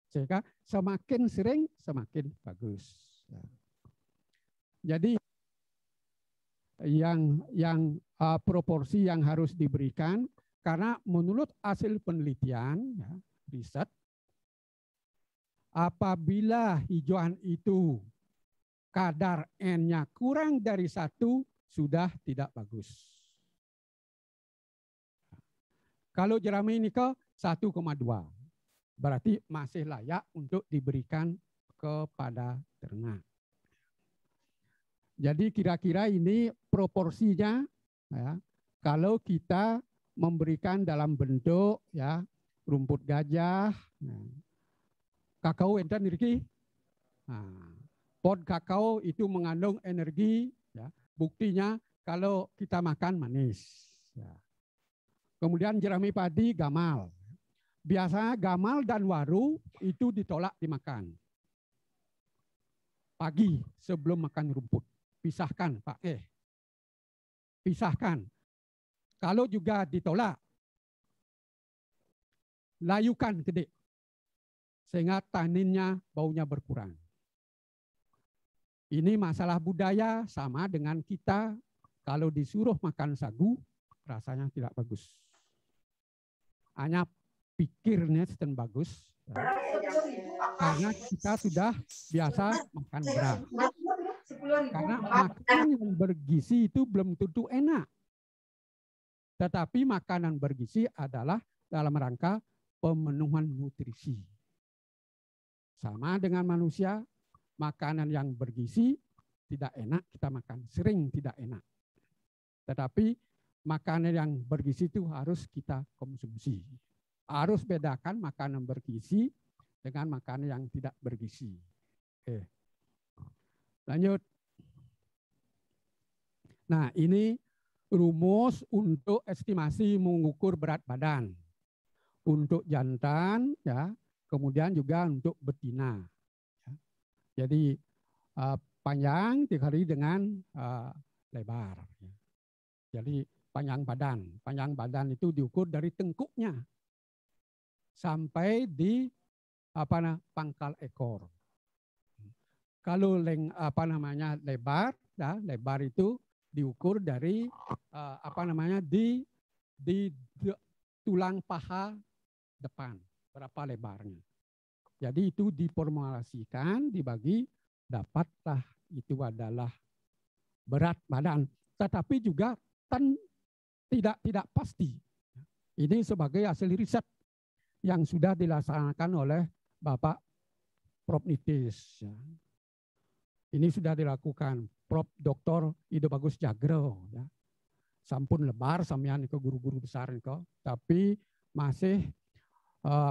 Sehingga semakin sering, semakin bagus. Jadi yang yang uh, proporsi yang harus diberikan karena menurut hasil penelitian, ya, riset, apabila hijauan itu kadar N-nya kurang dari satu, sudah tidak bagus. Kalau jerami ini ke 1,2, berarti masih layak untuk diberikan kepada ternak. Jadi kira-kira ini proporsinya ya, kalau kita memberikan dalam bentuk ya rumput gajah, nah, kakao enten energi Nah, pod kakao itu mengandung energi, ya. buktinya kalau kita makan manis. Ya. Kemudian jerami padi gamal. Biasanya gamal dan waru itu ditolak dimakan. Pagi sebelum makan rumput, pisahkan Pak Eh. Pisahkan kalau juga ditolak, layukan gede. Sehingga taninnya baunya berkurang. Ini masalah budaya sama dengan kita kalau disuruh makan sagu rasanya tidak bagus. Hanya pikirnya sedang bagus. Karena kita sudah biasa makan berat. Karena makan yang bergizi itu belum tentu enak. Tetapi makanan bergizi adalah dalam rangka pemenuhan nutrisi. Sama dengan manusia, makanan yang bergizi tidak enak kita makan, sering tidak enak. Tetapi makanan yang bergizi itu harus kita konsumsi. Harus bedakan makanan bergizi dengan makanan yang tidak bergizi. Oke. Lanjut. Nah, ini rumus untuk estimasi mengukur berat badan untuk jantan ya kemudian juga untuk betina ya. jadi eh, panjang dikali dengan eh, lebar ya. jadi panjang badan panjang badan itu diukur dari tengkuknya sampai di apa nah, pangkal ekor kalau leng apa namanya lebar ya lebar itu diukur dari uh, apa namanya di di tulang paha depan berapa lebarnya. Jadi itu diformulasikan dibagi dapatlah itu adalah berat badan. Tetapi juga ten, kan tidak tidak pasti. Ini sebagai hasil riset yang sudah dilaksanakan oleh Bapak Prof. Nitis. Ya. Ini sudah dilakukan Prof. Dr. Ido Bagus Jagro. Ya. Sampun lebar samian ke guru-guru besar kok, tapi masih uh,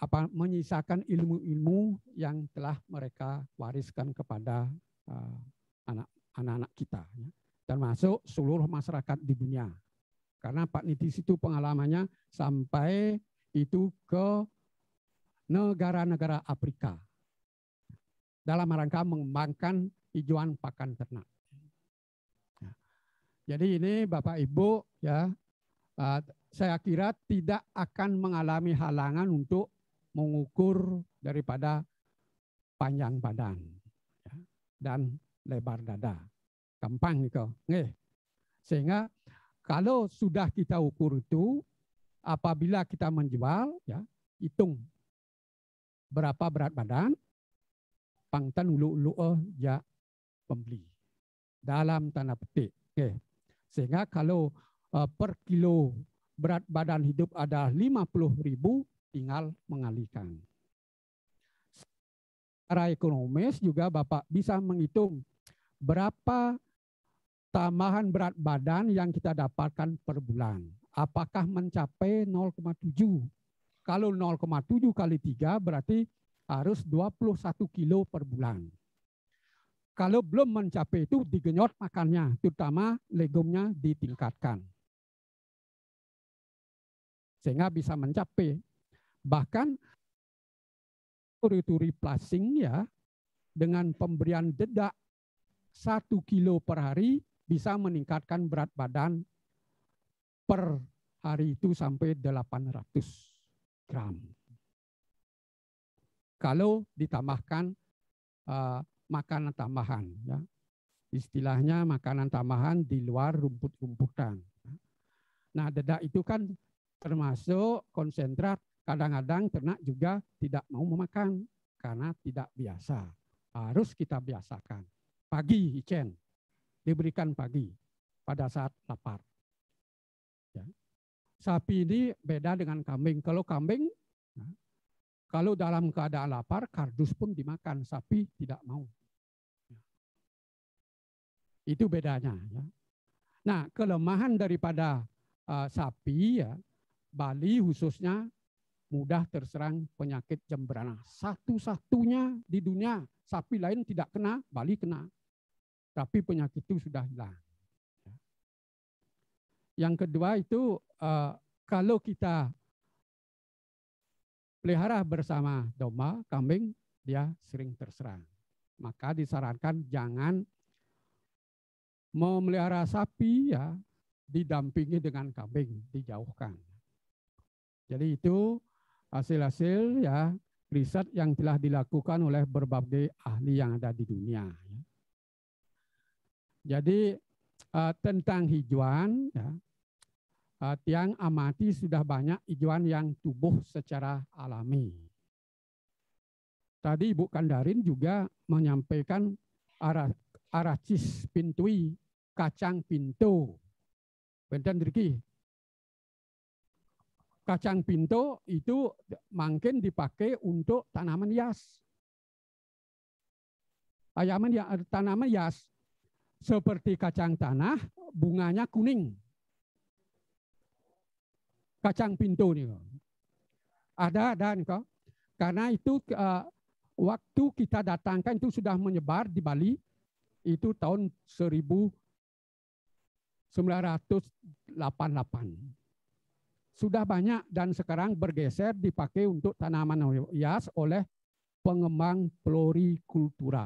apa menyisakan ilmu-ilmu yang telah mereka wariskan kepada eh, anak anak uh, kita, ya. masuk seluruh masyarakat di dunia. Karena Pak Nitis itu pengalamannya sampai itu ke negara-negara Afrika dalam rangka mengembangkan hijauan pakan ternak. Ya. jadi ini Bapak Ibu ya eh, saya kira tidak akan mengalami halangan untuk mengukur daripada panjang badan ya, dan lebar dada. Gampang nih kau Nih. Sehingga kalau sudah kita ukur itu, apabila kita menjual, ya hitung berapa berat badan, pangtan ulu-ulu ya eh, pembeli dalam tanah petik. Okay. Sehingga kalau uh, per kilo berat badan hidup ada 50 ribu, tinggal mengalihkan. Secara ekonomis juga Bapak bisa menghitung berapa tambahan berat badan yang kita dapatkan per bulan. Apakah mencapai 0,7? Kalau 0,7 kali 3 berarti harus 21 kilo per bulan. Kalau belum mencapai itu digenyot makannya, terutama legumnya ditingkatkan. Sehingga bisa mencapai. Bahkan turi-turi plasing ya dengan pemberian dedak 1 kilo per hari bisa meningkatkan berat badan per hari itu sampai 800 gram kalau ditambahkan uh, makanan tambahan ya istilahnya makanan tambahan di luar rumput-rumputan nah dedak itu kan termasuk konsentrat kadang-kadang ternak juga tidak mau memakan karena tidak biasa harus kita biasakan pagi ichen diberikan pagi pada saat lapar ya. sapi ini beda dengan kambing kalau kambing ya, kalau dalam keadaan lapar, kardus pun dimakan, sapi tidak mau. Itu bedanya. Ya. Nah, kelemahan daripada uh, sapi, ya, Bali khususnya mudah terserang penyakit jembrana. Satu-satunya di dunia sapi lain tidak kena, Bali kena. Tapi penyakit itu sudah hilang. Yang kedua itu uh, kalau kita pelihara bersama domba, kambing, dia sering terserang. Maka disarankan jangan memelihara sapi ya didampingi dengan kambing, dijauhkan. Jadi itu hasil-hasil ya riset yang telah dilakukan oleh berbagai ahli yang ada di dunia. Ya. Jadi eh, tentang hijauan, ya, uh, tiang amati sudah banyak ijuan yang tubuh secara alami. Tadi Ibu Kandarin juga menyampaikan arah aracis pintui kacang pintu. Benten Riki. Kacang pintu itu mungkin dipakai untuk tanaman hias. Ayaman ya, tanaman hias seperti kacang tanah, bunganya kuning kacang pintu nih. Ada dan kok. Karena itu uh, waktu kita datangkan itu sudah menyebar di Bali itu tahun 1988. Sudah banyak dan sekarang bergeser dipakai untuk tanaman hias oleh pengembang florikultura.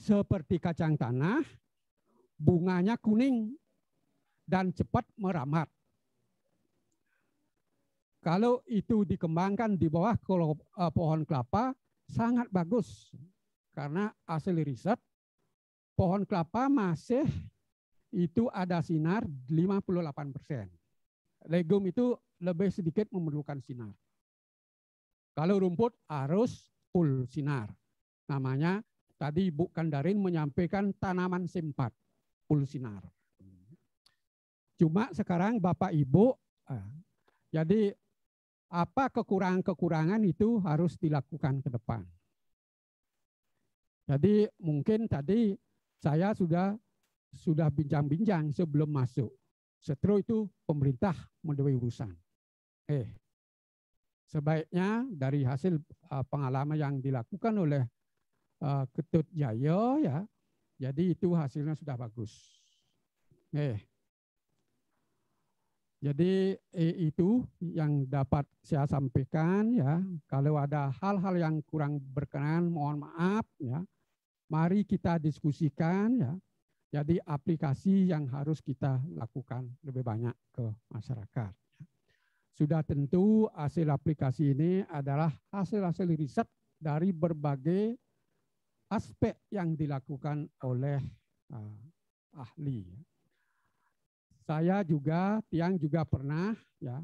Seperti kacang tanah, bunganya kuning dan cepat meramat. Kalau itu dikembangkan di bawah eh, pohon kelapa, sangat bagus. Karena hasil riset, pohon kelapa masih itu ada sinar 58 persen. Legum itu lebih sedikit memerlukan sinar. Kalau rumput harus full sinar. Namanya tadi Bu Kandarin menyampaikan tanaman sempat full sinar. Cuma sekarang Bapak Ibu, eh, jadi apa kekurangan-kekurangan itu harus dilakukan ke depan. Jadi mungkin tadi saya sudah sudah bincang-bincang sebelum masuk. setelah itu pemerintah mendewi urusan. Eh, sebaiknya dari hasil eh, pengalaman yang dilakukan oleh eh, Ketut Jaya ya, jadi itu hasilnya sudah bagus. Eh, jadi itu yang dapat saya sampaikan ya. Kalau ada hal-hal yang kurang berkenan, mohon maaf ya. Mari kita diskusikan ya. Jadi aplikasi yang harus kita lakukan lebih banyak ke masyarakat. Sudah tentu hasil aplikasi ini adalah hasil-hasil riset dari berbagai aspek yang dilakukan oleh uh, ahli. Ya saya juga, Tiang juga pernah ya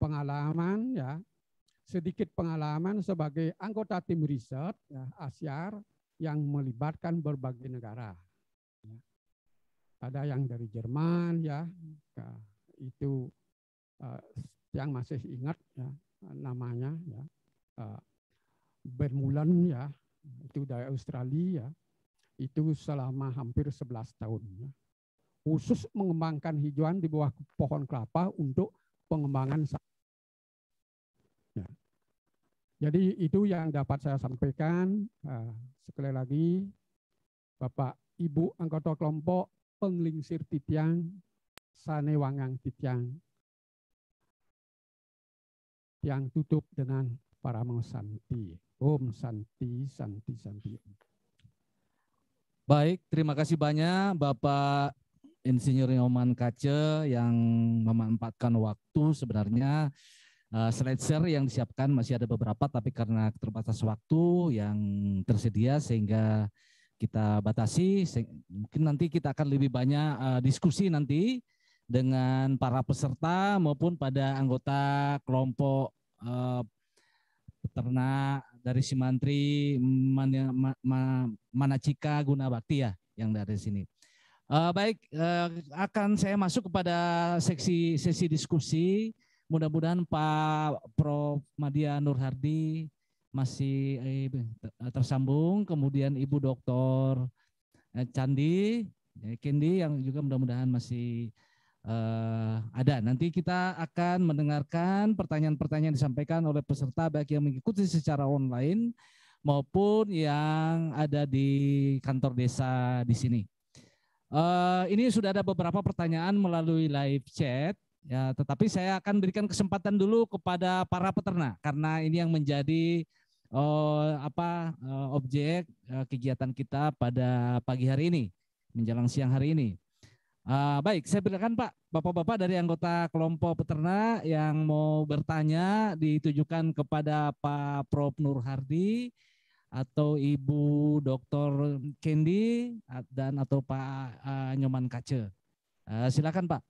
pengalaman ya sedikit pengalaman sebagai anggota tim riset ya, ASIAR yang melibatkan berbagai negara. Ya. Ada yang dari Jerman ya, itu uh, yang masih ingat ya namanya ya. Uh, ben ya, itu dari Australia ya. Itu selama hampir 11 tahun ya khusus mengembangkan hijauan di bawah pohon kelapa untuk pengembangan ya. Jadi itu yang dapat saya sampaikan. Ah, sekali lagi, Bapak Ibu anggota kelompok penglingsir titiang, sane wangang titiang, yang tutup dengan para santi. Om santi, santi, santi. Baik, terima kasih banyak Bapak Insinyur Nyoman Kace yang memanfaatkan waktu sebenarnya uh, slide yang disiapkan masih ada beberapa tapi karena terbatas waktu yang tersedia sehingga kita batasi mungkin nanti kita akan lebih banyak uh, diskusi nanti dengan para peserta maupun pada anggota kelompok uh, peternak dari Simantri Man Man Man Manacika Gunabakti ya yang dari sini. Uh, baik, uh, akan saya masuk kepada seksi sesi diskusi. Mudah-mudahan Pak Prof. Madia Nurhardi masih eh, tersambung. Kemudian Ibu Dr. Eh, Candi, Kendi yang juga mudah-mudahan masih uh, ada. Nanti kita akan mendengarkan pertanyaan-pertanyaan disampaikan oleh peserta baik yang mengikuti secara online maupun yang ada di kantor desa di sini. Eh, ini sudah ada beberapa pertanyaan melalui live chat, ya, tetapi saya akan berikan kesempatan dulu kepada para peternak karena ini yang menjadi uh, apa uh, objek uh, kegiatan kita pada pagi hari ini, menjelang siang hari ini. Uh, baik, saya berikan Pak, Bapak-bapak dari anggota kelompok peternak yang mau bertanya ditujukan kepada Pak Prof Nur Hardi atau Ibu Dr. Kendi dan atau Pak uh, Nyoman Kace. Uh, silakan Pak.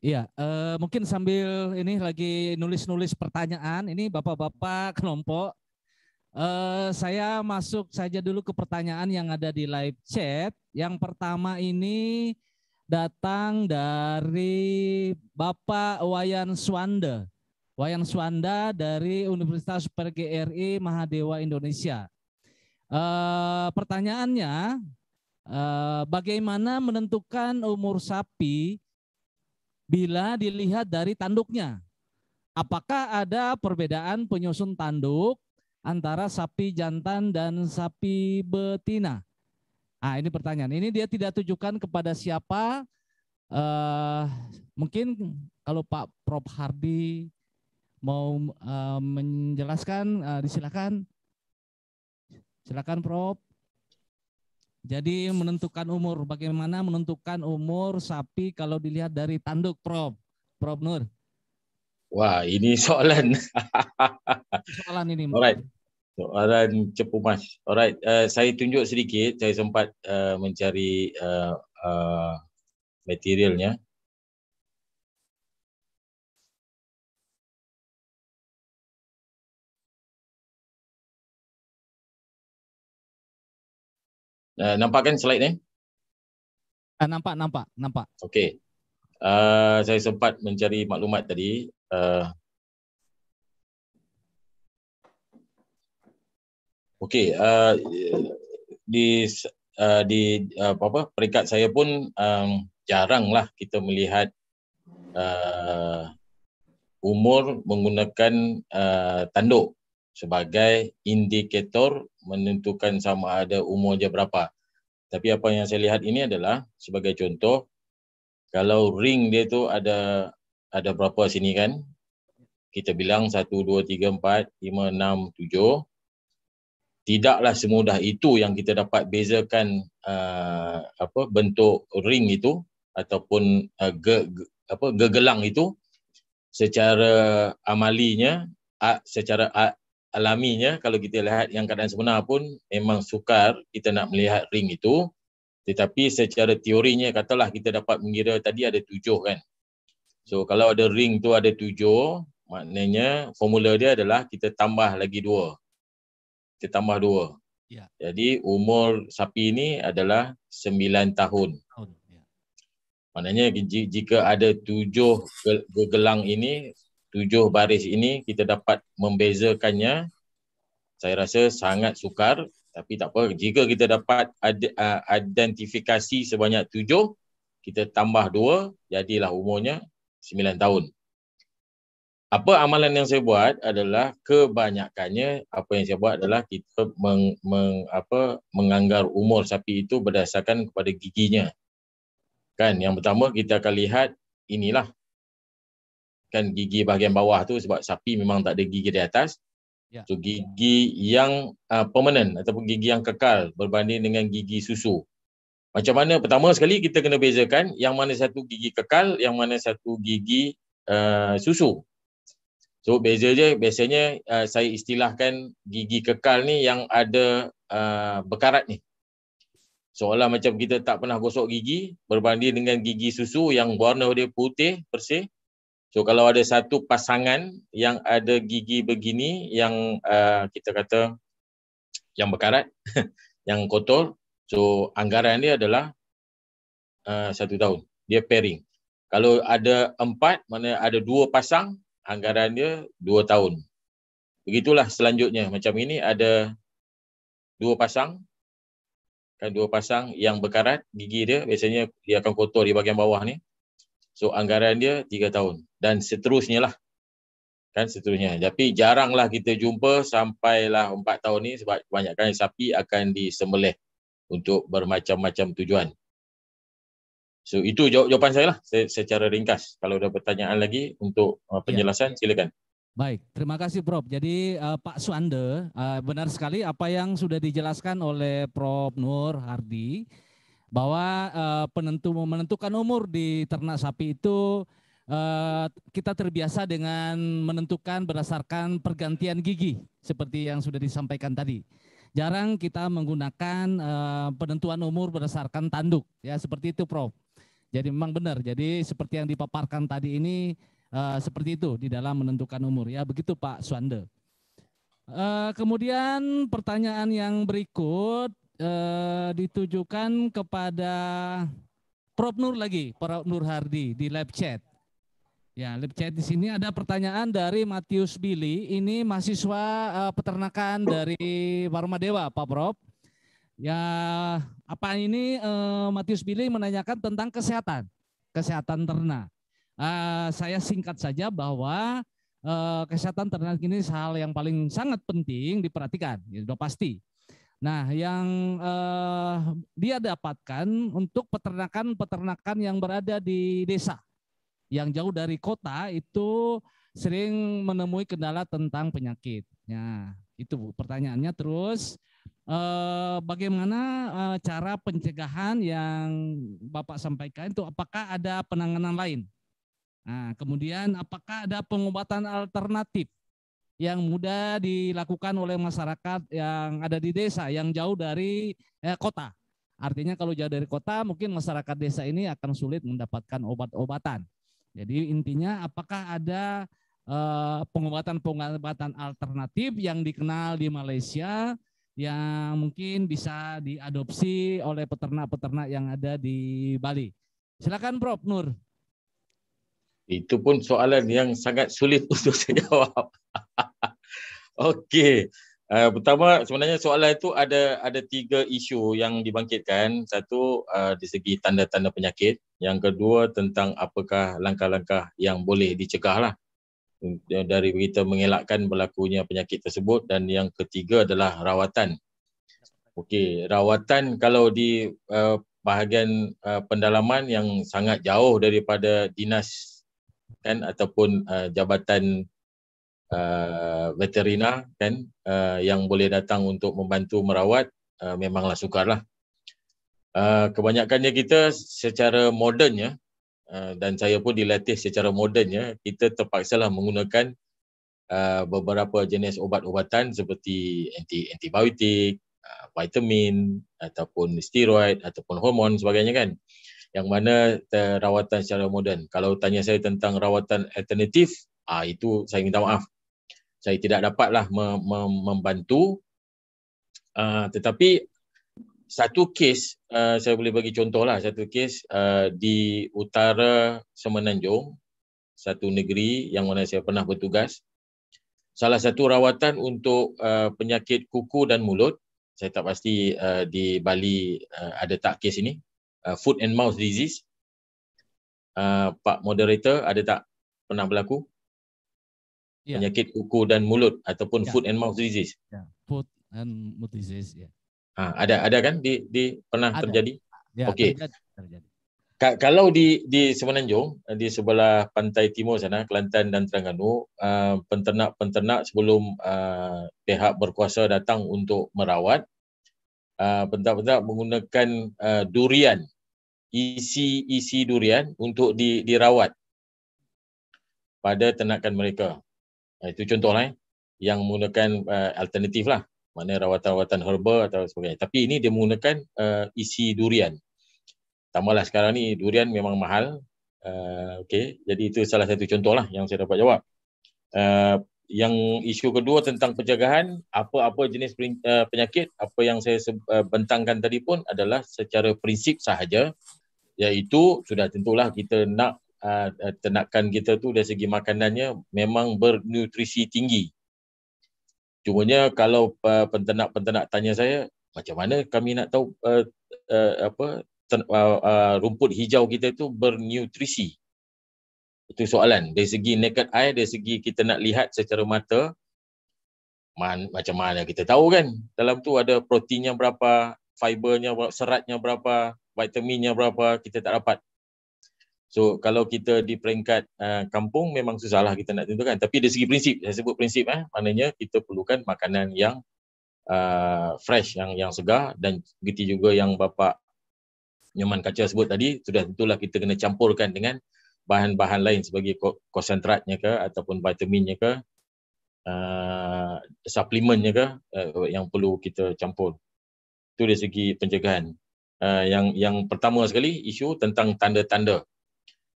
Iya, uh, mungkin sambil ini lagi nulis-nulis pertanyaan, ini bapak-bapak kelompok, uh, saya masuk saja dulu ke pertanyaan yang ada di live chat. Yang pertama ini datang dari Bapak Wayan Swanda. Wayan Swanda dari Universitas Super GRI Mahadewa Indonesia. Uh, pertanyaannya, uh, bagaimana menentukan umur sapi bila dilihat dari tanduknya. Apakah ada perbedaan penyusun tanduk antara sapi jantan dan sapi betina? Ah, ini pertanyaan. Ini dia tidak tujukan kepada siapa. Uh, mungkin kalau Pak Prof Hardi mau uh, menjelaskan, uh, disilakan. Silakan Prof. Jadi menentukan umur, bagaimana menentukan umur sapi kalau dilihat dari tanduk, Prof. Prof Nur. Wah, ini *laughs* soalan. soalan ini. Alright. Soalan cepu mas. Alright, uh, saya tunjuk sedikit. Saya sempat uh, mencari uh, uh, materialnya. Uh, eh, nampak kan slide ni? Uh, nampak, nampak, nampak. Okey. Uh, saya sempat mencari maklumat tadi. Uh, Okey, uh, di uh, di uh, apa apa peringkat saya pun um, jaranglah kita melihat uh, umur menggunakan uh, tanduk sebagai indikator menentukan sama ada umur dia berapa. Tapi apa yang saya lihat ini adalah sebagai contoh kalau ring dia tu ada ada berapa sini kan? Kita bilang 1 2 3 4 5 6 7. Tidaklah semudah itu yang kita dapat bezakan uh, apa bentuk ring itu ataupun uh, ge, ge, apa gegelang itu secara amalinya secara alaminya kalau kita lihat yang keadaan sebenar pun memang sukar kita nak melihat ring itu tetapi secara teorinya katalah kita dapat mengira tadi ada tujuh kan so kalau ada ring tu ada tujuh maknanya formula dia adalah kita tambah lagi dua kita tambah dua ya. jadi umur sapi ini adalah sembilan tahun oh, ya. maknanya jika ada tujuh gelang ini tujuh baris ini kita dapat membezakannya saya rasa sangat sukar tapi tak apa jika kita dapat ad, uh, identifikasi sebanyak tujuh kita tambah dua jadilah umurnya sembilan tahun apa amalan yang saya buat adalah kebanyakannya apa yang saya buat adalah kita meng, meng, apa, menganggar umur sapi itu berdasarkan kepada giginya. Kan yang pertama kita akan lihat inilah kan gigi bahagian bawah tu sebab sapi memang tak ada gigi di atas. Ya. So gigi yang uh, permanent ataupun gigi yang kekal berbanding dengan gigi susu. Macam mana pertama sekali kita kena bezakan yang mana satu gigi kekal, yang mana satu gigi uh, susu. So beza je biasanya uh, saya istilahkan gigi kekal ni yang ada uh, berkarat ni. Seolah macam kita tak pernah gosok gigi berbanding dengan gigi susu yang warna dia putih bersih So kalau ada satu pasangan yang ada gigi begini yang uh, kita kata yang berkarat, *laughs* yang kotor, so anggaran dia adalah uh, satu tahun. Dia pairing. Kalau ada empat, mana ada dua pasang, anggaran dia dua tahun. Begitulah selanjutnya. Macam ini ada dua pasang, kan dua pasang yang berkarat gigi dia biasanya dia akan kotor di bahagian bawah ni. So anggaran dia tiga tahun dan seterusnya lah. Kan seterusnya. Tapi jaranglah kita jumpa sampailah empat tahun ni sebab kebanyakan sapi akan disembelih untuk bermacam-macam tujuan. So itu jawab jawapan saya lah secara ringkas. Kalau ada pertanyaan lagi untuk uh, ya. penjelasan ya. silakan. Baik, terima kasih Prof. Jadi uh, Pak Suande, uh, benar sekali apa yang sudah dijelaskan oleh Prof. Nur Hardi. bahwa uh, penentu menentukan umur di ternak sapi itu uh, kita terbiasa dengan menentukan berdasarkan pergantian gigi seperti yang sudah disampaikan tadi. Jarang kita menggunakan uh, penentuan umur berdasarkan tanduk ya seperti itu Prof. Jadi memang benar. Jadi seperti yang dipaparkan tadi ini uh, seperti itu di dalam menentukan umur ya begitu Pak Suande. Uh, kemudian pertanyaan yang berikut eh, ditujukan kepada Prof Nur lagi, Prof Nur Hardi di live chat. Ya, live chat di sini ada pertanyaan dari Matius Billy, ini mahasiswa eh, peternakan dari Dewa, Pak Prof. Ya, apa ini eh, Matius Billy menanyakan tentang kesehatan, kesehatan ternak. Eh, saya singkat saja bahwa eh, kesehatan ternak ini hal yang paling sangat penting diperhatikan, ya sudah pasti. Nah, yang eh, dia dapatkan untuk peternakan-peternakan yang berada di desa, yang jauh dari kota itu sering menemui kendala tentang penyakit. Ya, itu bu. Pertanyaannya terus, eh, bagaimana eh, cara pencegahan yang bapak sampaikan itu? Apakah ada penanganan lain? Nah, kemudian apakah ada pengobatan alternatif? yang mudah dilakukan oleh masyarakat yang ada di desa yang jauh dari eh, kota. Artinya kalau jauh dari kota mungkin masyarakat desa ini akan sulit mendapatkan obat-obatan. Jadi intinya apakah ada eh, pengobatan-pengobatan eh, alternatif yang dikenal di Malaysia yang mungkin bisa diadopsi oleh peternak-peternak yang ada di Bali. Silakan Prof Nur Itu pun soalan yang sangat sulit *laughs* untuk saya jawab. *laughs* Okey. Uh, pertama sebenarnya soalan itu ada ada tiga isu yang dibangkitkan. Satu uh, di segi tanda-tanda penyakit. Yang kedua tentang apakah langkah-langkah yang boleh dicegahlah dari kita mengelakkan berlakunya penyakit tersebut dan yang ketiga adalah rawatan. Okey, rawatan kalau di uh, bahagian uh, pendalaman yang sangat jauh daripada dinas kan ataupun uh, jabatan uh, veterina kan uh, yang boleh datang untuk membantu merawat uh, memanglah sukarlah. Uh, kebanyakannya kita secara modennya uh, dan saya pun dilatih secara modennya kita terpaksa lah menggunakan uh, beberapa jenis ubat-ubatan seperti anti antibiotik, uh, vitamin ataupun steroid ataupun hormon sebagainya kan yang mana rawatan secara moden. Kalau tanya saya tentang rawatan alternatif, ah itu saya minta maaf. Saya tidak dapatlah membantu. Ah, tetapi satu kes, ah, saya boleh bagi contohlah satu kes ah, di utara Semenanjung, satu negeri yang mana saya pernah bertugas. Salah satu rawatan untuk penyakit kuku dan mulut, saya tak pasti di Bali ada tak kes ini, uh, foot and mouth disease. Uh, Pak moderator ada tak pernah berlaku? Yeah. Penyakit kuku dan mulut ataupun yeah. foot and mouth disease. Yeah. Foot and mouth disease. Yeah. Ha, ada ada kan di di pernah ada. terjadi? Yeah, Okey. Terjadi. Ka- kalau di di Semenanjung di sebelah pantai timur sana Kelantan dan Terengganu uh, penternak-penternak sebelum uh, pihak berkuasa datang untuk merawat Ah, benda-benda uh, menggunakan uh, durian isi isi durian untuk di, dirawat pada ternakan mereka uh, itu contohlah eh, yang menggunakan uh, alternatif lah mana rawatan-rawatan herba atau sebagainya tapi ini dia menggunakan uh, isi durian tambahlah sekarang ni durian memang mahal uh, okay jadi itu salah satu contoh lah yang saya dapat jawab uh, yang isu kedua tentang pencegahan apa-apa jenis eh, penyakit apa yang saya eh, bentangkan tadi pun adalah secara prinsip sahaja iaitu sudah tentulah kita nak uh, eh, tenakan kita tu dari segi makanannya memang bernutrisi tinggi cumanya kalau uh, penternak-penternak tanya saya macam mana kami nak tahu uh, uh, apa uh, uh, rumput hijau kita tu bernutrisi itu soalan dari segi naked eye dari segi kita nak lihat secara mata man, macam mana kita tahu kan dalam tu ada proteinnya berapa fibernya seratnya berapa vitaminnya berapa kita tak dapat so kalau kita di peringkat uh, kampung memang susahlah kita nak tentukan tapi dari segi prinsip saya sebut prinsip eh maknanya kita perlukan makanan yang uh, fresh yang yang segar dan begitu juga yang bapak Nyoman Kaca sebut tadi sudah tentulah kita kena campurkan dengan bahan-bahan lain sebagai konsentratnya ke ataupun vitaminnya ke uh, suplemennya ke uh, yang perlu kita campur itu dari segi pencegahan uh, yang yang pertama sekali isu tentang tanda-tanda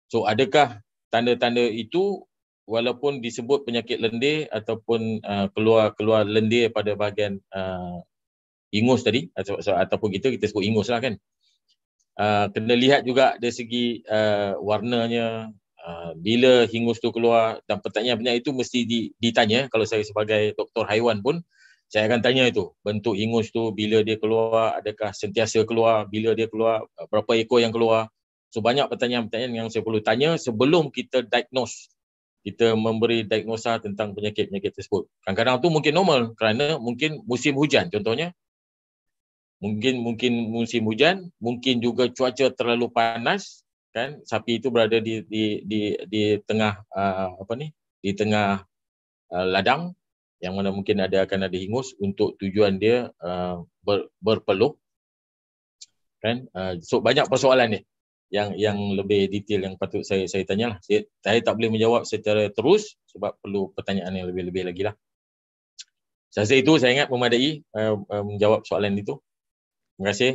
so adakah tanda-tanda itu walaupun disebut penyakit lendir ataupun uh, keluar keluar lendir pada bahagian uh, ingus tadi atau, ataupun kita kita sebut ingus lah kan Ah, kena lihat juga dari segi uh, warnanya uh, bila hingus tu keluar dan pertanyaan-pertanyaan itu mesti di, ditanya kalau saya sebagai doktor haiwan pun saya akan tanya itu bentuk hingus tu bila dia keluar adakah sentiasa keluar bila dia keluar berapa ekor yang keluar so banyak pertanyaan-pertanyaan yang saya perlu tanya sebelum kita diagnose kita memberi diagnosa tentang penyakit-penyakit tersebut. Kadang-kadang tu mungkin normal kerana mungkin musim hujan contohnya mungkin mungkin musim hujan, mungkin juga cuaca terlalu panas kan sapi itu berada di di di di tengah uh, apa ni di tengah uh, ladang yang mana mungkin ada akan ada hingus untuk tujuan dia uh, ber, berpeluh kan uh, so banyak persoalan ni yang yang lebih detail yang patut saya saya tanyalah saya, saya tak boleh menjawab secara terus sebab perlu pertanyaan yang lebih-lebih lagi lah. Saya itu saya ingat memadai uh, uh, menjawab soalan itu. Terima kasih.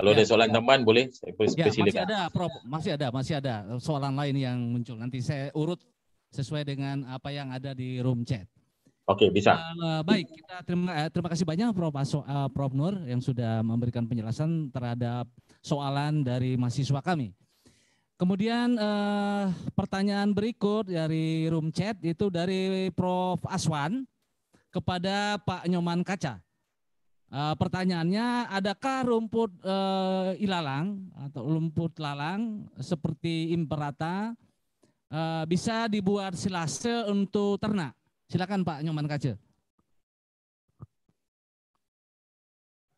Kalau ya, ada soalan ya. tambahan boleh saya persilakan. Ya, masih ada, Prof. Masih ada, masih ada soalan lain yang muncul. Nanti saya urut sesuai dengan apa yang ada di room chat. Oke, bisa. Uh, baik, kita terima eh, terima kasih banyak Prof. Aso, uh, Prof Nur yang sudah memberikan penjelasan terhadap soalan dari mahasiswa kami. Kemudian uh, pertanyaan berikut dari room chat itu dari Prof Aswan kepada Pak Nyoman Kaca. Uh, pertanyaannya, adakah rumput uh, ilalang atau rumput lalang seperti imperata uh, bisa dibuat silase untuk ternak? Silakan Pak Nyoman Kace.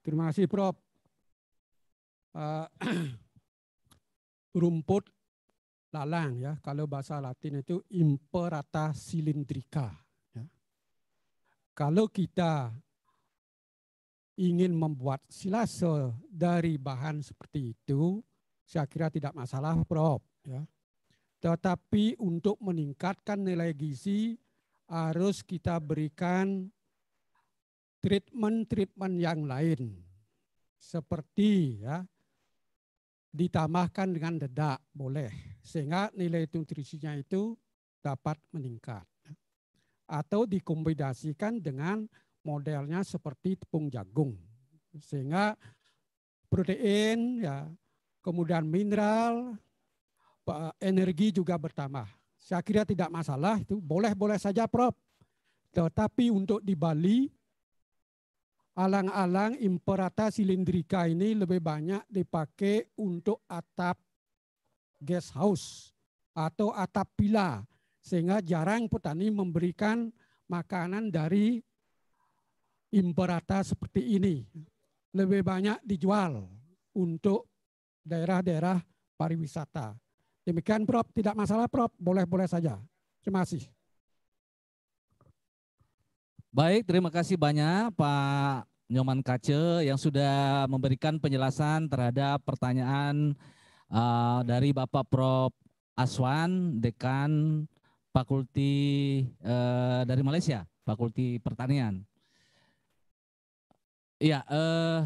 Terima kasih Prof. Uh, *clears throat* rumput lalang ya, kalau bahasa Latin itu imperata silindrika. Ya. Kalau kita ingin membuat silase dari bahan seperti itu, saya kira tidak masalah, Prof. Ya. Tetapi untuk meningkatkan nilai gizi harus kita berikan treatment-treatment yang lain. Seperti ya, ditambahkan dengan dedak boleh sehingga nilai nutrisinya itu dapat meningkat atau dikombinasikan dengan modelnya seperti tepung jagung. Sehingga protein ya, kemudian mineral, energi juga bertambah. Saya kira tidak masalah itu boleh-boleh saja Prof. Tetapi untuk di Bali alang-alang imperata silindrika ini lebih banyak dipakai untuk atap guest house atau atap villa sehingga jarang petani memberikan makanan dari imperata seperti ini lebih banyak dijual untuk daerah-daerah pariwisata. Demikian Prof, tidak masalah Prof, boleh-boleh saja. Terima kasih. Baik, terima kasih banyak Pak Nyoman Kace yang sudah memberikan penjelasan terhadap pertanyaan uh, dari Bapak Prof Aswan, Dekan Fakulti uh, dari Malaysia, Fakulti Pertanian. Iya, uh,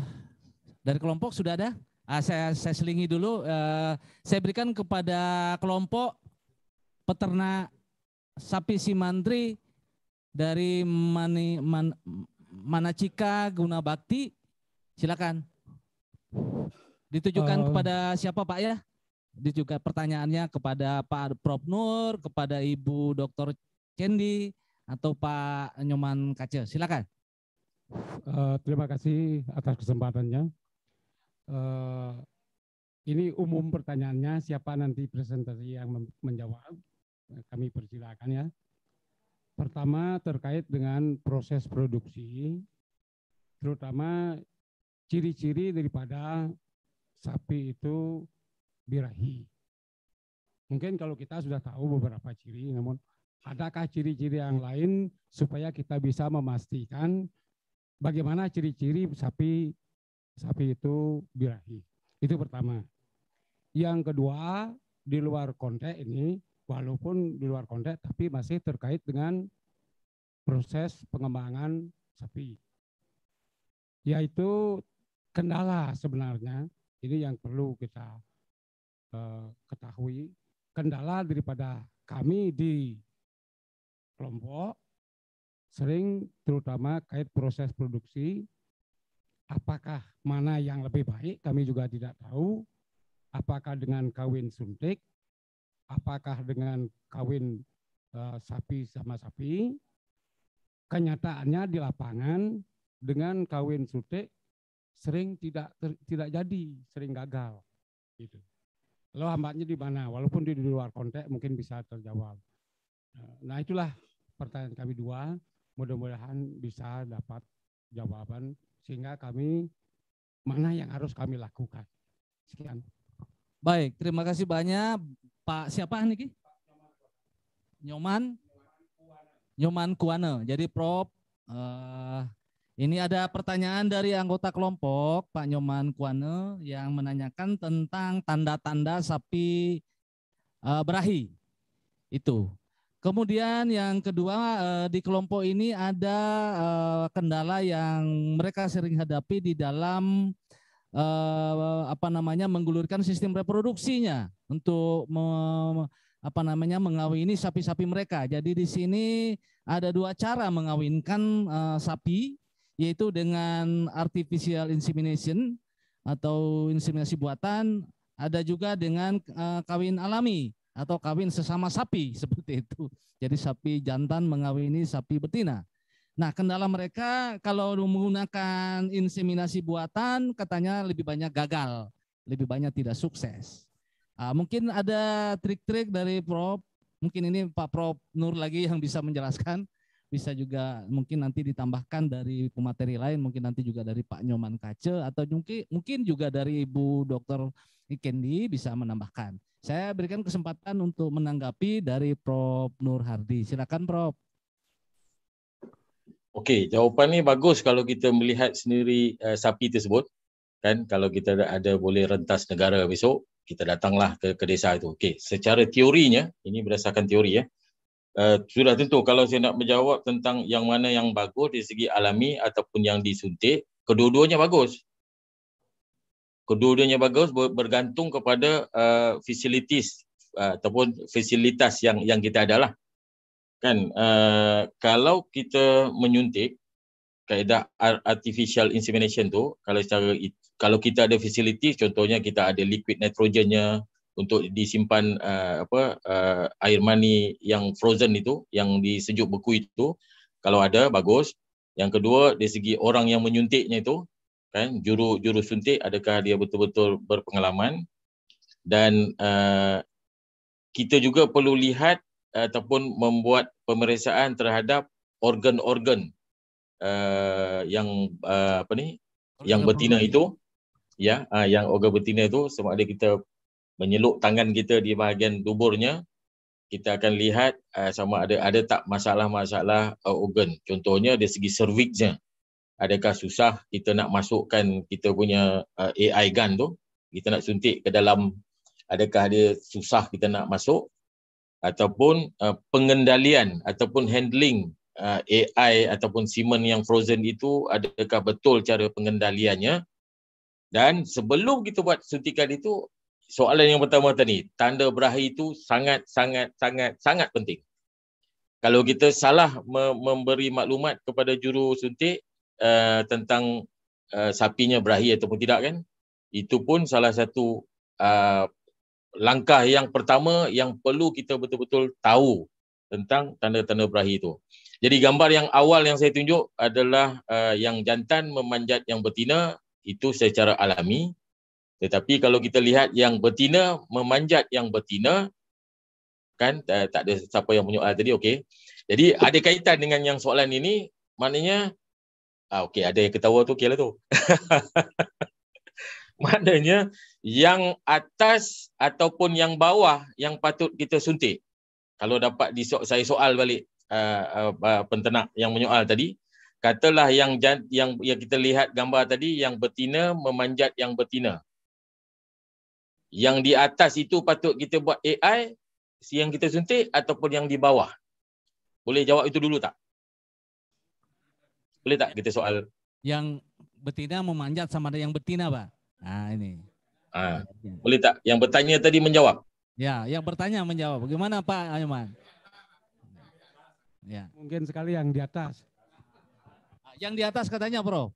dari kelompok sudah ada. Ah, saya, saya selingi dulu. Uh, saya berikan kepada kelompok peternak sapi si mantri dari Mani, Man, Manacika Gunabakti. Silakan. Ditujukan uh, kepada siapa Pak ya? Ditujukan pertanyaannya kepada Pak Prof Nur, kepada Ibu Dr. Cendi, atau Pak Nyoman Kace. Silakan. Eh, terima kasih atas kesempatannya. Uh, ini umum pertanyaannya, siapa nanti presentasi yang menjawab? Kami persilakan ya. Pertama terkait dengan proses produksi, terutama ciri-ciri daripada sapi itu birahi. Mungkin kalau kita sudah tahu beberapa ciri, namun adakah ciri-ciri yang lain supaya kita bisa memastikan bagaimana ciri-ciri sapi sapi itu birahi. Itu pertama. Yang kedua, di luar konteks ini, walaupun di luar konteks, tapi masih terkait dengan proses pengembangan sapi. Yaitu kendala sebenarnya, ini yang perlu kita eh, ketahui, kendala daripada kami di kelompok sering terutama kait proses produksi apakah mana yang lebih baik kami juga tidak tahu apakah dengan kawin suntik apakah dengan kawin uh, sapi sama sapi kenyataannya di lapangan dengan kawin suntik sering tidak ter, tidak jadi sering gagal gitu lo hambatnya di mana walaupun di, di luar konteks mungkin bisa terjawab eh, nah itulah pertanyaan kami dua Mudah-mudahan bisa dapat jawaban sehingga kami mana yang harus kami lakukan. Sekian. Baik, terima kasih banyak Pak siapa niki? Nyoman Nyoman Kuane. Jadi Prof uh, eh, ini ada pertanyaan dari anggota kelompok Pak Nyoman Kuane yang menanyakan tentang tanda-tanda sapi uh, berahi. Itu. Kemudian yang kedua eh, di kelompok ini ada eh, kendala yang mereka sering hadapi di dalam eh, apa namanya menggulirkan sistem reproduksinya untuk apa namanya mengawini sapi-sapi mereka. Jadi di sini ada dua cara mengawinkan sapi yaitu dengan artificial insemination atau inseminasi buatan, ada juga dengan kawin alami atau kawin sesama sapi *laughs* seperti itu. Jadi sapi jantan mengawini sapi betina. Nah, kendala mereka kalau menggunakan inseminasi buatan katanya lebih banyak gagal, lebih banyak tidak sukses. Uh, mungkin ada trik-trik dari Prof. Mungkin ini Pak Prof. Nur lagi yang bisa menjelaskan. Bisa juga mungkin nanti ditambahkan dari pemateri lain, mungkin nanti juga dari Pak Nyoman Kace atau mungkin mungkin juga dari Ibu dokter Kendi bisa menambahkan. Saya berikan kesempatan untuk menanggapi dari Prof. Nur Hardi. Silakan Prof. Okey, jawapan ini bagus kalau kita melihat sendiri uh, sapi tersebut. Kan kalau kita ada boleh rentas negara besok, kita datanglah ke, ke desa itu. Okey, secara teorinya, ini berdasarkan teori ya. Uh, sudah tentu kalau saya nak menjawab tentang yang mana yang bagus di segi alami ataupun yang disuntik, kedua-duanya bagus. kedua-duanya bagus bergantung kepada uh, facilities uh, ataupun fasilitas yang yang kita ada lah. Kan uh, kalau kita menyuntik kaedah artificial insemination tu kalau secara kalau kita ada facility contohnya kita ada liquid nitrogennya untuk disimpan uh, apa uh, air mani yang frozen itu yang disejuk beku itu kalau ada bagus yang kedua dari segi orang yang menyuntiknya itu kan juru juru suntik adakah dia betul-betul berpengalaman dan uh, kita juga perlu lihat uh, ataupun membuat pemeriksaan terhadap organ-organ uh, yang uh, apa ni organ yang betina itu ya uh, yang organ betina itu sama ada kita menyeluk tangan kita di bahagian duburnya kita akan lihat uh, sama ada ada tak masalah-masalah uh, organ contohnya dari segi serviksnya adakah susah kita nak masukkan kita punya uh, AI gun tu kita nak suntik ke dalam adakah dia susah kita nak masuk ataupun uh, pengendalian ataupun handling uh, AI ataupun semen yang frozen itu adakah betul cara pengendaliannya dan sebelum kita buat suntikan itu soalan yang pertama tadi tanda berahi itu sangat sangat sangat sangat penting kalau kita salah memberi maklumat kepada juru suntik uh, tentang uh, sapinya berahi ataupun tidak kan itu pun salah satu uh, langkah yang pertama yang perlu kita betul-betul tahu tentang tanda-tanda berahi itu. Jadi gambar yang awal yang saya tunjuk adalah uh, yang jantan memanjat yang betina itu secara alami. Tetapi kalau kita lihat yang betina memanjat yang betina kan tak ada siapa yang menyoal ah, tadi okey. Jadi ada kaitan dengan yang soalan ini maknanya Ah, okey, ada yang ketawa tu, okey lah tu. *laughs* Maknanya, yang atas ataupun yang bawah yang patut kita suntik. Kalau dapat diso- saya soal balik uh, uh, uh, yang menyoal tadi, katalah yang, jan- yang, yang kita lihat gambar tadi, yang betina memanjat yang betina. Yang di atas itu patut kita buat AI, yang kita suntik ataupun yang di bawah. Boleh jawab itu dulu tak? Boleh tak gitu soal? Yang betina memanjat sama ada yang betina, Pak. Nah, ini. Ah, boleh tak? Yang bertanya tadi menjawab. Ya, yang bertanya menjawab. Bagaimana Pak Ayman? Ya. Mungkin sekali yang di atas. Ah, yang di atas katanya, Bro.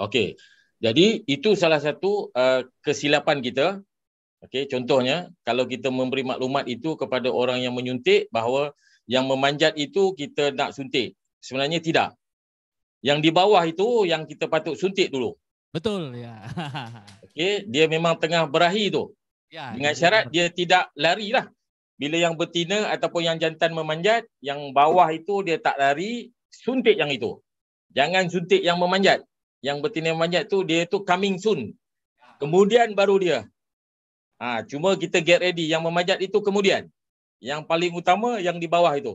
Oke. Jadi itu salah satu uh, kesilapan kita. Okey, contohnya kalau kita memberi maklumat itu kepada orang yang menyuntik bahawa yang memanjat itu kita nak suntik. Sebenarnya tidak. yang di bawah itu yang kita patut suntik dulu. Betul, ya. *laughs* Okey, dia memang tengah berahi tu. Ya, Dengan syarat dia tidak lari lah. Bila yang betina ataupun yang jantan memanjat, yang bawah itu dia tak lari, suntik yang itu. Jangan suntik yang memanjat. Yang betina memanjat tu dia tu coming soon. Kemudian baru dia. Ha, cuma kita get ready. Yang memanjat itu kemudian. Yang paling utama yang di bawah itu.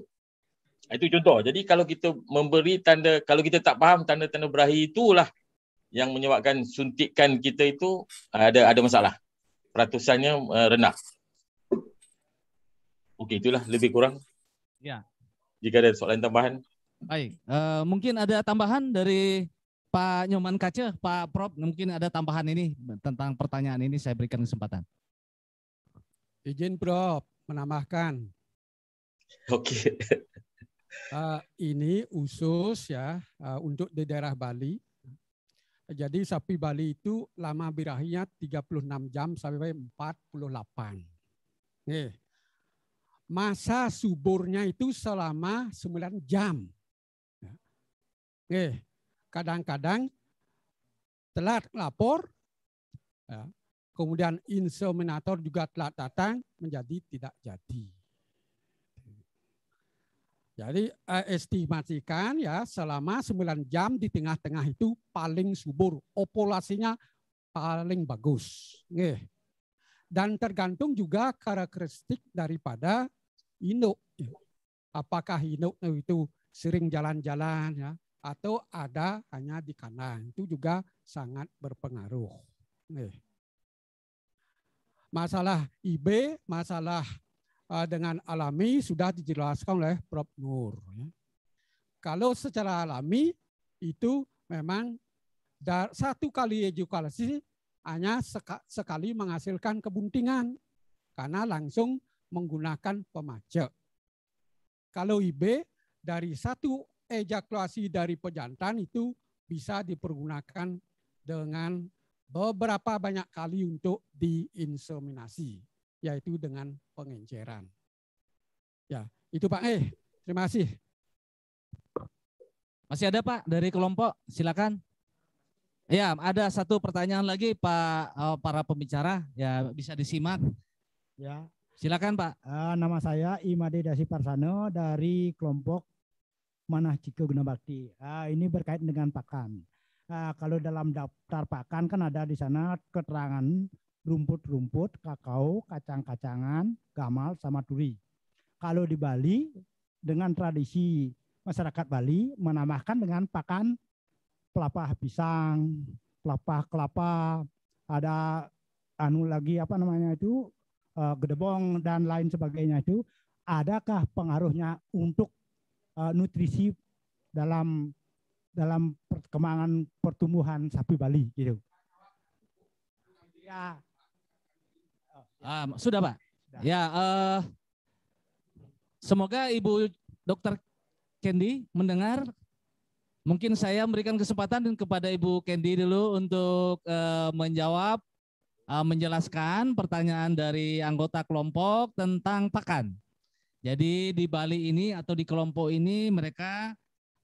Itu contoh. Jadi kalau kita memberi tanda, kalau kita tak faham tanda-tanda berahi itulah yang menyebabkan suntikan kita itu ada ada masalah. Peratusannya uh, eh, rendah. Okey, itulah lebih kurang. Ya. Jika ada soalan tambahan. Baik. Uh, mungkin ada tambahan dari Pak Nyoman Kaca, Pak Prof, mungkin ada tambahan ini tentang pertanyaan ini saya berikan kesempatan. Izin Prof, menambahkan. Oke. Okay. *laughs* uh, ini usus ya uh, untuk di daerah Bali. Jadi sapi Bali itu lama birahinya 36 jam sampai 48. Nih. Masa suburnya itu selama 9 jam. Ya. Nih, kadang-kadang telat lapor, ya. kemudian inseminator juga telat datang menjadi tidak jadi. Jadi eh, estimasikan ya selama 9 jam di tengah-tengah itu paling subur, populasinya paling bagus. Nih. Dan tergantung juga karakteristik daripada induk. Apakah induk itu sering jalan-jalan ya atau ada hanya di kanan. Itu juga sangat berpengaruh. Nih. Masalah IB, masalah Eh, dengan alami sudah dijelaskan oleh Prof. Nur. Ya. Kalau secara alami itu memang satu kali edukasi hanya sekali menghasilkan kebuntingan karena langsung menggunakan pemajak. Kalau IB dari satu ejakulasi dari pejantan itu bisa dipergunakan dengan beberapa banyak kali untuk diinseminasi, yaitu dengan pengenceran. Ya, itu Pak Eh. Terima kasih. Masih ada Pak dari kelompok, silakan. Ya, ada satu pertanyaan lagi Pak eh, para pembicara, ya bisa disimak. Ya. Silakan Pak. Eh, nama saya Imade Dasi Parsano dari kelompok Manah Ciko Gunabakti. Uh, eh, ini berkait dengan pakan. kalau dalam daftar pakan kan ada di sana keterangan rumput-rumput, kakao, kacang-kacangan, gamal, sama duri Kalau di Bali, dengan tradisi masyarakat Bali, menambahkan dengan pakan kelapa pisang, kelapa kelapa, ada anu lagi apa namanya itu, uh, gedebong, dan lain sebagainya itu, adakah pengaruhnya untuk eh, nutrisi dalam dalam perkembangan pertumbuhan sapi Bali gitu. Ya, Um, sudah Pak. Sudah. Ya, uh, semoga Ibu Dokter Candy mendengar. Mungkin saya memberikan kesempatan kepada Ibu Candy dulu untuk uh, menjawab, uh, menjelaskan pertanyaan dari anggota kelompok tentang pakan. Jadi di Bali ini atau di kelompok ini mereka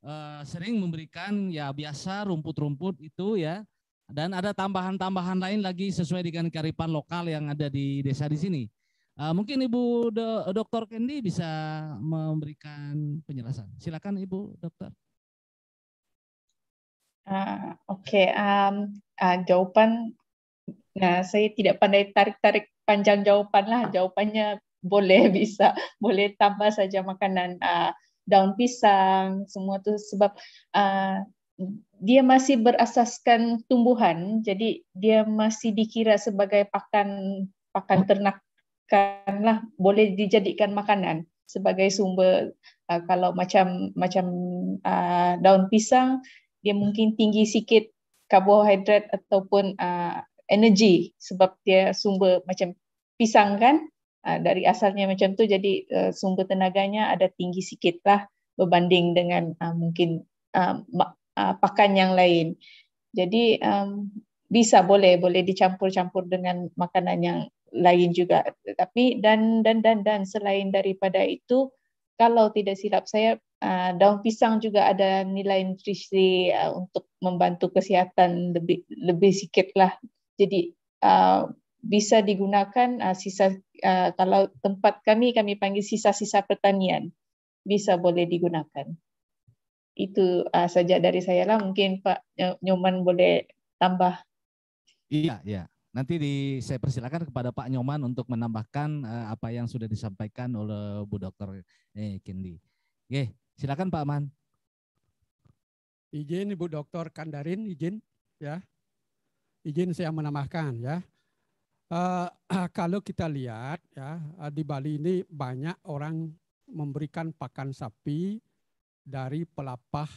uh, sering memberikan ya biasa rumput-rumput itu ya dan ada tambahan-tambahan lain lagi sesuai dengan karipan lokal yang ada di desa di sini. Eh, mungkin Ibu Do Dr. Kendi bisa memberikan penjelasan. Silakan Ibu Dokter. Uh, Oke, okay. um, uh, ah, jawaban, nah saya tidak pandai tarik-tarik panjang jawaban lah. Jawabannya boleh *laughs* bisa, boleh tambah saja makanan uh, daun pisang, semua itu sebab uh, dia masih berasaskan tumbuhan jadi dia masih dikira sebagai pakan pakan ternakan lah boleh dijadikan makanan sebagai sumber uh, kalau macam macam uh, daun pisang dia mungkin tinggi sikit karbohidrat ataupun uh, energi sebab dia sumber macam pisang kan uh, dari asalnya macam tu jadi uh, sumber tenaganya ada tinggi sikit lah berbanding dengan uh, mungkin uh, uh, pakan yang lain. Jadi um, bisa boleh boleh dicampur-campur dengan makanan yang lain juga. Tapi dan dan dan dan selain daripada itu kalau tidak silap saya uh, daun pisang juga ada nilai nutrisi uh, untuk membantu kesehatan lebih lebih sedikit lah. Jadi uh, bisa digunakan uh, sisa uh, kalau tempat kami kami panggil sisa-sisa pertanian bisa boleh digunakan itu uh, ah, saja dari saya lah mungkin Pak Nyoman boleh tambah. Iya, iya. Nanti di, saya persilakan kepada Pak Nyoman untuk menambahkan uh, apa yang sudah disampaikan oleh Bu Dokter eh, Kendi. Oke, silakan Pak Aman. Izin Ibu Dokter Kandarin, izin ya. Izin saya menambahkan ya. Uh, *clears throat* kalau kita lihat ya di Bali ini banyak orang memberikan pakan sapi dari pelapah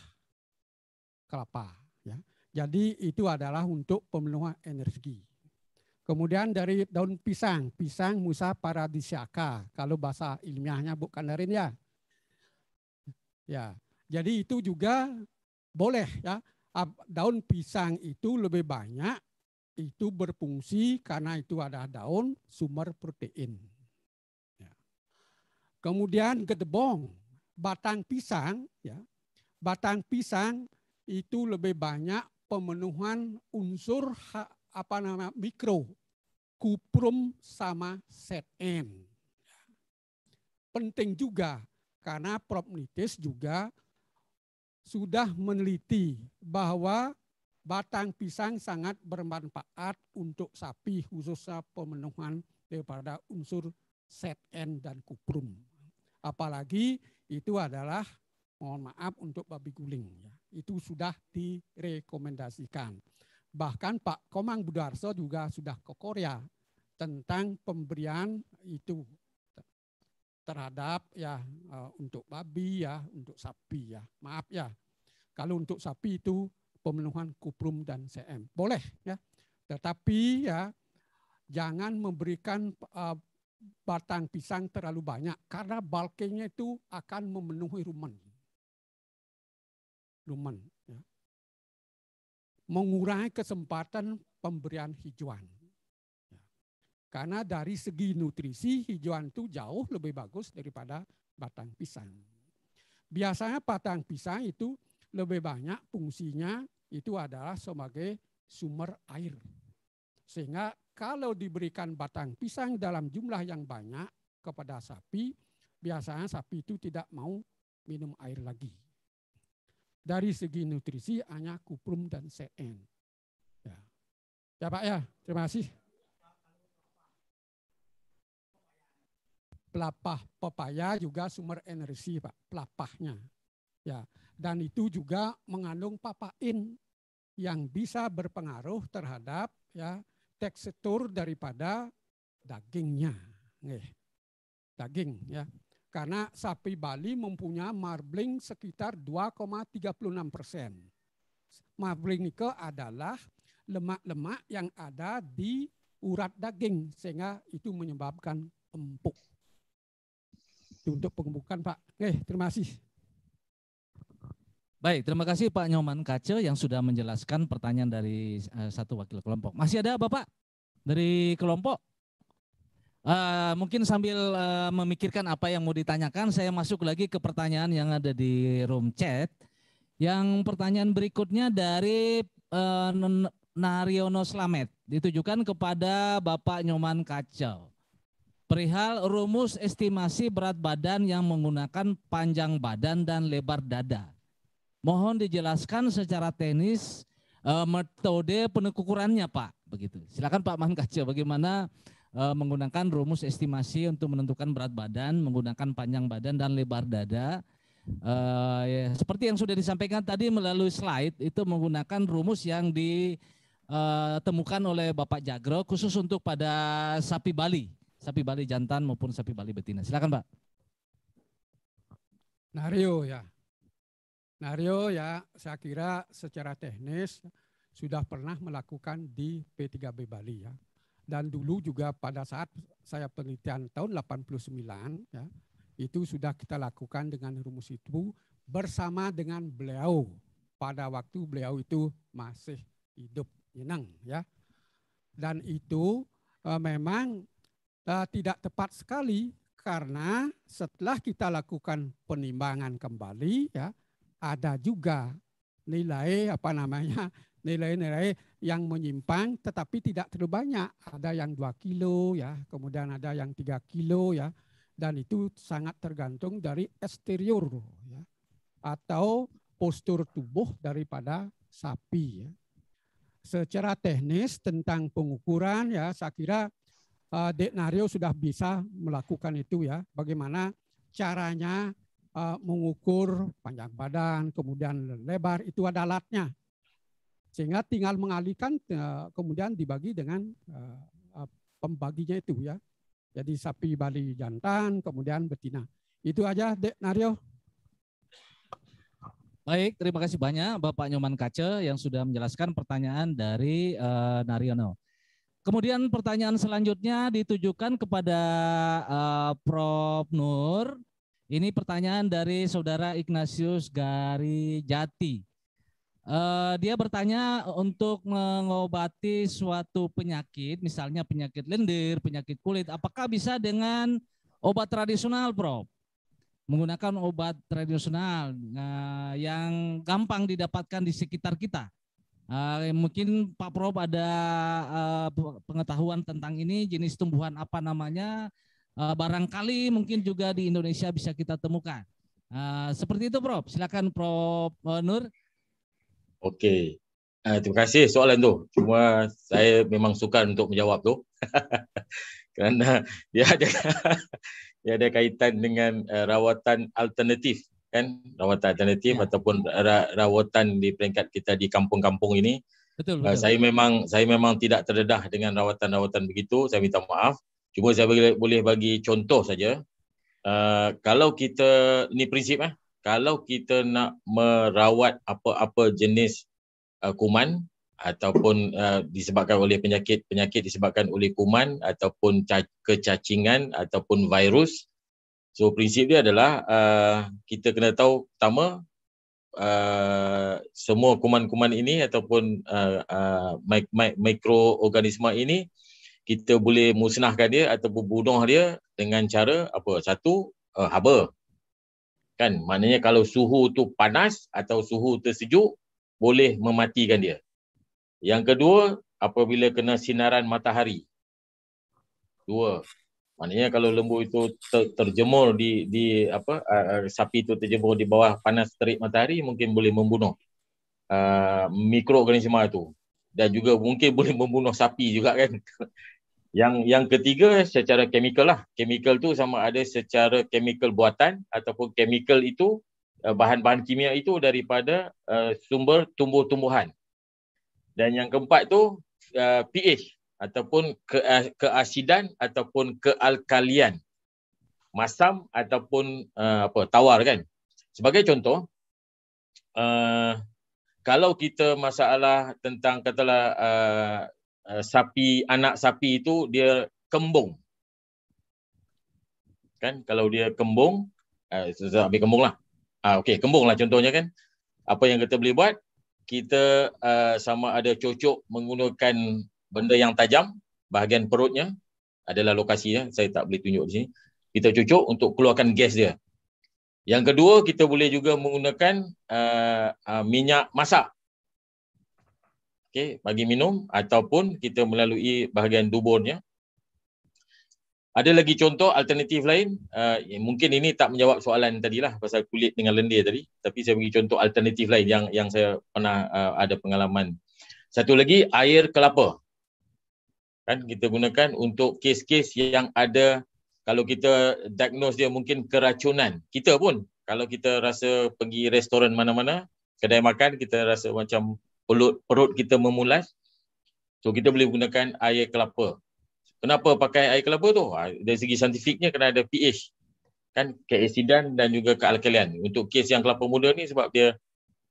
kelapa. Ya. Jadi itu adalah untuk pemenuhan energi. Kemudian dari daun pisang, pisang Musa paradisiaka. Kalau bahasa ilmiahnya bukan dari ya. Ya, jadi itu juga boleh ya. Daun pisang itu lebih banyak itu berfungsi karena itu ada daun sumber protein. Ya. Kemudian gedebong, batang pisang ya batang pisang itu lebih banyak pemenuhan unsur apa namanya mikro kuprum sama ZN. Penting juga karena Prof. Nitis juga sudah meneliti bahwa batang pisang sangat bermanfaat untuk sapi khususnya pemenuhan daripada unsur ZN dan kuprum. Apalagi itu adalah mohon maaf untuk babi guling ya. Itu sudah direkomendasikan. Bahkan Pak Komang Budarso juga sudah ke Korea tentang pemberian itu terhadap ya e, untuk babi ya, untuk sapi ya. Maaf ya. Kalau untuk sapi itu pemenuhan kuprum dan CM. Boleh ya. Tetapi ya jangan memberikan uh, batang pisang terlalu banyak karena balkenya itu akan memenuhi rumen. Rumen. Ya. Mengurangi kesempatan pemberian hijauan. Ya. Karena dari segi nutrisi, hijauan itu jauh lebih bagus daripada batang pisang. Biasanya batang pisang itu lebih banyak fungsinya itu adalah sebagai sumber air. Sehingga kalau diberikan batang pisang dalam jumlah yang banyak kepada sapi, biasanya sapi itu tidak mau minum air lagi. Dari segi nutrisi hanya kuprum dan CN. Ya, ya Pak ya, terima kasih. Pelapah pepaya juga sumber energi Pak, pelapahnya. Ya, dan itu juga mengandung papain yang bisa berpengaruh terhadap ya tekstur daripada dagingnya. Nih, daging ya. Karena sapi Bali mempunyai marbling sekitar 2,36 persen. Marbling itu adalah lemak-lemak yang ada di urat daging sehingga itu menyebabkan empuk. Itu untuk pengembukan Pak. eh, terima kasih. Baik, terima kasih Pak Nyoman Kace yang sudah menjelaskan pertanyaan dari uh, satu wakil kelompok. Masih ada Bapak dari kelompok? Uh, mungkin sambil uh, memikirkan apa yang mau ditanyakan, saya masuk lagi ke pertanyaan yang ada di room chat. Yang pertanyaan berikutnya dari uh, Nariono Slamet ditujukan kepada Bapak Nyoman Kacau. Perihal rumus estimasi berat badan yang menggunakan panjang badan dan lebar dada mohon dijelaskan secara teknis uh, metode penekukurannya Pak. Begitu. Silakan Pak Mankaca bagaimana uh, menggunakan rumus estimasi untuk menentukan berat badan, menggunakan panjang badan dan lebar dada. Uh, ya, seperti yang sudah disampaikan tadi melalui slide itu menggunakan rumus yang ditemukan oleh Bapak Jagro khusus untuk pada sapi Bali, sapi Bali jantan maupun sapi Bali betina. Silakan Pak. Nario ya. Nario ya saya kira secara teknis sudah pernah melakukan di P3B Bali ya. Dan dulu hmm. juga pada saat saya penelitian tahun 89 ya, itu sudah kita lakukan dengan rumus itu bersama dengan beliau pada waktu beliau itu masih hidup Yenang ya. Dan itu e, memang e, tidak tepat sekali karena setelah kita lakukan penimbangan kembali ya ada juga nilai apa namanya nilai-nilai yang menyimpang tetapi tidak terlalu banyak. Ada yang 2 kilo ya, kemudian ada yang 3 kilo ya. Dan itu sangat tergantung dari eksterior ya. Atau postur tubuh daripada sapi ya. Secara teknis tentang pengukuran ya saya kira uh, Dek Nario sudah bisa melakukan itu ya. Bagaimana caranya uh, mengukur panjang badan, kemudian lebar, itu ada alatnya. Sehingga tinggal mengalihkan, uh, kemudian dibagi dengan uh, uh, pembaginya itu ya. Jadi sapi Bali jantan, kemudian betina. Itu aja, Dek Nario. Baik, terima kasih banyak Bapak Nyoman Kace yang sudah menjelaskan pertanyaan dari uh, Naryono. Kemudian pertanyaan selanjutnya ditujukan kepada uh, Prof Nur ini pertanyaan dari saudara Ignatius Gari Jati. Uh, eh, dia bertanya untuk mengobati suatu penyakit, misalnya penyakit lendir, penyakit kulit, apakah bisa dengan obat tradisional, Prof? Menggunakan obat tradisional uh, yang gampang didapatkan di sekitar kita. Uh, mungkin Pak Prof ada uh, pengetahuan tentang ini, jenis tumbuhan apa namanya, Eh, barangkali mungkin juga di Indonesia bisa kita temukan. Uh, seperti itu, Prof. Silakan, Prof. Eh, Nur. Oke, uh, terima kasih soalan tu. Cuma saya memang suka untuk menjawab tu, *laughs* karena dia ada *laughs* dia ada kaitan dengan uh, rawatan alternatif kan rawatan alternatif ya. ataupun ra, rawatan di peringkat kita di kampung-kampung ini. Betul, betul. saya memang saya memang tidak terdedah dengan rawatan-rawatan begitu. Saya minta maaf. Cuma saya boleh bagi contoh saja. Uh, kalau kita ni prinsip eh, kalau kita nak merawat apa-apa jenis uh, kuman ataupun uh, disebabkan oleh penyakit penyakit disebabkan oleh kuman ataupun kecacingan ataupun virus so prinsip dia adalah uh, kita kena tahu pertama uh, semua kuman-kuman ini ataupun uh, uh, mikroorganisma ini kita boleh musnahkan dia ataupun bunuh dia dengan cara apa? Satu, uh, haba. Kan? Maknanya kalau suhu tu panas atau suhu tersejuk, boleh mematikan dia. Yang kedua, apabila kena sinaran matahari. Dua. Maknanya kalau lembu itu ter- terjemur di di apa uh, sapi itu terjemur di bawah panas terik matahari mungkin boleh membunuh uh, mikroorganisma itu dan juga mungkin boleh membunuh sapi juga kan *laughs* Yang yang ketiga secara kemikal lah. Kemikal tu sama ada secara kemikal buatan ataupun kemikal itu eh, bahan-bahan kimia itu daripada uh, sumber tumbuh-tumbuhan. Dan yang keempat tu uh, eh, pH ataupun ke, uh, keasidan ataupun kealkalian. Masam ataupun uh, apa tawar kan. Sebagai contoh, uh, kalau kita masalah tentang katalah uh, Eh, sapi anak sapi itu dia kembung. Kan kalau dia kembung, uh, eh, sapi kembung lah. Uh, Okey, kembung lah contohnya kan. Apa yang kita boleh buat? Kita uh, sama ada cocok menggunakan benda yang tajam, bahagian perutnya adalah lokasinya, saya tak boleh tunjuk di sini. Kita cocok untuk keluarkan gas dia. Yang kedua, kita boleh juga menggunakan uh, uh, minyak masak okay, bagi minum ataupun kita melalui bahagian dubornya. Ada lagi contoh alternatif lain. Uh, mungkin ini tak menjawab soalan tadi lah pasal kulit dengan lendir tadi. Tapi saya bagi contoh alternatif lain yang yang saya pernah uh, ada pengalaman. Satu lagi air kelapa. Kan kita gunakan untuk kes-kes yang ada kalau kita diagnose dia mungkin keracunan. Kita pun kalau kita rasa pergi restoran mana-mana, kedai makan kita rasa macam perut, perut kita memulas. So kita boleh gunakan air kelapa. Kenapa pakai air kelapa tu? Ah, dari segi saintifiknya kerana ada pH. Kan keasidan dan juga kealkalian. Untuk kes yang kelapa muda ni sebab dia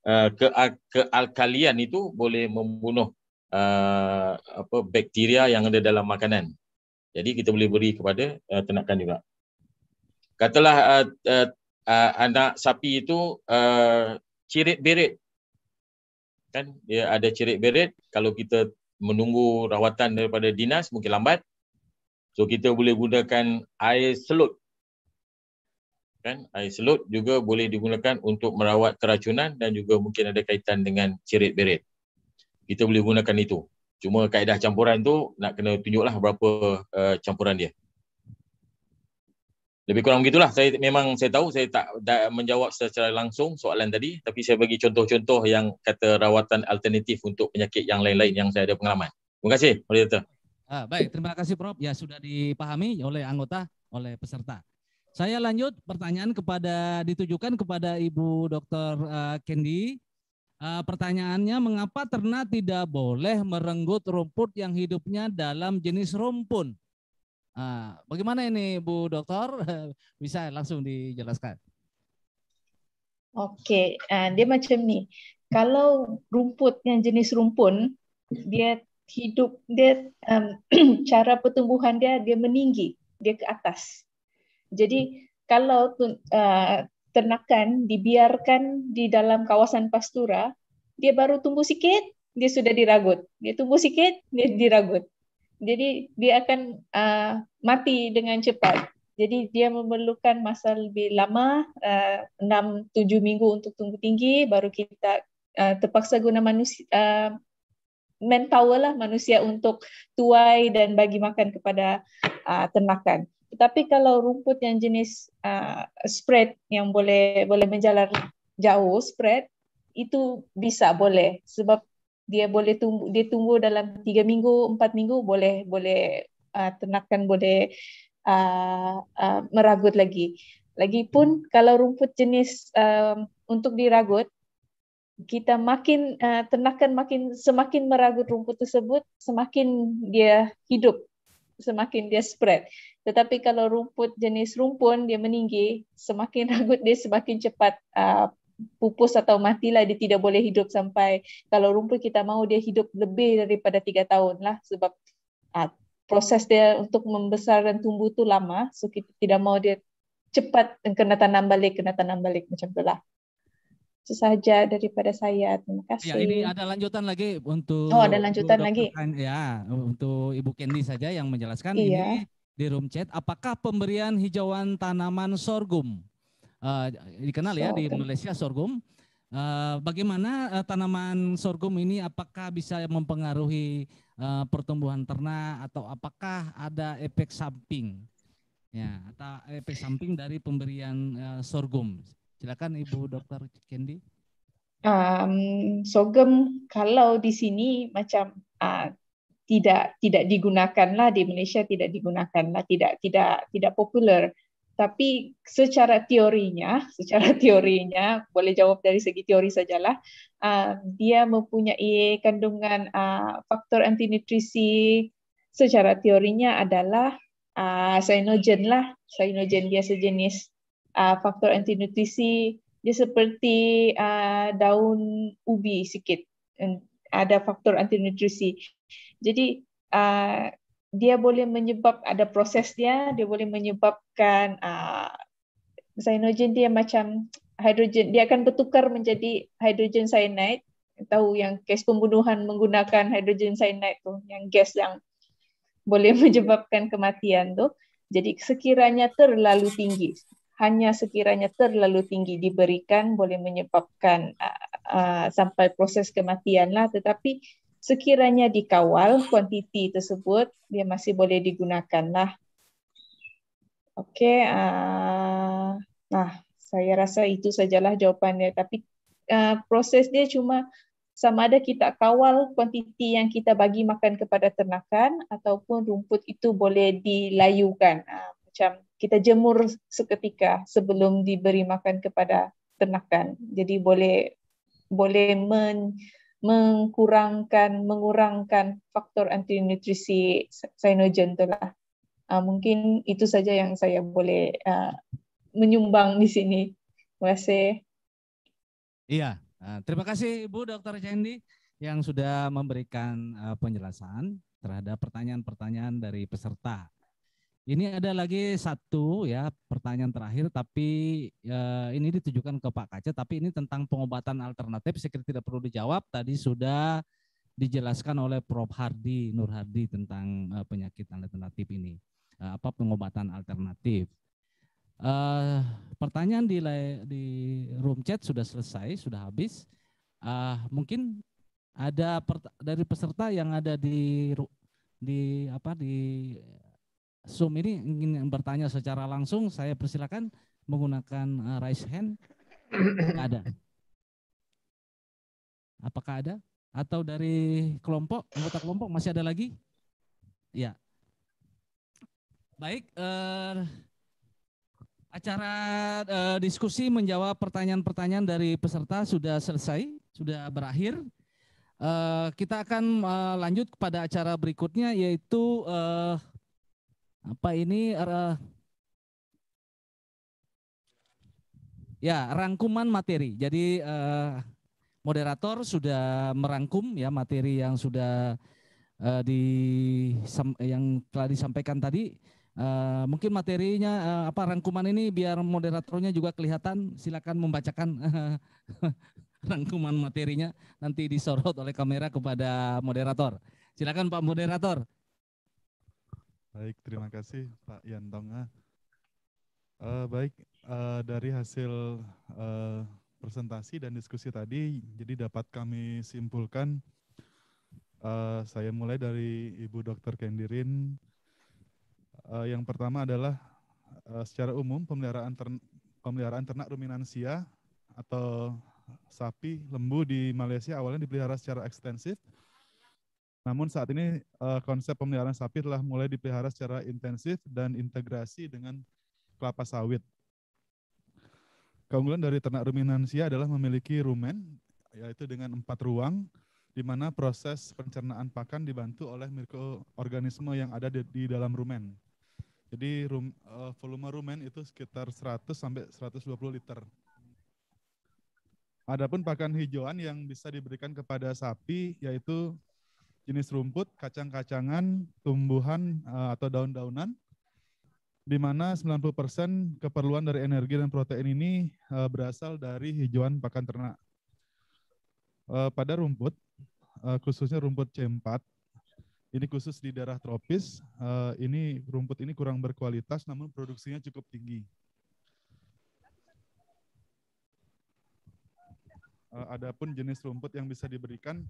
ah, ke uh, kealkalian itu boleh membunuh uh, apa bakteria yang ada dalam makanan. Jadi kita boleh beri kepada uh, ternakan juga. Katalah uh, uh, uh, anak sapi itu uh, cirit-birit kan dia ada cirit beret kalau kita menunggu rawatan daripada dinas mungkin lambat so kita boleh gunakan air selut kan air selut juga boleh digunakan untuk merawat keracunan dan juga mungkin ada kaitan dengan cirit beret kita boleh gunakan itu cuma kaedah campuran tu nak kena tunjuklah berapa uh, campuran dia Lebih kurang begitulah. Saya memang saya tahu saya tak menjawab secara langsung soalan tadi tapi saya bagi contoh-contoh yang kata rawatan alternatif untuk penyakit yang lain-lain yang saya ada pengalaman. Terima kasih, moderator. Ah, baik, terima kasih Prof. Ya sudah dipahami oleh anggota, oleh peserta. Saya lanjut pertanyaan kepada ditujukan kepada Ibu Dr. Ah, Kendi. Uh, pertanyaannya mengapa ternak tidak boleh merenggut rumput yang hidupnya dalam jenis rumpun? Nah, bagaimana ini Bu Dokter? *laughs* Bisa langsung dijelaskan. Oke, okay. Eh, dia macam ni. Kalau rumput yang jenis rumpun, dia hidup dia um, *clears throat* cara pertumbuhan dia dia meninggi, dia ke atas. Jadi kalau uh, ternakan dibiarkan di dalam kawasan pastura, dia baru tumbuh sikit, dia sudah diragut. Dia tumbuh sikit, dia diragut. jadi dia akan uh, mati dengan cepat. Jadi dia memerlukan masa lebih lama, ah, uh, 6-7 minggu untuk tumbuh tinggi, baru kita uh, terpaksa guna manusia, uh, manpower lah manusia untuk tuai dan bagi makan kepada uh, ternakan. Tetapi kalau rumput yang jenis uh, spread yang boleh boleh menjalar jauh spread itu bisa boleh sebab dia boleh tumbuh dia tumbuh dalam 3 minggu 4 minggu boleh boleh uh, ternakan boleh uh, uh, meragut lagi lagipun hmm. kalau rumput jenis uh, untuk diragut kita makin uh, ternakan makin semakin meragut rumput tersebut semakin dia hidup semakin dia spread tetapi kalau rumput jenis rumpun dia meninggi semakin *laughs* ragut dia semakin cepat uh, pupus atau matilah dia tidak boleh hidup sampai kalau rumput kita mau dia hidup lebih daripada tiga tahun lah sebab uh, proses dia untuk membesar dan tumbuh tu lama so kita tidak mau dia cepat kena tanam balik kena tanam balik macam itulah itu saja daripada saya terima ya, kasih ya, ini ada lanjutan lagi untuk oh ada lanjutan lagi ya untuk ibu Kenny saja yang menjelaskan iya. ini di room chat apakah pemberian hijauan tanaman sorghum Eh, dikenal ya di Indonesia sorghum. Uh, bagaimana uh, tanaman sorghum ini apakah bisa mempengaruhi uh, pertumbuhan ternak atau apakah ada efek samping ya atau efek samping dari pemberian uh, sorghum? Silakan Ibu Dokter Kendi. Um, sorghum kalau di sini macam uh, tidak tidak digunakanlah di Malaysia tidak digunakanlah tidak tidak tidak populer tapi secara teorinya, *laughs* secara teorinya boleh jawab dari segi teori sajalah, ah, dia mempunyai kandungan ah, faktor anti nutrisi secara teorinya adalah ah, cyanogen lah, cyanogen dia sejenis faktor anti nutrisi dia seperti daun ubi sedikit ada faktor anti nutrisi. Jadi dia boleh menyebab ada proses dia dia boleh menyebabkan ah, cyanogen dia macam hidrogen dia akan bertukar menjadi hidrogen cyanide tahu yang kes pembunuhan menggunakan hidrogen cyanide tu yang gas yang boleh *laughs* menyebabkan kematian tu jadi sekiranya terlalu tinggi hanya sekiranya terlalu tinggi diberikan boleh menyebabkan uh, uh, sampai proses kematian lah tetapi sekiranya dikawal kuantiti tersebut dia masih boleh digunakan lah. Okey, uh, nah saya rasa itu sajalah jawapannya. Tapi uh, proses dia cuma sama ada kita kawal kuantiti yang kita bagi makan kepada ternakan ataupun rumput itu boleh dilayukan. Uh, macam kita jemur seketika sebelum diberi makan kepada ternakan. Jadi boleh boleh men, mengurangkan mengurangkan faktor anti nutrisi cyanogen telah uh, ah, mungkin itu saja yang saya boleh uh, menyumbang di sini terima kasih iya ah, terima kasih Ibu Dr. Cendi yang sudah memberikan penjelasan terhadap pertanyaan-pertanyaan dari peserta ini ada lagi satu ya pertanyaan terakhir, tapi e, ini ditujukan ke Pak Kaca, tapi ini tentang pengobatan alternatif. Saya kira tidak perlu dijawab. Tadi sudah dijelaskan oleh Prof. Hardi Nur Hardi tentang e, penyakit alternatif ini, e, apa pengobatan alternatif. E, pertanyaan di di room chat sudah selesai, sudah habis. E, mungkin ada dari peserta yang ada di di apa di Zoom ini ingin bertanya secara langsung, saya persilakan menggunakan uh, raise hand. ada. Apakah ada? Atau dari kelompok, anggota kelompok masih ada lagi? Ya. Baik, uh, acara uh, diskusi menjawab pertanyaan-pertanyaan dari peserta sudah selesai, sudah berakhir. Uh, kita akan uh, lanjut kepada acara berikutnya yaitu uh, apa ini uh, ya rangkuman materi. Jadi uh, moderator sudah merangkum ya materi yang sudah uh, di yang telah disampaikan tadi. Uh, mungkin materinya uh, apa rangkuman ini biar moderatornya juga kelihatan. Silakan membacakan *laughs* rangkuman materinya nanti disorot oleh kamera kepada moderator. Silakan Pak moderator Baik, terima kasih Pak Yantonga. Uh, eh, baik, uh, dari hasil uh, presentasi dan diskusi tadi, jadi dapat kami simpulkan, uh, saya mulai dari Ibu Dr. Kendirin. Uh, yang pertama adalah uh, secara umum pemeliharaan, tern pemeliharaan ternak ruminansia atau sapi, lembu di Malaysia awalnya dipelihara secara ekstensif, namun saat ini uh, konsep pemeliharaan sapi telah mulai dipelihara secara intensif dan integrasi dengan kelapa sawit. Keunggulan dari ternak ruminansia adalah memiliki rumen, yaitu dengan empat ruang, di mana proses pencernaan pakan dibantu oleh mikroorganisme yang ada di, di dalam rumen. Jadi rum, uh, volume rumen itu sekitar 100 sampai 120 liter. Adapun pakan hijauan yang bisa diberikan kepada sapi yaitu jenis rumput, kacang-kacangan, tumbuhan eh, atau daun-daunan, di mana 90% keperluan dari energi dan protein ini eh, berasal dari hijauan pakan ternak. Eh, pada rumput, khususnya rumput C4, ini khusus di daerah tropis, ini rumput ini kurang berkualitas namun produksinya cukup tinggi. Adapun jenis rumput yang bisa diberikan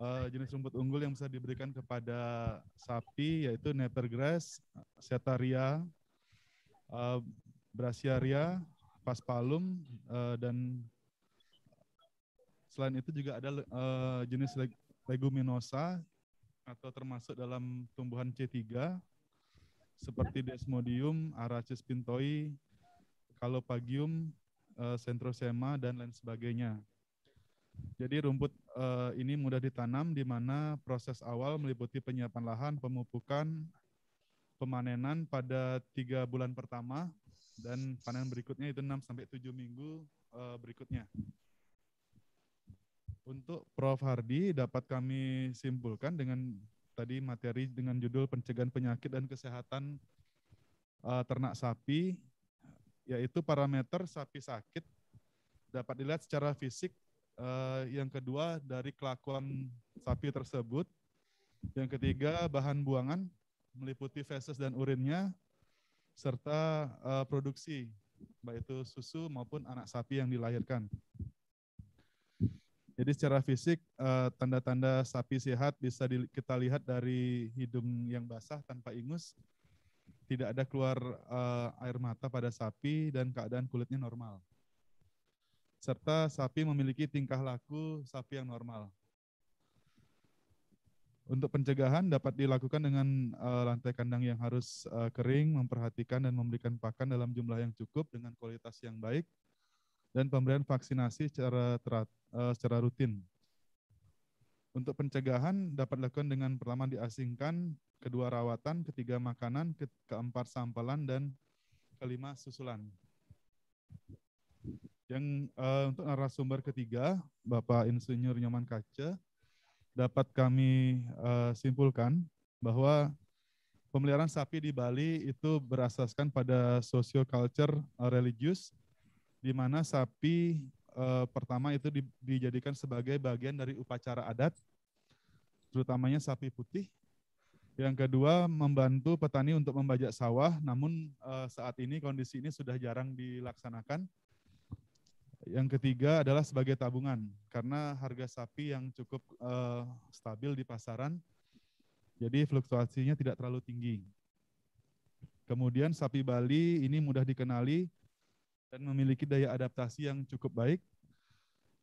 uh, jenis rumput unggul yang bisa diberikan kepada sapi yaitu nepergrass, setaria, uh, eh, brassiaria, paspalum uh, dan selain itu juga ada uh, jenis leg leguminosa atau termasuk dalam tumbuhan C3 seperti Desmodium, Arachis pintoi, kalopagium, uh, Centrosema dan lain sebagainya. Jadi rumput Eh, ini mudah ditanam di mana proses awal meliputi penyiapan lahan, pemupukan, pemanenan pada tiga bulan pertama dan panen berikutnya itu 6 sampai 7 minggu eh, berikutnya. Untuk Prof Hardi dapat kami simpulkan dengan tadi materi dengan judul pencegahan penyakit dan kesehatan eh, ternak sapi yaitu parameter sapi sakit dapat dilihat secara fisik Uh, yang kedua dari kelakuan sapi tersebut. Yang ketiga bahan buangan meliputi feses dan urinnya serta uh, produksi baik itu susu maupun anak sapi yang dilahirkan. Jadi secara fisik eh, tanda-tanda uh, sapi sehat bisa di, kita lihat dari hidung yang basah tanpa ingus, tidak ada keluar uh, air mata pada sapi dan keadaan kulitnya normal serta sapi memiliki tingkah laku sapi yang normal. Untuk pencegahan dapat dilakukan dengan uh, lantai kandang yang harus uh, kering, memperhatikan dan memberikan pakan dalam jumlah yang cukup dengan kualitas yang baik, dan pemberian vaksinasi secara terat, uh, secara rutin. Untuk pencegahan dapat dilakukan dengan pertama diasingkan, kedua rawatan, ketiga makanan, ke keempat sampelan, dan kelima susulan. Yang uh, untuk narasumber ketiga, Bapak Insinyur Nyoman Kaca, dapat kami uh, simpulkan bahwa pemeliharaan sapi di Bali itu berasaskan pada culture uh, eh, religius, di mana sapi uh, pertama itu di, dijadikan sebagai bagian dari upacara adat, terutamanya sapi putih. Yang kedua, membantu petani untuk membajak sawah, namun uh, saat ini kondisi ini sudah jarang dilaksanakan yang ketiga adalah sebagai tabungan karena harga sapi yang cukup uh, stabil di pasaran. Jadi fluktuasinya tidak terlalu tinggi. Kemudian sapi Bali ini mudah dikenali dan memiliki daya adaptasi yang cukup baik.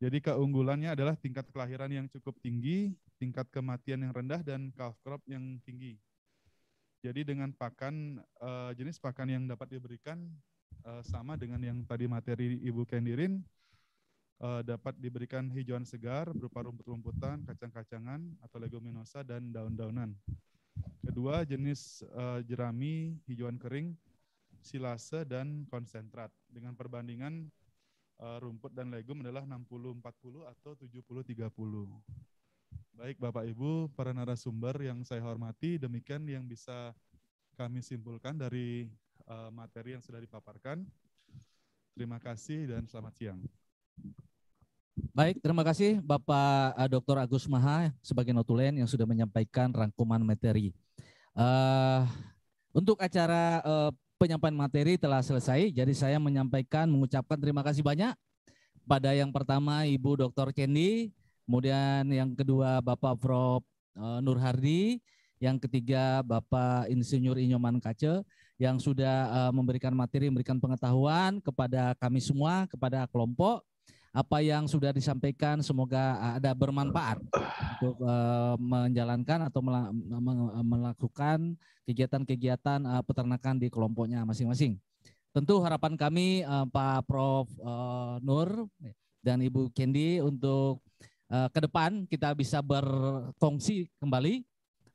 Jadi keunggulannya adalah tingkat kelahiran yang cukup tinggi, tingkat kematian yang rendah dan calf crop yang tinggi. Jadi dengan pakan eh, jenis pakan yang dapat diberikan eh, sama dengan yang tadi materi Ibu Kendirin uh, dapat diberikan hijauan segar berupa rumput-rumputan, kacang-kacangan atau leguminosa dan daun-daunan. Kedua, jenis uh, jerami hijauan kering, silase dan konsentrat. Dengan perbandingan uh, rumput dan legum adalah 60-40 atau 70-30. Baik Bapak Ibu, para narasumber yang saya hormati, demikian yang bisa kami simpulkan dari materi yang sudah dipaparkan. Terima kasih dan selamat siang. Baik, terima kasih Bapak eh, Dr. Agus Maha sebagai notulen yang sudah menyampaikan rangkuman materi. Uh, untuk acara uh, penyampaian materi telah selesai, jadi saya menyampaikan, mengucapkan terima kasih banyak pada yang pertama Ibu Dr. Cendi, kemudian yang kedua Bapak Prof. Nur Hardi, yang ketiga Bapak Insinyur Inyoman Kace yang sudah uh, memberikan materi, memberikan pengetahuan kepada kami semua, kepada kelompok apa yang sudah disampaikan semoga ada bermanfaat untuk eh, menjalankan atau melakukan kegiatan-kegiatan eh, peternakan di kelompoknya masing-masing. Tentu harapan kami eh, Pak Prof Nur dan Ibu Kendi untuk ke depan kita bisa berfungsi kembali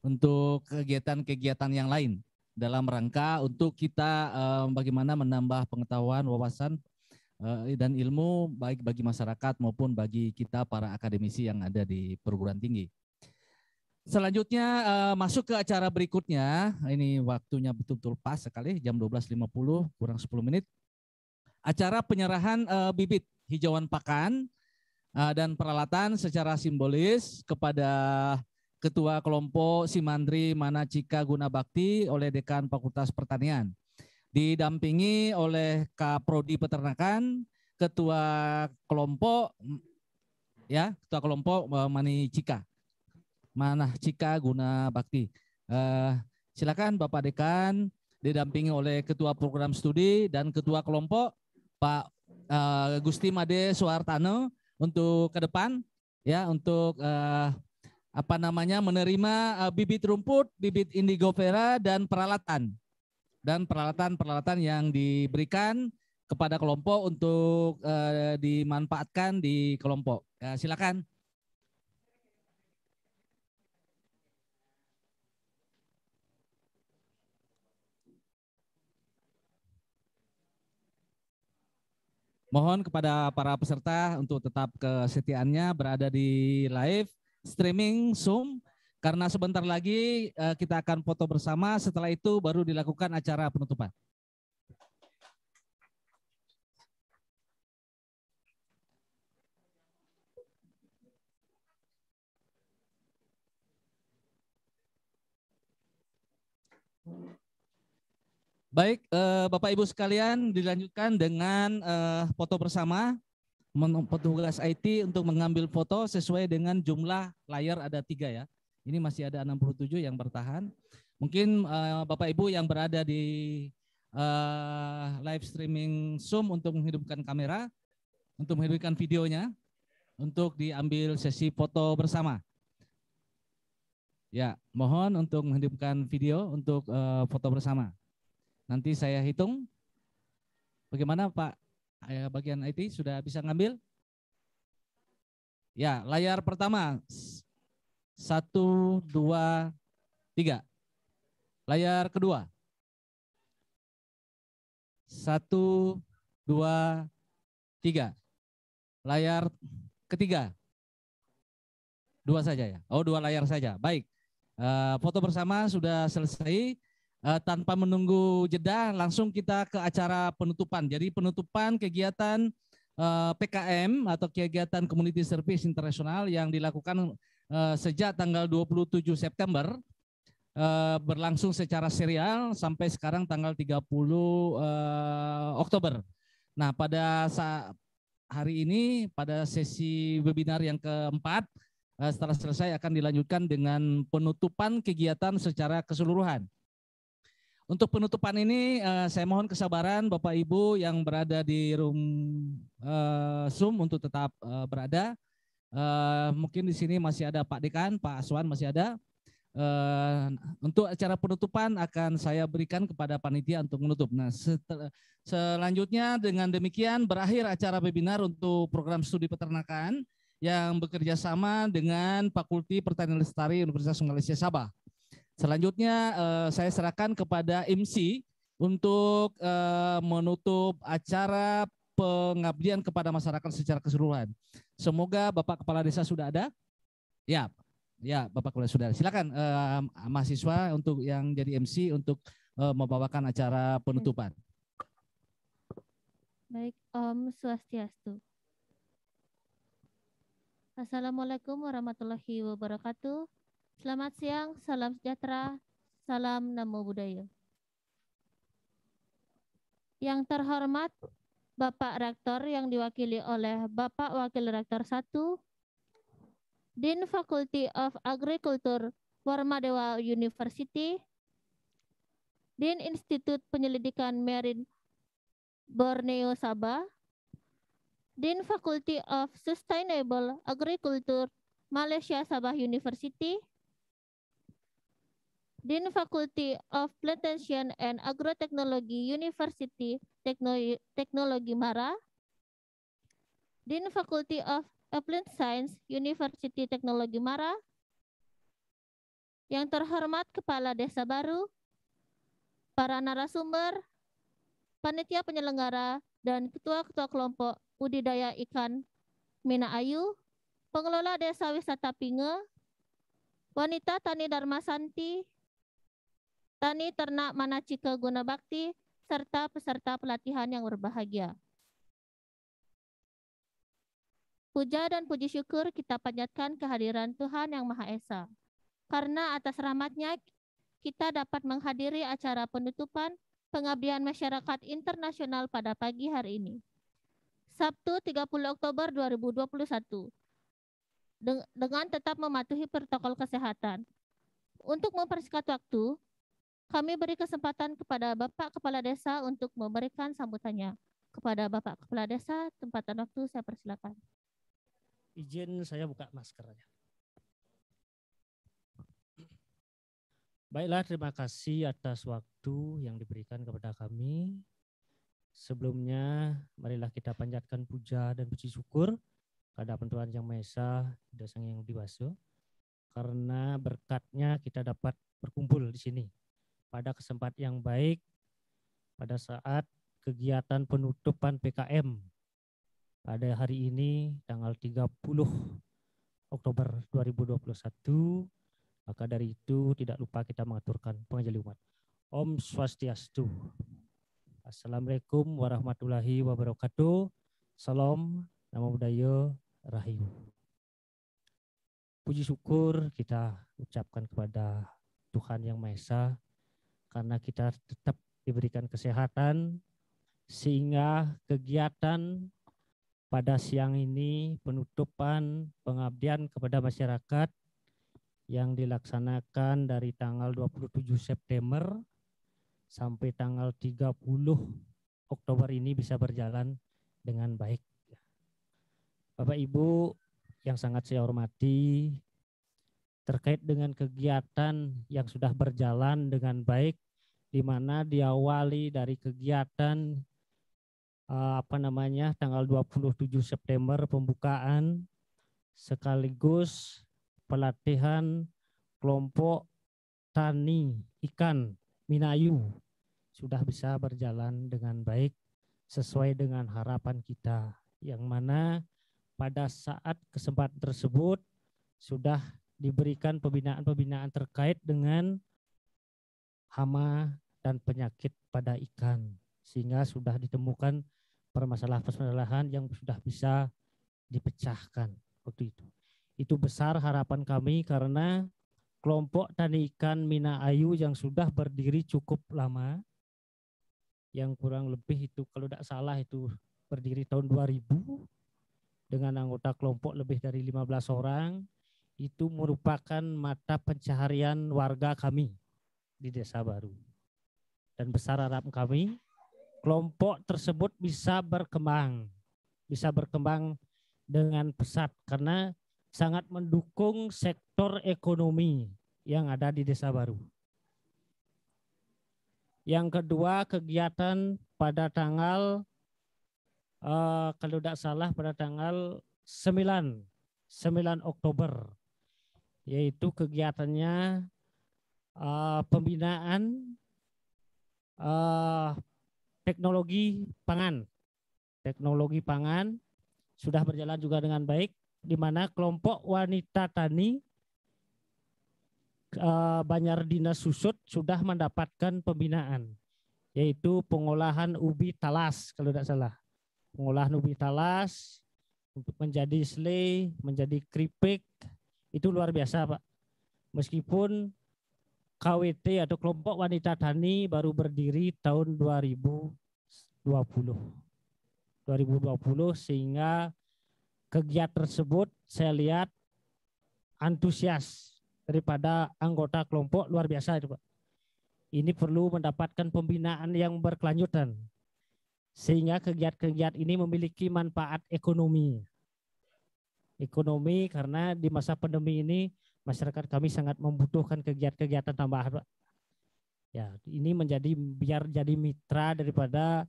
untuk kegiatan-kegiatan yang lain dalam rangka untuk kita bagaimana menambah pengetahuan wawasan Eh, dan ilmu baik bagi masyarakat maupun bagi kita para akademisi yang ada di perguruan tinggi. Selanjutnya eh, masuk ke acara berikutnya. Ini waktunya betul-betul pas sekali jam 12.50 kurang 10 menit. Acara penyerahan eh, bibit hijauan pakan dan peralatan secara simbolis kepada Ketua Kelompok Simandri Manacika Gunabakti oleh Dekan Fakultas Pertanian didampingi oleh Kaprodi Peternakan, ketua kelompok ya, ketua kelompok eh, Mani Cika. Mana Cika Guna Bakti. Uh, silakan Bapak Dekan didampingi oleh ketua program studi dan ketua kelompok Pak uh, Gusti Made Suartano untuk ke depan ya untuk uh, apa namanya menerima uh, bibit rumput, bibit indigo vera dan peralatan dan peralatan-peralatan yang diberikan kepada kelompok untuk uh, dimanfaatkan di kelompok. Ya, silakan. Mohon kepada para peserta untuk tetap kesetiaannya berada di live streaming Zoom karena sebentar lagi uh, kita akan foto bersama, setelah itu baru dilakukan acara penutupan. Baik, eh, Bapak Ibu sekalian, dilanjutkan dengan eh, foto bersama petugas IT untuk mengambil foto sesuai dengan jumlah layar ada tiga ya. Ini masih ada 67 yang bertahan. Mungkin uh, Bapak Ibu yang berada di uh, live streaming Zoom untuk menghidupkan kamera, untuk menghidupkan videonya, untuk diambil sesi foto bersama. Ya, mohon untuk menghidupkan video untuk uh, foto bersama. Nanti saya hitung. Bagaimana Pak bagian IT sudah bisa ngambil? Ya, layar pertama satu, dua, tiga. Layar kedua. Satu, dua, tiga. Layar ketiga. Dua saja ya. Oh, dua layar saja. Baik. Eh, foto bersama sudah selesai. Eh, tanpa menunggu jeda, langsung kita ke acara penutupan. Jadi penutupan kegiatan eh, PKM atau kegiatan Community Service Internasional yang dilakukan Eh, sejak tanggal 27 September eh, berlangsung secara serial sampai sekarang tanggal 30 eh, Oktober. Nah, pada saat hari ini pada sesi webinar yang keempat setelah selesai akan dilanjutkan dengan penutupan kegiatan secara keseluruhan. Untuk penutupan ini saya mohon kesabaran Bapak Ibu yang berada di room Zoom untuk tetap berada. Uh, mungkin di sini masih ada Pak Dekan, Pak Aswan masih ada. Uh, untuk acara penutupan akan saya berikan kepada panitia untuk menutup. Nah, setel, selanjutnya dengan demikian berakhir acara webinar untuk program studi peternakan yang bekerja sama dengan Fakulti Pertanian Lestari Universitas Malaysia Sabah. Selanjutnya uh, saya serahkan kepada MC untuk uh, menutup acara pengabdian kepada masyarakat secara keseluruhan. Semoga Bapak Kepala Desa sudah ada. Ya, ya Bapak Kepala sudah ada. Silakan eh, mahasiswa untuk yang jadi MC untuk eh, membawakan acara penutupan. Baik, Om Swastiastu. Assalamualaikum warahmatullahi wabarakatuh. Selamat siang, salam sejahtera, salam namo budaya. Yang terhormat Bapak Rektor yang diwakili oleh Bapak Wakil Rektor 1, Dean Faculty of Agriculture Warmadewa University, Dean Institut Penyelidikan Marine Borneo Sabah, Dean Faculty of Sustainable Agriculture Malaysia Sabah University, Dean Faculty of Plantation and Agrotechnology University Teknologi Mara, Dean Faculty of Applied Science University Teknologi Mara, yang terhormat Kepala Desa Baru, para narasumber, panitia penyelenggara, dan ketua-ketua kelompok budidaya ikan Mina Ayu, pengelola Desa Wisata Pinge, wanita Tani Dharma Santi, tani ternak manacika guna bakti, serta peserta pelatihan yang berbahagia. Puja dan puji syukur kita panjatkan kehadiran Tuhan Yang Maha Esa. Karena atas rahmatnya kita dapat menghadiri acara penutupan pengabdian masyarakat internasional pada pagi hari ini. Sabtu 30 Oktober 2021 dengan tetap mematuhi protokol kesehatan. Untuk mempersingkat waktu, kami beri kesempatan kepada Bapak Kepala Desa untuk memberikan sambutannya. Kepada Bapak Kepala Desa, tempat dan waktu saya persilakan. Izin saya buka maskernya. Baiklah, terima kasih atas waktu yang diberikan kepada kami. Sebelumnya, marilah kita panjatkan puja dan puji syukur pada Tuhan Yang Maha Esa, Sang Yang Dewasa, karena berkatnya kita dapat berkumpul di sini pada kesempatan yang baik pada saat kegiatan penutupan PKM pada hari ini tanggal 30 Oktober 2021 maka dari itu tidak lupa kita mengaturkan pengajian umat. Om Swastiastu. Assalamualaikum warahmatullahi wabarakatuh. Salam, nama budaya rahim. Puji syukur kita ucapkan kepada Tuhan Yang Maha Esa karena kita tetap diberikan kesehatan sehingga kegiatan pada siang ini penutupan pengabdian kepada masyarakat yang dilaksanakan dari tanggal 27 September sampai tanggal 30 Oktober ini bisa berjalan dengan baik. Bapak Ibu yang sangat saya hormati, terkait dengan kegiatan yang sudah berjalan dengan baik di mana diawali dari kegiatan eh, apa namanya tanggal 27 September pembukaan sekaligus pelatihan kelompok tani ikan Minayu sudah bisa berjalan dengan baik sesuai dengan harapan kita yang mana pada saat kesempatan tersebut sudah diberikan pembinaan-pembinaan terkait dengan hama dan penyakit pada ikan sehingga sudah ditemukan permasalahan-permasalahan yang sudah bisa dipecahkan waktu itu. Itu besar harapan kami karena kelompok tani ikan Mina Ayu yang sudah berdiri cukup lama yang kurang lebih itu kalau tidak salah itu berdiri tahun 2000 dengan anggota kelompok lebih dari 15 orang itu merupakan mata pencaharian warga kami di Desa Baru dan besar harap kami kelompok tersebut bisa berkembang, bisa berkembang dengan pesat karena sangat mendukung sektor ekonomi yang ada di Desa Baru. Yang kedua, kegiatan pada tanggal uh, kalau tidak salah pada tanggal 9 9 Oktober yaitu kegiatannya uh, pembinaan uh, teknologi pangan. Teknologi pangan sudah berjalan juga dengan baik, di mana kelompok wanita tani uh, Banyar Dinas Susut sudah mendapatkan pembinaan, yaitu pengolahan ubi talas kalau tidak salah. Pengolahan ubi talas untuk menjadi selai, menjadi keripik, itu luar biasa Pak. Meskipun KWT atau kelompok wanita tani baru berdiri tahun 2020. 2020 sehingga kegiatan tersebut saya lihat antusias daripada anggota kelompok luar biasa itu Pak. Ini perlu mendapatkan pembinaan yang berkelanjutan sehingga kegiatan-kegiatan ini memiliki manfaat ekonomi. Ekonomi karena di masa pandemi ini masyarakat kami sangat membutuhkan kegiatan-kegiatan tambahan Pak. Ya, ini menjadi biar jadi mitra daripada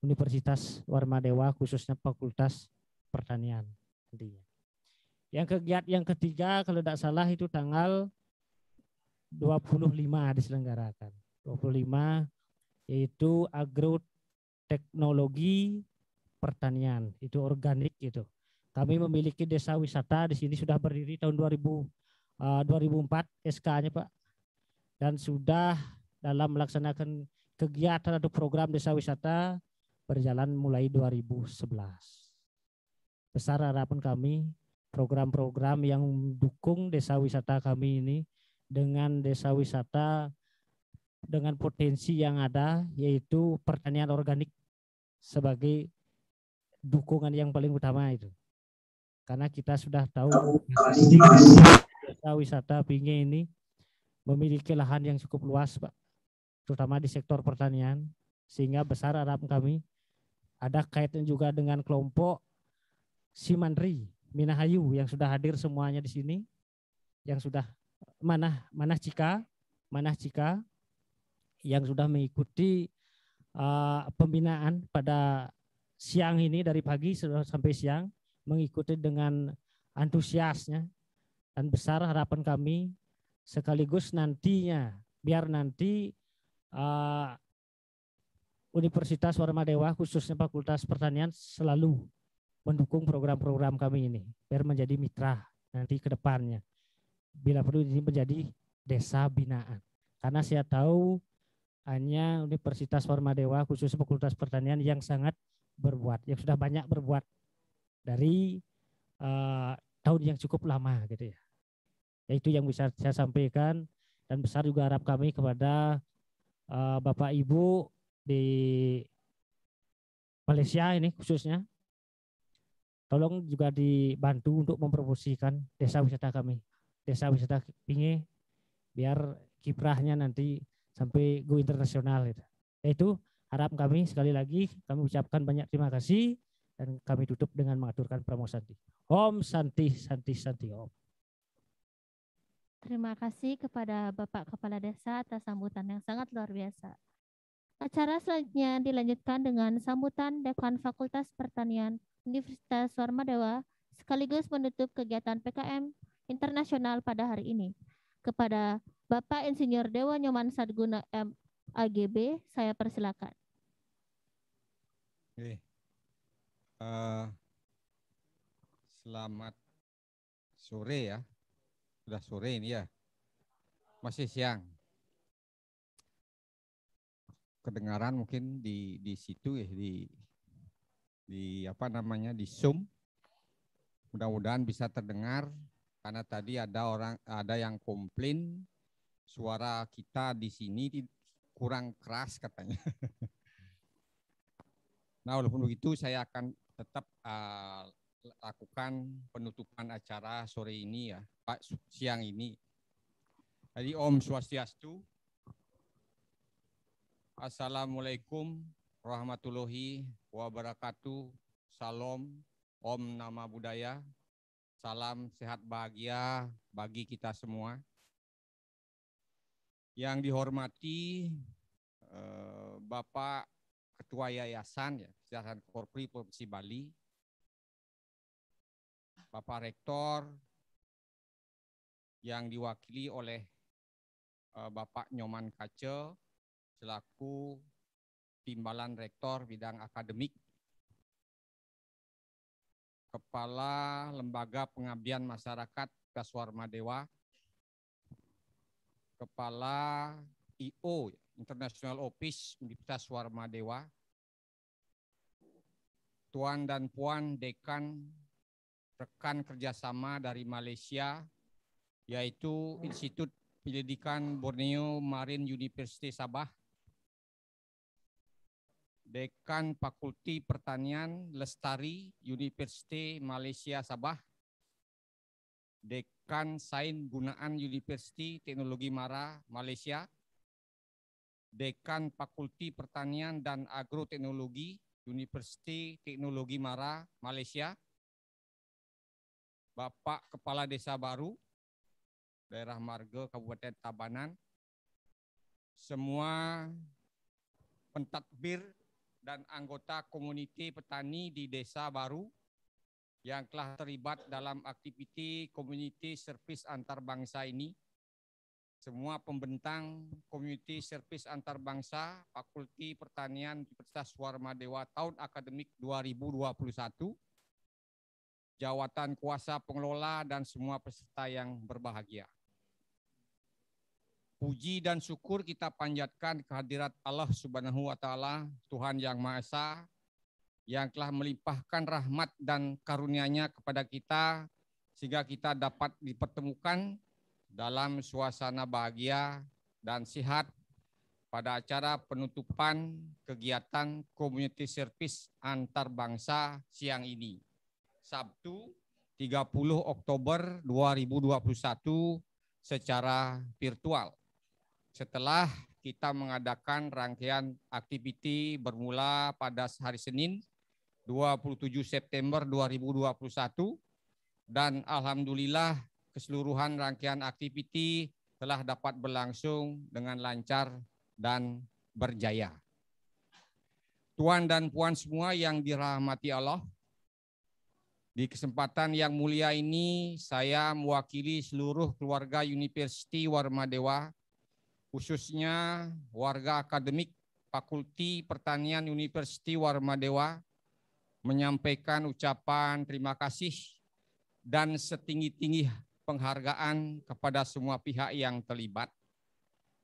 Universitas Warmadewa khususnya Fakultas Pertanian Yang kegiatan yang ketiga kalau tidak salah itu tanggal 25 diselenggarakan. 25 yaitu agroteknologi pertanian, itu organik gitu. Kami memiliki desa wisata di sini sudah berdiri tahun 2000 2004 eh, SK-nya Pak dan sudah dalam melaksanakan kegiatan atau program desa wisata berjalan mulai 2011. Besar harapan kami program-program yang mendukung desa wisata kami ini dengan desa wisata dengan potensi yang ada yaitu pertanian organik sebagai dukungan yang paling utama itu. Karena kita sudah tahu desa wisata Binge ini memiliki lahan yang cukup luas, Pak, terutama di sektor pertanian, sehingga besar harapan kami ada kaitan juga dengan kelompok Simandri Minahayu yang sudah hadir semuanya di sini, yang sudah mana mana cika mana cika yang sudah mengikuti uh, pembinaan pada siang ini dari pagi sampai siang mengikuti dengan antusiasnya dan besar harapan kami sekaligus nantinya biar nanti uh, Universitas Warma Dewa khususnya Fakultas Pertanian selalu mendukung program-program kami ini biar menjadi mitra nanti ke depannya. Bila perlu ini menjadi desa binaan. Karena saya tahu hanya Universitas Warma Dewa khususnya Fakultas Pertanian yang sangat berbuat, yang sudah banyak berbuat dari uh, tahun yang cukup lama gitu ya. Itu yang bisa saya sampaikan dan besar juga harap kami kepada uh, Bapak Ibu di Malaysia ini khususnya. Tolong juga dibantu untuk mempromosikan desa wisata kami. Desa wisata Pinge biar kiprahnya nanti sampai go internasional Itu Itu harap kami sekali lagi kami ucapkan banyak terima kasih dan kami tutup dengan mengaturkan promosi. Om Santi Santi Santi Om. Terima kasih kepada Bapak Kepala Desa atas sambutan yang sangat luar biasa. Acara selanjutnya dilanjutkan dengan sambutan Dekan Fakultas Pertanian Universitas Warmadewa sekaligus menutup kegiatan PKM internasional pada hari ini. Kepada Bapak Insinyur Dewa Nyoman Sadguna M. AGB, saya persilakan. Oke. Uh, selamat sore ya sudah sore ini ya. Masih siang. Kedengaran mungkin di di situ ya di di apa namanya di Zoom. Mudah-mudahan bisa terdengar karena tadi ada orang ada yang komplain suara kita di sini kurang keras katanya. *laughs* Nah, walaupun begitu saya akan tetap uh, lakukan penutupan acara sore ini ya, Pak siang ini. Jadi Om Swastiastu. Assalamualaikum warahmatullahi wabarakatuh. Salam Om Nama Budaya. Salam sehat bahagia bagi kita semua. Yang dihormati eh, Bapak Ketua Yayasan ya, Yayasan Korpri Provinsi Bali, Bapak Rektor yang diwakili oleh eh, Bapak Nyoman Kace selaku Timbalan Rektor Bidang Akademik, Kepala Lembaga Pengabdian Masyarakat Kaswarma Dewa, Kepala IO International Office Universitas Warma Dewa, Tuan dan Puan Dekan rekan kerjasama dari Malaysia, yaitu Institut Pendidikan Borneo Marin University Sabah, Dekan Fakulti Pertanian Lestari University Malaysia Sabah, Dekan Sains Gunaan University Teknologi Mara Malaysia, Dekan Fakulti Pertanian dan Agroteknologi University Teknologi Mara Malaysia, Bapak Kepala Desa Baru, daerah Marga, Kabupaten Tabanan, semua pentakbir dan anggota komuniti petani di Desa Baru yang telah terlibat dalam aktiviti community service antarbangsa ini. Semua pembentang community service antarbangsa Fakulti Pertanian Universitas Dewa tahun akademik 2021 jawatan kuasa pengelola, dan semua peserta yang berbahagia. Puji dan syukur kita panjatkan kehadirat Allah Subhanahu wa Ta'ala, Tuhan Yang Maha Esa, yang telah melimpahkan rahmat dan karunia-Nya kepada kita, sehingga kita dapat dipertemukan dalam suasana bahagia dan sehat pada acara penutupan kegiatan community service antar bangsa siang ini. Sabtu 30 Oktober 2021 secara virtual. Setelah kita mengadakan rangkaian aktiviti bermula pada hari Senin 27 September 2021 dan alhamdulillah keseluruhan rangkaian aktiviti telah dapat berlangsung dengan lancar dan berjaya. Tuan dan puan semua yang dirahmati Allah, di kesempatan yang mulia ini, saya mewakili seluruh keluarga University Warmadewa, khususnya warga akademik Fakulti Pertanian University Warmadewa, menyampaikan ucapan terima kasih dan setinggi-tinggi penghargaan kepada semua pihak yang terlibat,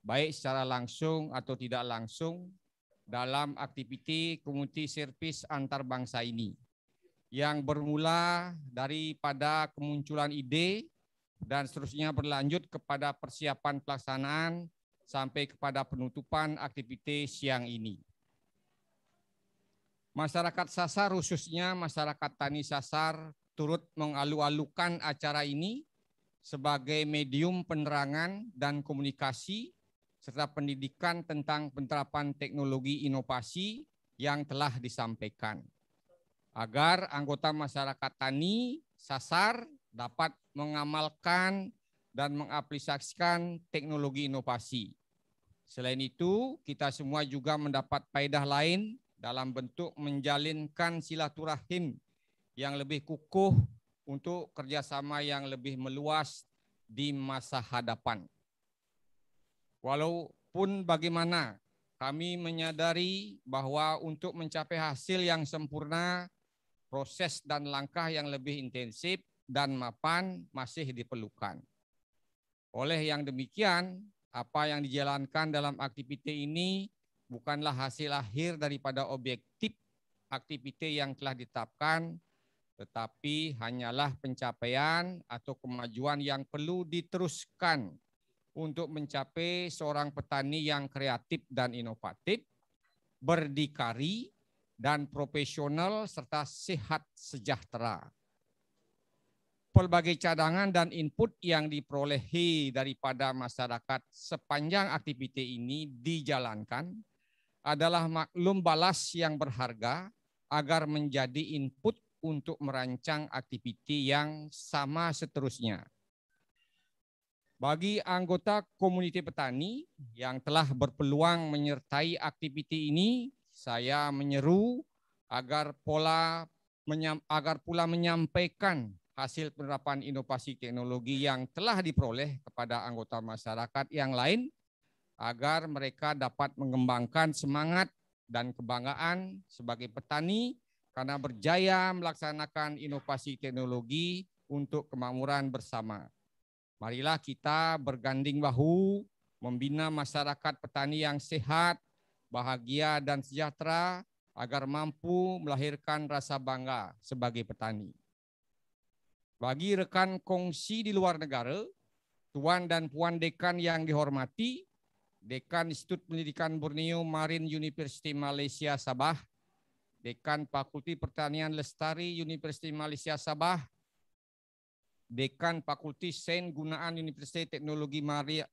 baik secara langsung atau tidak langsung, dalam aktiviti community service antarbangsa ini yang bermula daripada kemunculan ide dan seterusnya berlanjut kepada persiapan pelaksanaan sampai kepada penutupan aktivitas siang ini. Masyarakat Sasar khususnya masyarakat Tani Sasar turut mengalu-alukan acara ini sebagai medium penerangan dan komunikasi serta pendidikan tentang penerapan teknologi inovasi yang telah disampaikan agar anggota masyarakat tani sasar dapat mengamalkan dan mengaplikasikan teknologi inovasi. Selain itu, kita semua juga mendapat faedah lain dalam bentuk menjalinkan silaturahim yang lebih kukuh untuk kerjasama yang lebih meluas di masa hadapan. Walaupun bagaimana, kami menyadari bahwa untuk mencapai hasil yang sempurna proses dan langkah yang lebih intensif dan mapan masih diperlukan. Oleh yang demikian, apa yang dijalankan dalam aktivitas ini bukanlah hasil akhir daripada objektif aktivitas yang telah ditetapkan, tetapi hanyalah pencapaian atau kemajuan yang perlu diteruskan untuk mencapai seorang petani yang kreatif dan inovatif, berdikari, dan profesional serta sehat sejahtera. Pelbagai cadangan dan input yang diperolehi daripada masyarakat sepanjang aktiviti ini dijalankan adalah maklum balas yang berharga agar menjadi input untuk merancang aktiviti yang sama seterusnya. Bagi anggota komuniti petani yang telah berpeluang menyertai aktiviti ini, saya menyeru agar pola menyam, agar pula menyampaikan hasil penerapan inovasi teknologi yang telah diperoleh kepada anggota masyarakat yang lain agar mereka dapat mengembangkan semangat dan kebanggaan sebagai petani karena berjaya melaksanakan inovasi teknologi untuk kemakmuran bersama. Marilah kita berganding bahu membina masyarakat petani yang sehat, bahagia dan sejahtera agar mampu melahirkan rasa bangga sebagai petani. Bagi rekan kongsi di luar negara, Tuan dan Puan Dekan yang dihormati, Dekan Institut Pendidikan Borneo Marine University Malaysia Sabah, Dekan Fakulti Pertanian Lestari University Malaysia Sabah, Dekan Fakulti Sains Gunaan University Teknologi Maria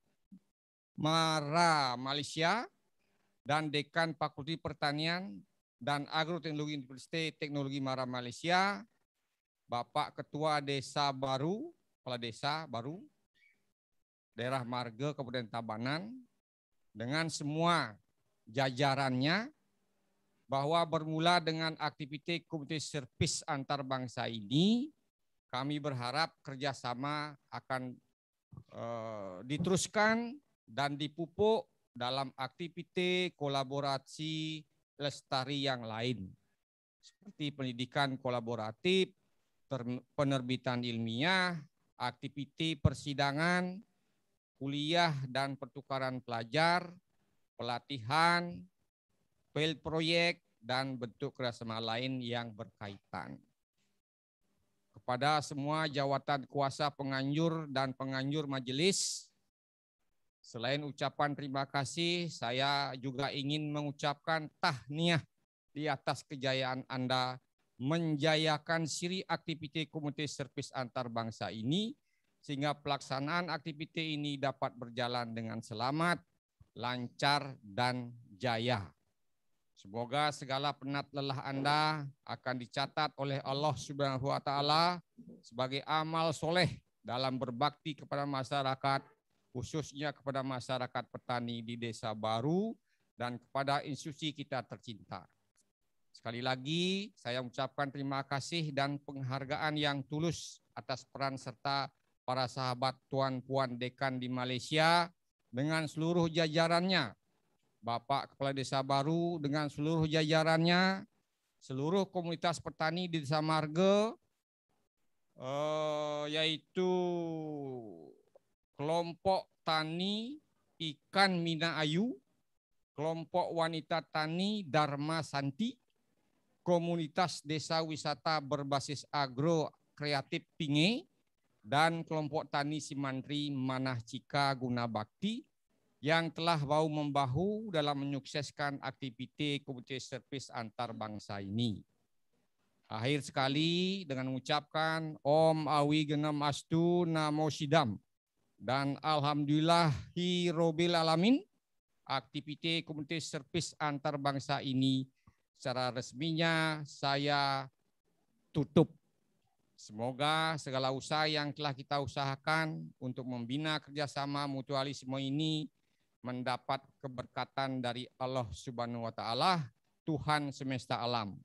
Mara Malaysia, dan Dekan Fakulti Pertanian dan Agroteknologi Universitas Teknologi Mara Malaysia, Bapak Ketua Desa Baru, Kepala Desa Baru, Daerah Marga Kabupaten Tabanan, dengan semua jajarannya, bahwa bermula dengan aktivitas komite servis antar bangsa ini, kami berharap kerjasama akan uh, diteruskan dan dipupuk dalam aktivitas kolaborasi lestari yang lain, seperti pendidikan kolaboratif, penerbitan ilmiah, aktivitas persidangan, kuliah dan pertukaran pelajar, pelatihan, field proyek, dan bentuk kerjasama lain yang berkaitan. Kepada semua jawatan kuasa penganjur dan penganjur majelis, Selain ucapan terima kasih, saya juga ingin mengucapkan tahniah di atas kejayaan Anda menjayakan siri aktiviti komunitas servis antar bangsa ini sehingga pelaksanaan aktiviti ini dapat berjalan dengan selamat, lancar dan jaya. Semoga segala penat lelah Anda akan dicatat oleh Allah Subhanahu wa taala sebagai amal soleh dalam berbakti kepada masyarakat khususnya kepada masyarakat petani di desa baru dan kepada institusi kita tercinta. Sekali lagi saya ucapkan terima kasih dan penghargaan yang tulus atas peran serta para sahabat Tuan Puan Dekan di Malaysia dengan seluruh jajarannya, Bapak Kepala Desa Baru dengan seluruh jajarannya, seluruh komunitas petani di Desa Marga, eh, yaitu kelompok tani ikan Mina Ayu, kelompok wanita tani Dharma Santi, komunitas desa wisata berbasis agro kreatif Pinge, dan kelompok tani Simantri Manah Cika Gunabakti yang telah bau membahu dalam menyukseskan aktiviti community Servis antar bangsa ini. Akhir sekali dengan mengucapkan Om Awi Genam Astu Namo Sidam. Dan alhamdulillah hirobil alamin, aktivitas komunitas servis antar bangsa ini secara resminya saya tutup. Semoga segala usaha yang telah kita usahakan untuk membina kerjasama mutualisme ini mendapat keberkatan dari Allah Subhanahu wa Ta'ala, Tuhan semesta alam.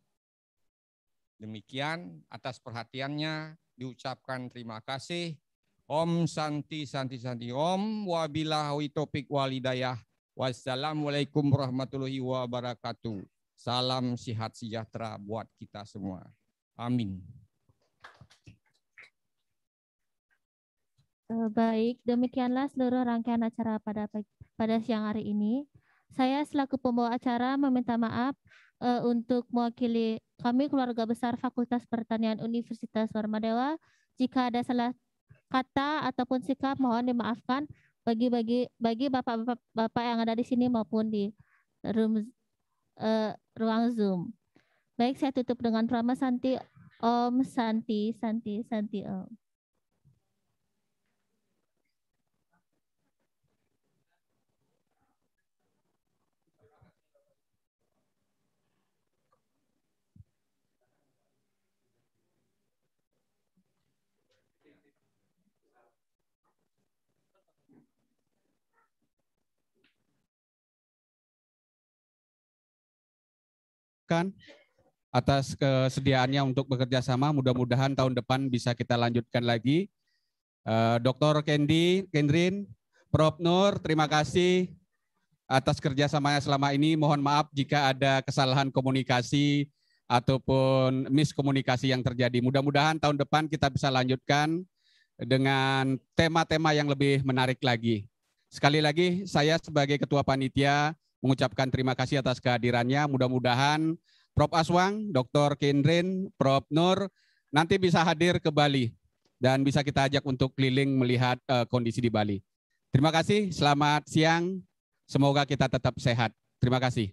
Demikian atas perhatiannya diucapkan terima kasih. Om Santi Santi Santi Om wabillahi topik walidayah wassalamualaikum warahmatullahi wabarakatuh. Salam sehat sejahtera buat kita semua. Amin. Eh, baik, demikianlah seluruh rangkaian acara pada pada siang hari ini. Saya selaku pembawa acara meminta maaf uh, untuk mewakili kami keluarga besar Fakultas Pertanian Universitas Warmadewa jika ada salah kata ataupun sikap mohon dimaafkan bagi bagi bagi bapak-bapak bapak yang ada di sini maupun di room uh, ruang Zoom. Baik, saya tutup dengan prama Santi Om Santi Santi Santi Om. ucapkan atas kesediaannya untuk bekerja sama. Mudah-mudahan tahun depan bisa kita lanjutkan lagi. Eh, Dr. Kendi, Kendrin, Prof. Nur, terima kasih atas kerjasamanya selama ini. Mohon maaf jika ada kesalahan komunikasi ataupun miskomunikasi yang terjadi. Mudah-mudahan tahun depan kita bisa lanjutkan dengan tema-tema yang lebih menarik lagi. Sekali lagi, saya sebagai Ketua Panitia mengucapkan terima kasih atas kehadirannya. Mudah-mudahan Prof. Aswang, Dr. Kendrin, Prof. Nur nanti bisa hadir ke Bali dan bisa kita ajak untuk keliling melihat uh, kondisi di Bali. Terima kasih, selamat siang. Semoga kita tetap sehat. Terima kasih.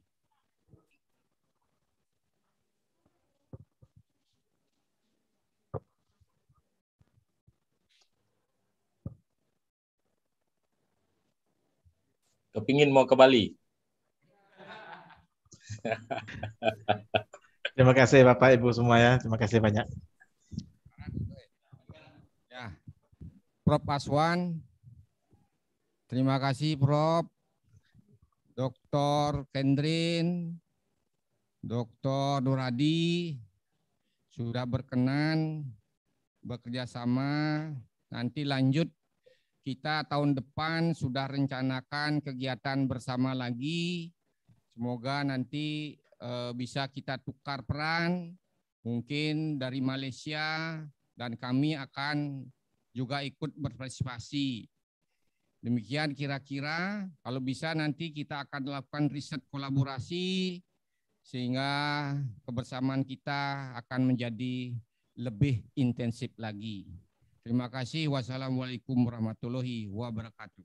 kepingin mau ke Bali? Terima kasih Bapak Ibu semua ya. Terima kasih banyak. Ya. Prof Paswan, Terima kasih Prof. Dr. Kendrin, Dr. Nuradi sudah berkenan bekerja sama. Nanti lanjut kita tahun depan sudah rencanakan kegiatan bersama lagi Semoga nanti uh, bisa kita tukar peran, mungkin dari Malaysia, dan kami akan juga ikut berpartisipasi. Demikian kira-kira, kalau bisa nanti kita akan melakukan riset kolaborasi, sehingga kebersamaan kita akan menjadi lebih intensif lagi. Terima kasih. Wassalamualaikum warahmatullahi wabarakatuh.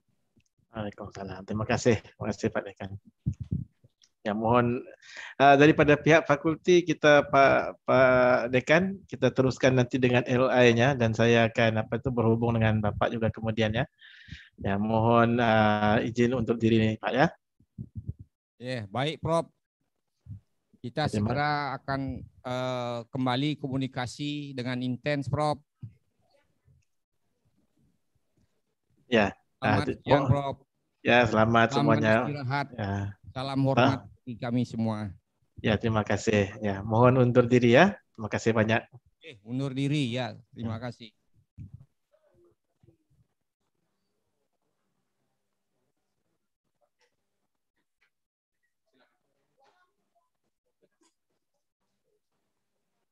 Waalaikumsalam. Terima kasih. Terima kasih Pak Dekan. Ya mohon uh, daripada pihak fakulti kita Pak Pak Dekan kita teruskan nanti dengan LI-nya dan saya akan apa itu berhubung dengan Bapak juga kemudian ya. Ya mohon uh, izin untuk diri ini Pak ya. Ya, yeah, baik Prof. Kita segera akan uh, kembali komunikasi dengan intens Prof. Ya. Selamat nah, Ya, selamat, selamat semuanya. Istirahat. Ya. Salam hormat ah. bagi kami semua. Ya, terima kasih. Ya, mohon undur diri ya. Terima kasih banyak. Eh, undur diri ya. Terima ya. kasih.